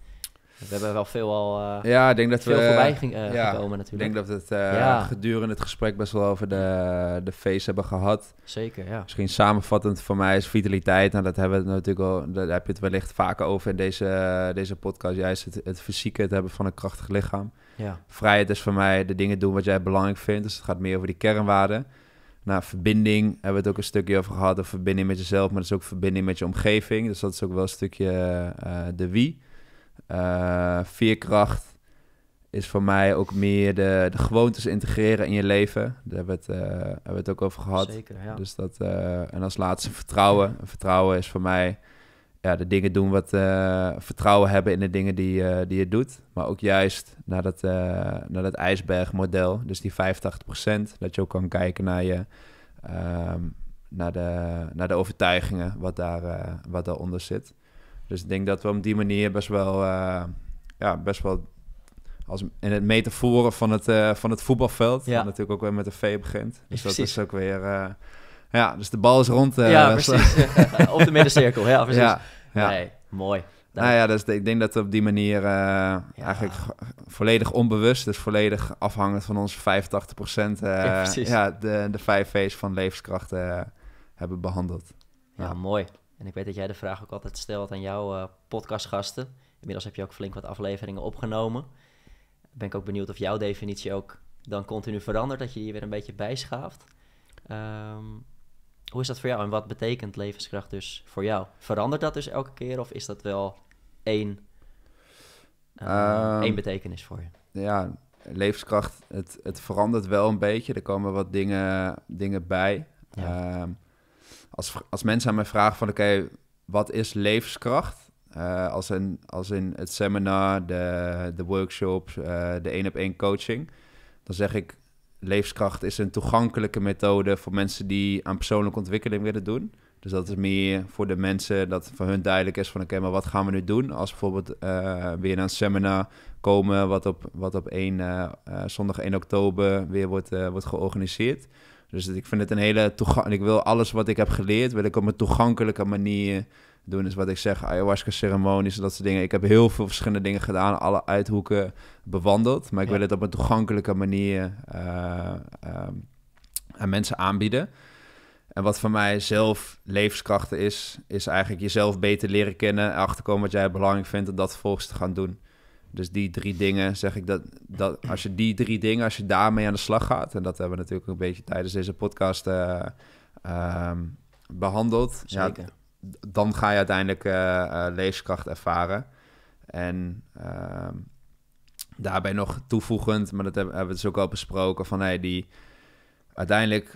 We hebben wel veel al eh, ja, ik denk dat veel we, voorbij ging, uh, ja, gekomen natuurlijk. Ik denk dat we het eh, gedurende het gesprek best wel over de, de face hebben gehad. Zeker, ja. Misschien samenvattend voor mij is vitaliteit. Nou, dat hebben we natuurlijk al, daar heb je het wellicht vaker over in deze, deze podcast. Juist het, fysieke, het hebben van een krachtig lichaam. Ja. Vrijheid is voor mij de dingen doen wat jij belangrijk vindt. Dus het gaat meer over die kernwaarden. Nou, verbinding hebben we het ook een stukje over gehad. of verbinding met jezelf, maar dat is ook verbinding met je omgeving. Dus dat is ook wel een stukje de wie. Uh, veerkracht is voor mij ook meer de, de gewoontes integreren in je leven. Daar hebben we het, eh, hebben we het ook over gehad. Zeker, ja. Dus dat, eh, en als laatste vertrouwen. Vertrouwen is voor mij ja, de dingen doen wat... vertrouwen hebben in de dingen die, die je doet. Maar ook juist naar dat, naar dat ijsbergmodel. Dus die 85%. Dat je ook kan kijken naar je... Ehm, naar de, naar de overtuigingen wat, daar, wat daaronder zit. Dus ik denk dat we op die manier best wel, eh, ja, best wel als in het metaforen van het, uh, van het voetbalveld, ja. natuurlijk ook weer met de V begint. Dus dat is ook weer, eh, ja, dus de bal is rond. ja, precies. op de middencirkel, ja, precies. Ja, nee, mooi. Nou ja, dus ik denk dat we op die manier eigenlijk volledig onbewust, dus volledig afhankelijk van onze 85%, uh, ja, de, de vijf V's van levenskrachten hebben behandeld. ja mooi. En ik weet dat jij de vraag ook altijd stelt aan jouw eh, podcastgasten. Inmiddels heb je ook flink wat afleveringen opgenomen. Ben ik ook benieuwd of jouw definitie ook dan continu verandert, dat je die weer een beetje bijschaaft. Um, ehm, hoe is dat voor jou en wat betekent levenskracht dus voor jou? Verandert dat dus elke keer of is dat wel één, ehm, ehm, één betekenis voor je? Ja, levenskracht, het, het verandert wel een beetje. Er komen wat dingen, dingen bij. Ja als, als mensen aan mij vragen van oké, wat is levenskracht? Eh, als, in, als in het seminar, de, de workshops, eh, de één op één coaching. Dan zeg ik, levenskracht is een toegankelijke methode voor mensen die aan persoonlijke ontwikkeling willen doen. Dus dat is meer voor de mensen dat voor hun duidelijk is van oké, maar wat gaan we nu doen als bijvoorbeeld eh, weer naar een seminar komen wat op, wat op 1, zondag 1 oktober weer wordt, wordt georganiseerd. Dus ik vind het een hele Ik wil alles wat ik heb geleerd, wil ik op een toegankelijke manier doen. is dus wat ik zeg, ayahuasca-ceremonies en dat soort dingen. Ik heb heel veel verschillende dingen gedaan, alle uithoeken bewandeld. Maar ik wil het op een toegankelijke manier eh, ehm, aan mensen aanbieden. En wat voor mij zelf levenskrachten is, is eigenlijk jezelf beter leren kennen. achterkomen wat jij belangrijk vindt en dat vervolgens te gaan doen. Dus die drie dingen zeg ik dat, dat als je die drie dingen, als je daarmee aan de slag gaat, en dat hebben we natuurlijk een beetje tijdens deze podcast eh, ehm, behandeld, Zeker. dan ga je uiteindelijk uh, leeskracht ervaren. En ehm, daarbij nog toevoegend, maar dat hebben, hebben we dus ook al besproken, van hey, die uiteindelijk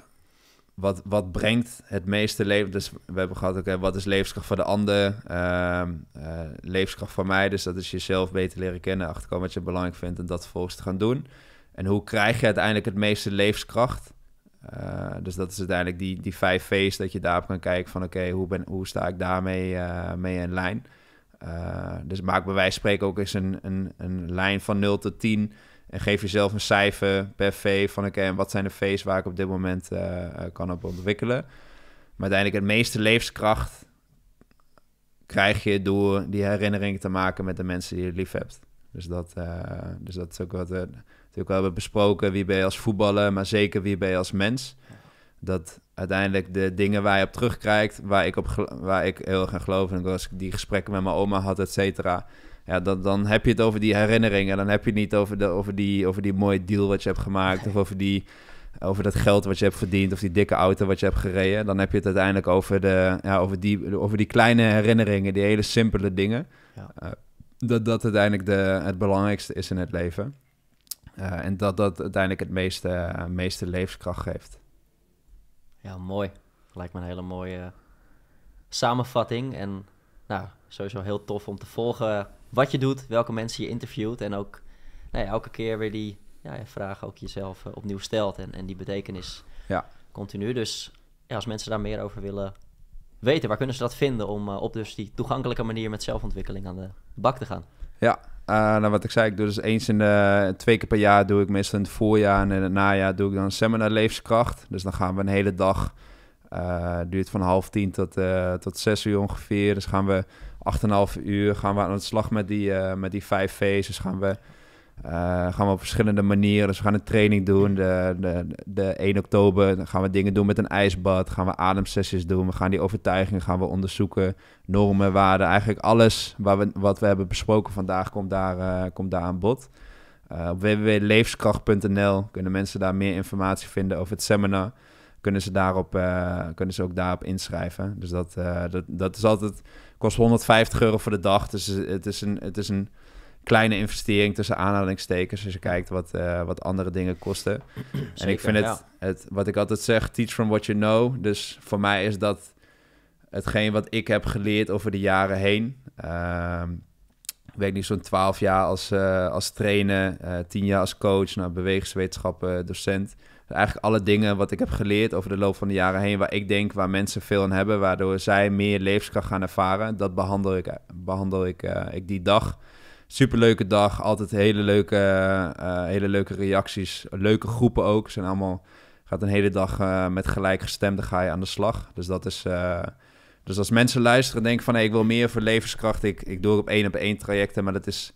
wat, wat brengt het meeste leven? Dus we hebben gehad, oké, wat is levenskracht voor de ander? Uh, uh, levenskracht voor mij, dus dat is jezelf beter leren kennen, achterkomen wat je belangrijk vindt en dat volgens te gaan doen. En hoe krijg je uiteindelijk het meeste levenskracht? Eh, dus dat is uiteindelijk die, die vijf V's, dat je daarop kan kijken van oké, hoe hoe, hoe sta ik daarmee eh, mee in lijn? dus maak bij wijze van spreken ook eens een, een, een lijn van 0 tot 10 en geef jezelf een cijfer per V van oké, en wat zijn de V's waar ik op dit moment eh, eh, kan op ontwikkelen. Maar uiteindelijk het meeste levenskracht krijg je door die herinnering te maken met de mensen die je lief hebt. Dus dat, eh, dus dat is ook wat we natuurlijk wel hebben besproken. Wie ben je als voetballer, maar zeker wie ben je als mens. Dat uiteindelijk de dingen waar je op terugkrijgt, waar ik, op, waar ik heel erg aan geloof. En als ik die gesprekken met mijn oma had, et cetera ja, dan, dan heb je het over die herinneringen. Dan heb je het niet over, de, over, die, over die mooie deal wat je hebt gemaakt. Of over, die, over dat geld wat je hebt verdiend. Of die dikke auto wat je hebt gereden. Dan heb je het uiteindelijk over, de, ja, over, die, over die kleine herinneringen. Die hele simpele dingen. Ja. Eh, dat dat uiteindelijk de, het belangrijkste is in het leven. Eh, en dat dat uiteindelijk het meeste, uh, meeste levenskracht geeft. Ja, mooi. Lijkt me een hele mooie eh, samenvatting. En nou, sowieso heel tof om te volgen wat je doet, welke mensen je interviewt. En ook nou ja, elke keer weer die ja, vraag ook jezelf eh, opnieuw stelt. En, en die betekenis ja. continu. Dus ja, als mensen daar meer over willen weten, waar kunnen ze dat vinden om eh, op dus die toegankelijke manier met zelfontwikkeling aan de bak te gaan? Ja, eh, nou wat ik zei, ik doe dus eens in de twee keer per jaar doe ik meestal in het voorjaar en in het najaar doe ik dan een seminar levenskracht. Dus dan gaan we een hele dag, duurt van half tien tot, tot zes uur ongeveer. Dus gaan we 8,5 uur gaan we aan de slag met die, eh, met die vijf phases Gaan we, eh, gaan we op verschillende manieren. Dus we gaan een training doen. De, de, de 1 oktober gaan we dingen doen met een ijsbad. Gaan we ademsessies doen. We gaan die overtuigingen gaan we onderzoeken. Normen, waarden. Eigenlijk alles waar we, wat we hebben besproken vandaag komt daar, eh, komt daar aan bod. op www.levenskracht.nl kunnen mensen daar meer informatie vinden over het seminar kunnen ze, daarop, kunnen ze ook daarop inschrijven. Dus dat, dat, dat is altijd Kost 150 euro voor de dag. Dus het is een, het is een kleine investering tussen aanhalingstekens. Als je kijkt wat, eh, wat andere dingen kosten. en ik vind het, het, wat ik altijd zeg, teach from what you know. Dus voor mij is dat hetgeen wat ik heb geleerd over de jaren heen. Ehm, ik weet niet, zo'n 12 jaar als, eh, als trainer, 10 eh, jaar als coach, naar nou, bewegingswetenschappen, docent eigenlijk alle dingen wat ik heb geleerd over de loop van de jaren heen, waar ik denk waar mensen veel aan hebben, waardoor zij meer levenskracht gaan ervaren, dat behandel ik, behandel ik, eh, ik die dag. Superleuke dag, altijd hele leuke, eh, hele leuke reacties, leuke groepen ook. Zijn allemaal, gaat een hele dag uh, met gelijkgestemden ga je aan de slag. Dus dat is, dus als mensen luisteren denken van hey, ik wil meer voor levenskracht, ik, ik doe op één op één trajecten, maar dat is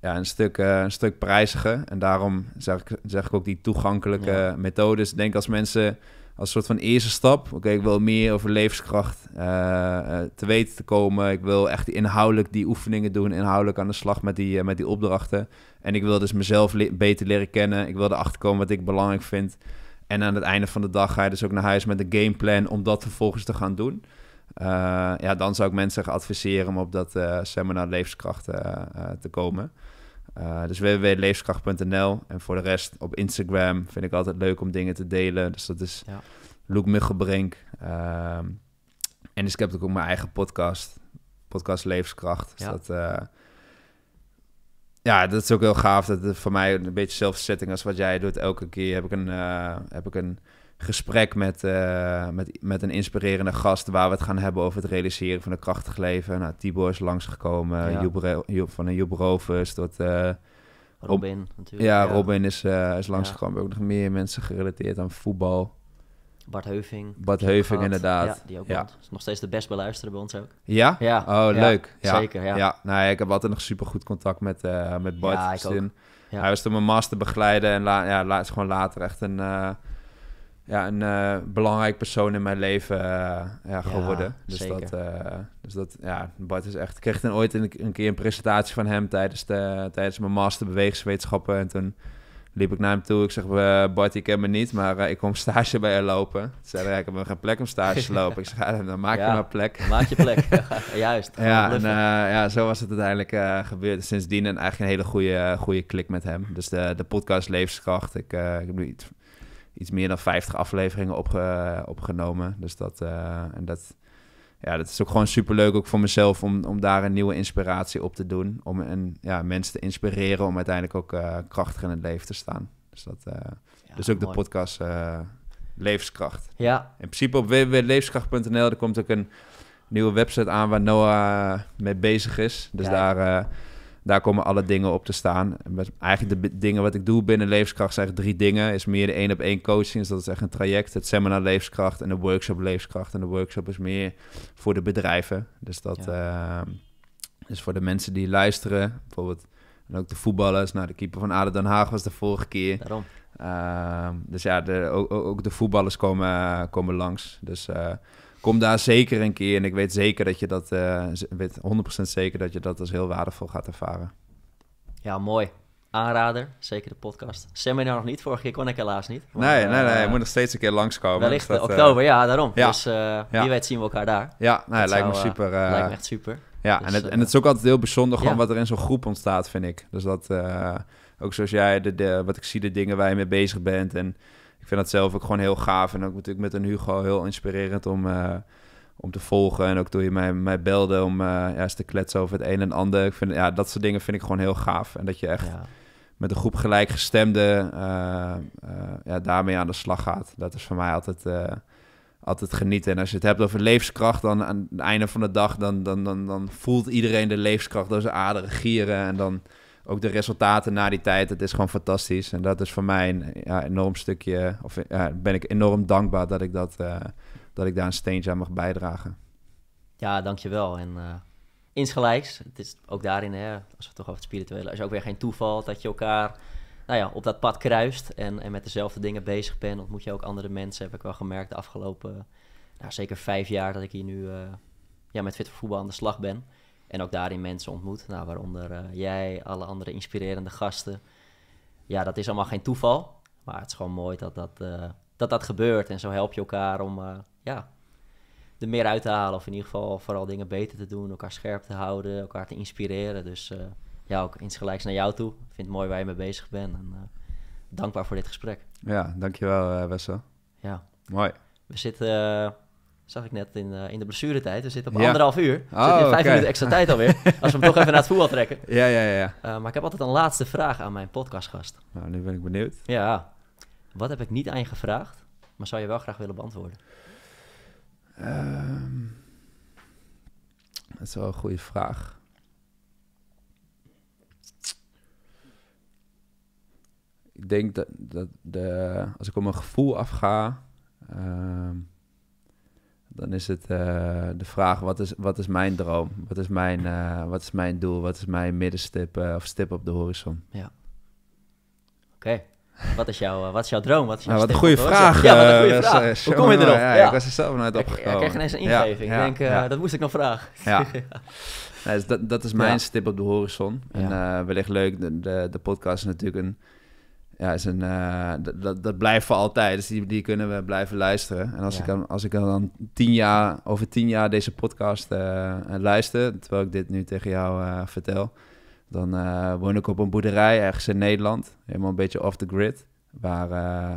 ja, een, stuk, eh, een stuk prijziger. En daarom zeg ik, zeg ik ook die toegankelijke methodes. denk als mensen als soort van eerste stap... oké, ik wil meer over levenskracht eh, eh, te weten te komen. Ik wil echt inhoudelijk die oefeningen doen. Inhoudelijk aan de slag met die, met die opdrachten. En ik wil dus mezelf beter leren kennen. Ik wil erachter komen wat ik belangrijk vind. En aan het einde van de dag ga je dus ook naar huis met een gameplan... om dat vervolgens te gaan doen... Eh, ja, dan zou ik mensen adviseren om op dat seminar eh, levenskrachten eh, te komen. dus www.levenskracht.nl. En voor de rest op Instagram vind ik altijd leuk om dingen te delen. Dus dat is ja. Luc Muggebrink. Ehm, en dus ik heb ook mijn eigen podcast. Podcast Levenskracht. Dus ja. dat... ja, dat is ook heel gaaf. Dat het voor mij een beetje zelfzetting als wat jij doet. Elke keer heb ik een, heb ik een gesprek met, eh, met, met een inspirerende gast waar we het gaan hebben over het realiseren van een krachtig leven. Nou, Tibor is langsgekomen, ja. van een Jubrovers tot... Eh, Robin natuurlijk. Ja, Robin is, uh, is langsgekomen. Ook nog meer mensen gerelateerd aan voetbal. Bart Heuving. Bart Heuving, inderdaad. Ja, die ook ja. Is nog steeds de best beluisterde bij ons ook. Ja? Ja. Oh, leuk. Zeker, ja. Nou, ik heb altijd nog super goed contact met, met Bart. Ja, Hij was toen mijn master begeleiden en ja, la is gewoon later echt een ja, een eh, belangrijk persoon in mijn leven eh, ja, geworden. dus, Dat, eh, dus dat, ja, Bart is echt... Ik kreeg dan ooit een, keer een presentatie van hem tijdens, de, tijdens mijn master bewegingswetenschappen. En toen liep ik naar hem toe. Ik zeg, Bart, ik ken me niet, maar ik kom stage bij je lopen. Toen zei hij, ik heb geen plek om stage te lopen. ik zeg, dan maak je maar plek. Maak je plek, juist. Ja, en, ja, zo was het uiteindelijk gebeurd. Sindsdien een, eigenlijk een hele goede, goede klik met hem. Dus de, de podcast Levenskracht. Ik, ik heb iets iets meer dan 50 afleveringen opge, eh, opgenomen. Dus dat, eh, en dat, ja, dat is ook gewoon superleuk ook voor mezelf om, om daar een nieuwe inspiratie op te doen. Om en, ja, mensen te inspireren om uiteindelijk ook eh, krachtig in het leven te staan. Dus, dat, uh, dus ook de podcast uh, Levenskracht. Ja. In principe op www.levenskracht.nl, er komt ook een nieuwe website aan waar Noah mee bezig is. Dus daar daar komen alle dingen op te staan. Eigenlijk de dingen wat ik doe binnen Levenskracht zijn drie dingen. Is meer de één op één coaching, dus dat is echt een traject. Het seminar Levenskracht en de workshop Levenskracht. En de workshop is meer voor de bedrijven. Dus dat is ehm, dus voor de mensen die luisteren. Bijvoorbeeld en ook de voetballers. Nou, de keeper van Aden Den Haag was de vorige keer. Daarom. Ehm, dus ja, de, ook, ook, de voetballers komen, eh, komen langs. Dus... Eh, kom daar zeker een keer. En ik weet zeker dat je dat, uh, weet 100% zeker dat je dat als dus heel waardevol gaat ervaren. Ja, mooi. Aanrader, zeker de podcast. Seminar nog niet, vorige keer kon ik helaas niet. nee, nee, nee, eh, je moet nog steeds een keer langskomen. Wellicht dus dat, eh, oktober, ja, daarom. Ja. Dus ja. wie weet zien we elkaar daar. Ja, lijkt me super. lijkt me echt super. Ja, en, dus, het, en het is ook altijd heel bijzonder gewoon wat er in zo'n groep ontstaat, vind ik. Dus dat, ook zoals jij, de, de, wat ik zie, de dingen waar je mee bezig bent. En ik vind dat zelf ook gewoon heel gaaf. En ook natuurlijk met een Hugo heel inspirerend om, eh, om te volgen. En ook toen je mij, mij belde om uh, ja, te kletsen over het een en ander. Ik vind, ja, dat soort dingen vind ik gewoon heel gaaf. En dat je echt met een groep gelijkgestemden eh, ja, daarmee aan de slag gaat. Dat is voor mij altijd altijd genieten. En als je het hebt over leefskracht dan aan het einde van de dag, dan, dan, dan, dan voelt iedereen de leefskracht door zijn aderen gieren. En dan, ook de resultaten na die tijd, het is gewoon fantastisch. En dat is voor mij een enorm stukje, of ja, ben ik enorm dankbaar dat ik, dat, eh, dat ik daar een steentje aan mag bijdragen. Ja, dankjewel. En eh, insgelijks, het is ook daarin, hè, als we toch over het spirituele, is ook weer geen toeval dat je elkaar nou ja, op dat pad kruist en, en met dezelfde dingen bezig bent. Ontmoet je ook andere mensen, heb ik wel gemerkt de afgelopen, nou, zeker vijf jaar dat ik hier nu eh, ja, met Fit voor Voetbal aan de slag ben. En ook daarin mensen ontmoet, nou, waaronder uh, jij, alle andere inspirerende gasten. Ja, dat is allemaal geen toeval, maar het is gewoon mooi dat dat, eh, dat, dat gebeurt. En zo help je elkaar om eh, ja, er meer uit te halen. Of in ieder geval vooral dingen beter te doen, elkaar scherp te houden, elkaar te inspireren. Dus ja, ook insgelijks naar jou toe. Ik vind het mooi waar je mee bezig bent. En dankbaar voor dit gesprek. Ja, dankjewel Wessel. Ja. Mooi. We zitten Zag ik net in, uh, in de blessuretijd. We zitten op anderhalf uur. Oh, vijf minuten extra tijd alweer. als we hem toch even naar het voetbal trekken. Ja, ja, ja. Eh, maar ik heb altijd een laatste vraag aan mijn podcastgast. Nou, nu ben ik benieuwd. Ja. Wat heb ik niet aan je gevraagd, maar zou je wel graag willen beantwoorden? Ehm, dat is wel een goede vraag. Ik denk dat, dat de, als ik op mijn gevoel afga... Um, dan is het eh, de vraag: wat is, wat is mijn droom? Wat is mijn, eh, wat is mijn doel? Wat is mijn middenstip eh, of stip op de horizon? Ja. Oké. Wat is, jouw, wat is jouw droom? Wat is jouw nou, wat een goede vraag. Ja, wat een goede vraag. Hoe kom je erop? Ja, ja, Ik was er zelf nooit opgekomen. Ik, ik kreeg ineens een ingeving. ik denk, dat moest ik nog vragen. Ja. Dus dat, dat is mijn stip op de horizon. En wellicht leuk, de, de, de podcast is natuurlijk een ja, is een, eh, dat, dat blijft voor altijd. Dus die, die kunnen we blijven luisteren. En als, ik, dan, als ik dan tien jaar, over tien jaar deze podcast eh, eh, luister, terwijl ik dit nu tegen jou vertel, dan woon ik op een boerderij ergens in Nederland, helemaal een beetje off the grid, waar,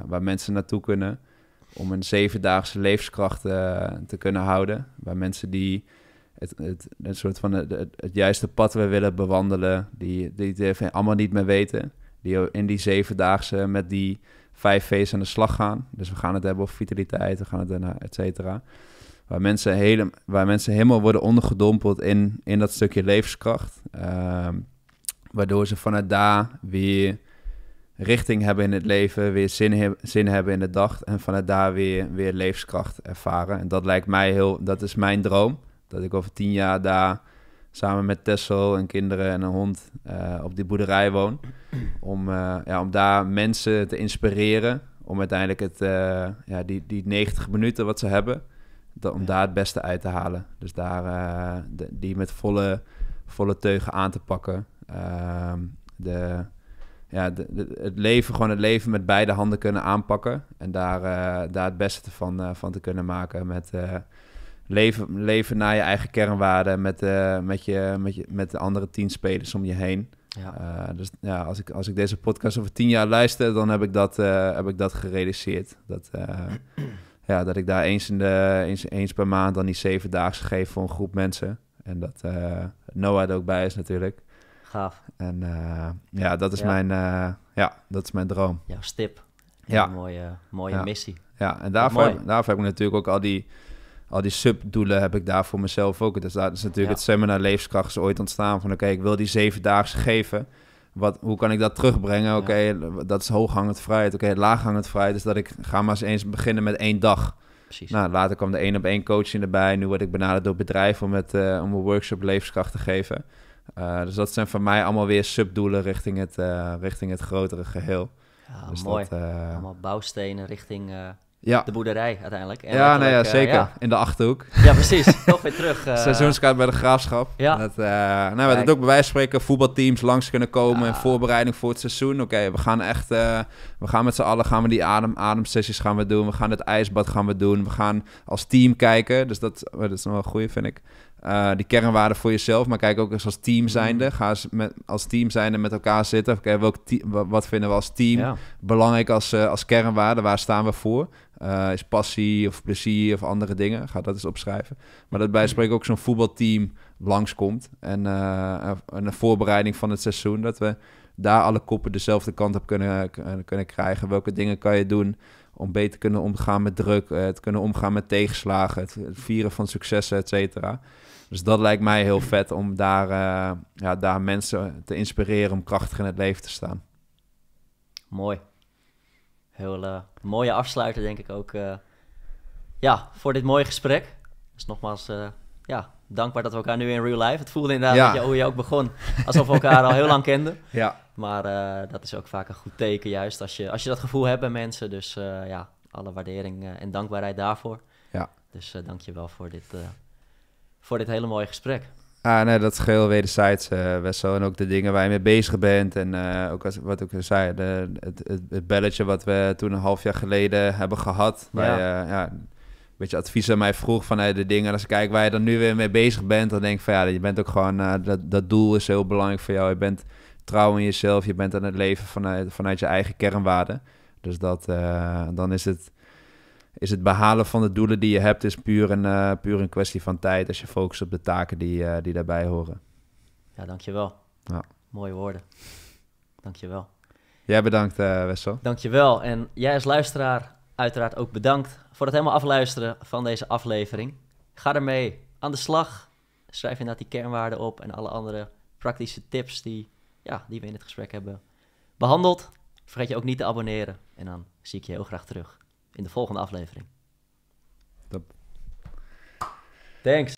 waar mensen naartoe kunnen om een zevendaagse levenskracht te kunnen houden. Waar mensen die het, het, het soort van het, het, juiste pad we willen bewandelen, die, die het allemaal niet meer weten die in die zevendaagse met die vijf feesten aan de slag gaan. Dus we gaan het hebben over vitaliteit, we gaan het hebben, et cetera. Waar mensen, hele, waar mensen helemaal worden ondergedompeld in, in dat stukje levenskracht. Ehm, waardoor ze vanuit daar weer richting hebben in het leven, weer zin, zin hebben in de dag en vanuit daar weer, weer levenskracht ervaren. En dat lijkt mij heel, dat is mijn droom. Dat ik over tien jaar daar samen met Tessel en kinderen en een hond eh, op die boerderij woon. Om, eh, ja, om daar mensen te inspireren. Om uiteindelijk het, eh, ja, die, die 90 minuten wat ze hebben, dat, om daar het beste uit te halen. Dus daar die met volle, volle teugen aan te pakken. Ehm, de, ja, de, het leven, gewoon het leven met beide handen kunnen aanpakken. En daar, daar het beste van, van te kunnen maken met Leven, leven naar je eigen kernwaarden met, eh, met, je, met, je, met de andere tien spelers om je heen. Ja. Eh, dus ja, als ik, als ik deze podcast over tien jaar luister, dan heb ik dat, uh, heb ik dat gerealiseerd. Dat, ja, dat ik daar eens, in de, eens, eens per maand dan die dagen geef voor een groep mensen. En dat Noah er ook bij is natuurlijk. Gaaf. En ja, dat is mijn, ja, dat is mijn droom. Jouw stip. Ja. Een mooie, mooie missie. Ja, en daarvoor, daarvoor heb ik natuurlijk ook al die al die subdoelen heb ik daar voor mezelf ook. Dus dat is natuurlijk het seminar Leefskracht is ooit ontstaan van... oké, ik wil die zevendaagse geven. Wat, hoe kan ik dat terugbrengen? Oké, dat is hooghangend vrijheid. Oké, okay, laaghangend vrijheid is dat ik ga maar eens, eens beginnen met één dag. Precies. Nou, later kwam de één op één coaching erbij. Nu word ik benaderd door bedrijven om, het, uh, om een workshop leefskracht te geven. Eh, dus dat zijn voor mij allemaal weer subdoelen richting het, eh, richting het grotere geheel. Ja, dus mooi. allemaal bouwstenen richting ja. De boerderij uiteindelijk. ja, nee, ja, eh, zeker. In de Achterhoek. Ja, precies. Toch weer terug. Eh. Seizoenskaart bij de Graafschap. Ja. Dat, eh, nou, we ook bij spreken voetbalteams langs kunnen komen... in ah. voorbereiding voor het seizoen. Oké, we gaan echt... we gaan met z'n allen gaan we die adem, ademsessies gaan we doen. We gaan het ijsbad gaan we doen. We gaan als team kijken. Dus dat, dat is nog wel goed, vind ik. Eh, die kernwaarden voor jezelf, maar kijk ook eens als team zijnde. Mm. Ga eens met, als team zijnde met elkaar zitten. wat vinden we als team belangrijk als, eh, als kernwaarde? Waar staan we voor? Eh, is passie of plezier of andere dingen? Ga dat eens opschrijven. Maar dat bij mm. spreken ook zo'n voetbalteam langskomt. En een voorbereiding van het seizoen. Dat we daar alle koppen dezelfde kant op kunnen, kunnen krijgen. Welke dingen kan je doen? om beter te kunnen omgaan met druk, het kunnen omgaan met tegenslagen, het vieren van successen, et cetera. Dus dat lijkt mij heel vet om daar, eh, ja, daar mensen te inspireren om krachtig in het leven te staan. Mooi. Heel eh, mooie afsluiter, denk ik ook. Eh. ja, voor dit mooie gesprek. Dus nogmaals, ja, dankbaar dat we elkaar nu in real life. Het voelde inderdaad ja. je, hoe je ook begon. Alsof we elkaar al heel lang kenden. Ja. Maar dat is ook vaak een goed teken, juist als je, als je dat gevoel hebt bij mensen. Dus ja, alle waardering en dankbaarheid daarvoor. Ja. Dus dank je wel voor dit voor dit hele mooie gesprek. Ah, nee, dat is geheel wederzijds, best eh, wel. En ook de dingen waar je mee bezig bent. En eh, ook wat ik zei, de, het, het, het, belletje wat we toen een half jaar geleden hebben gehad. Waar ja. Eh, ja, een beetje advies aan mij vroeg vanuit de dingen. En als ik kijk waar je dan nu weer mee bezig bent, dan denk ik van ja, je bent ook gewoon, dat, dat doel is heel belangrijk voor jou. Je bent trouw in jezelf, je bent aan het leven vanuit, vanuit je eigen kernwaarden. Dus dat, dan is het is het behalen van de doelen die je hebt, is puur een, eh, puur een kwestie van tijd als je focust op de taken die, eh, die daarbij horen. Ja, dankjewel. Ja. Mooie woorden. Dankjewel. Jij bedankt, uh, Wessel. Dankjewel. En jij als luisteraar uiteraard ook bedankt voor het helemaal afluisteren van deze aflevering. Ga ermee aan de slag. Schrijf inderdaad die kernwaarden op en alle andere praktische tips die, ja, die we in het gesprek hebben behandeld. Vergeet je ook niet te abonneren en dan zie ik je heel graag terug in de volgende aflevering. Top. Thanks.